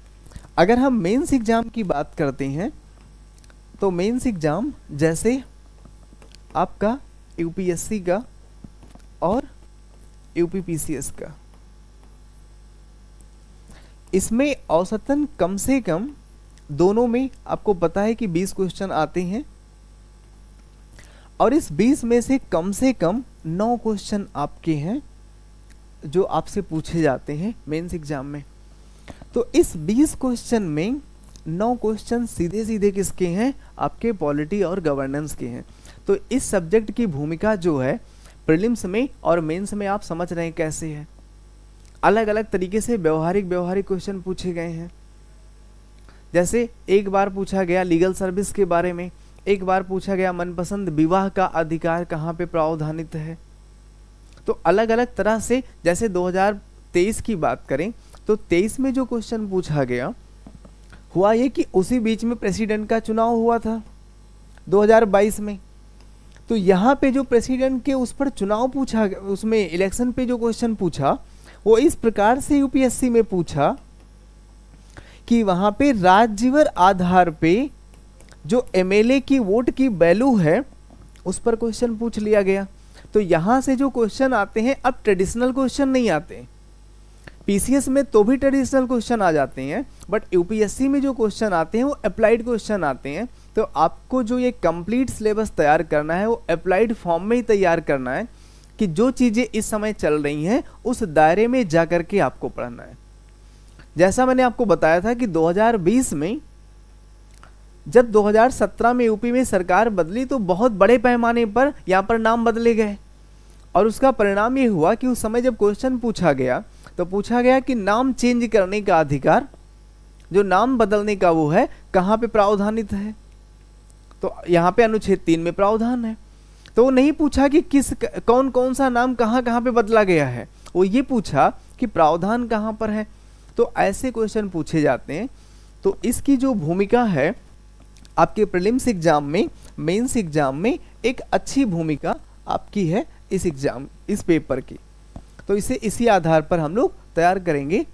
अगर हम मेंस एग्जाम की बात करते हैं तो मेंस एग्जाम जैसे आपका यूपीएससी का और यू का इसमें औसतन कम से कम दोनों में आपको पता है कि 20 क्वेश्चन आते हैं और इस 20 में से कम से कम 9 क्वेश्चन आपके हैं जो आपसे पूछे जाते हैं मेंस एग्जाम में तो इस 20 क्वेश्चन में 9 क्वेश्चन सीधे सीधे किसके हैं आपके पॉलिटी और गवर्नेंस के हैं तो इस सब्जेक्ट की भूमिका जो है प्रिलिम्स में और मेंस में आप समझ रहे हैं कैसे हैं अलग अलग तरीके से व्यवहारिक व्यवहारिक क्वेश्चन पूछे गए हैं जैसे एक बार पूछा गया लीगल सर्विस के बारे में एक बार पूछा गया मनपसंद विवाह का अधिकार कहाँ पे प्रावधानित है तो अलग अलग तरह से जैसे 2023 की बात करें तो 23 में जो क्वेश्चन पूछा गया हुआ ये कि उसी बीच में प्रेसिडेंट का चुनाव हुआ था 2022 में तो यहाँ पे जो प्रेसिडेंट के उस पर चुनाव पूछा उसमें इलेक्शन पे जो क्वेश्चन पूछा वो इस प्रकार से यूपीएससी में पूछा कि वहाँ पे राज्यवर आधार पे जो एमएलए की वोट की वैल्यू है उस पर क्वेश्चन पूछ लिया गया तो यहाँ से जो क्वेश्चन आते हैं अब ट्रेडिशनल क्वेश्चन नहीं आते पीसीएस में तो भी ट्रेडिशनल क्वेश्चन आ जाते हैं बट यूपीएससी में जो क्वेश्चन आते हैं वो अप्लाइड क्वेश्चन आते हैं तो आपको जो ये कंप्लीट सिलेबस तैयार करना है वो अप्लाइड फॉर्म में ही तैयार करना है कि जो चीज़ें इस समय चल रही हैं उस दायरे में जा कर के आपको पढ़ना है जैसा मैंने आपको बताया था कि 2020 में जब 2017 में यूपी में सरकार बदली तो बहुत बड़े पैमाने पर यहाँ पर नाम बदले गए और उसका परिणाम ये हुआ कि उस समय जब क्वेश्चन पूछा गया तो पूछा गया कि नाम चेंज करने का अधिकार जो नाम बदलने का वो है कहाँ पे प्रावधानित है तो यहाँ पे अनुच्छेद तीन में प्रावधान है तो वो नहीं पूछा कि किस कौन कौन सा नाम कहाँ कहाँ पे बदला गया है वो ये पूछा कि प्रावधान कहाँ पर है तो ऐसे क्वेश्चन पूछे जाते हैं तो इसकी जो भूमिका है आपके प्रिलिम्स एग्जाम में मेंस एग्जाम में एक अच्छी भूमिका आपकी है इस एग्जाम इस पेपर की तो इसे इसी आधार पर हम लोग तैयार करेंगे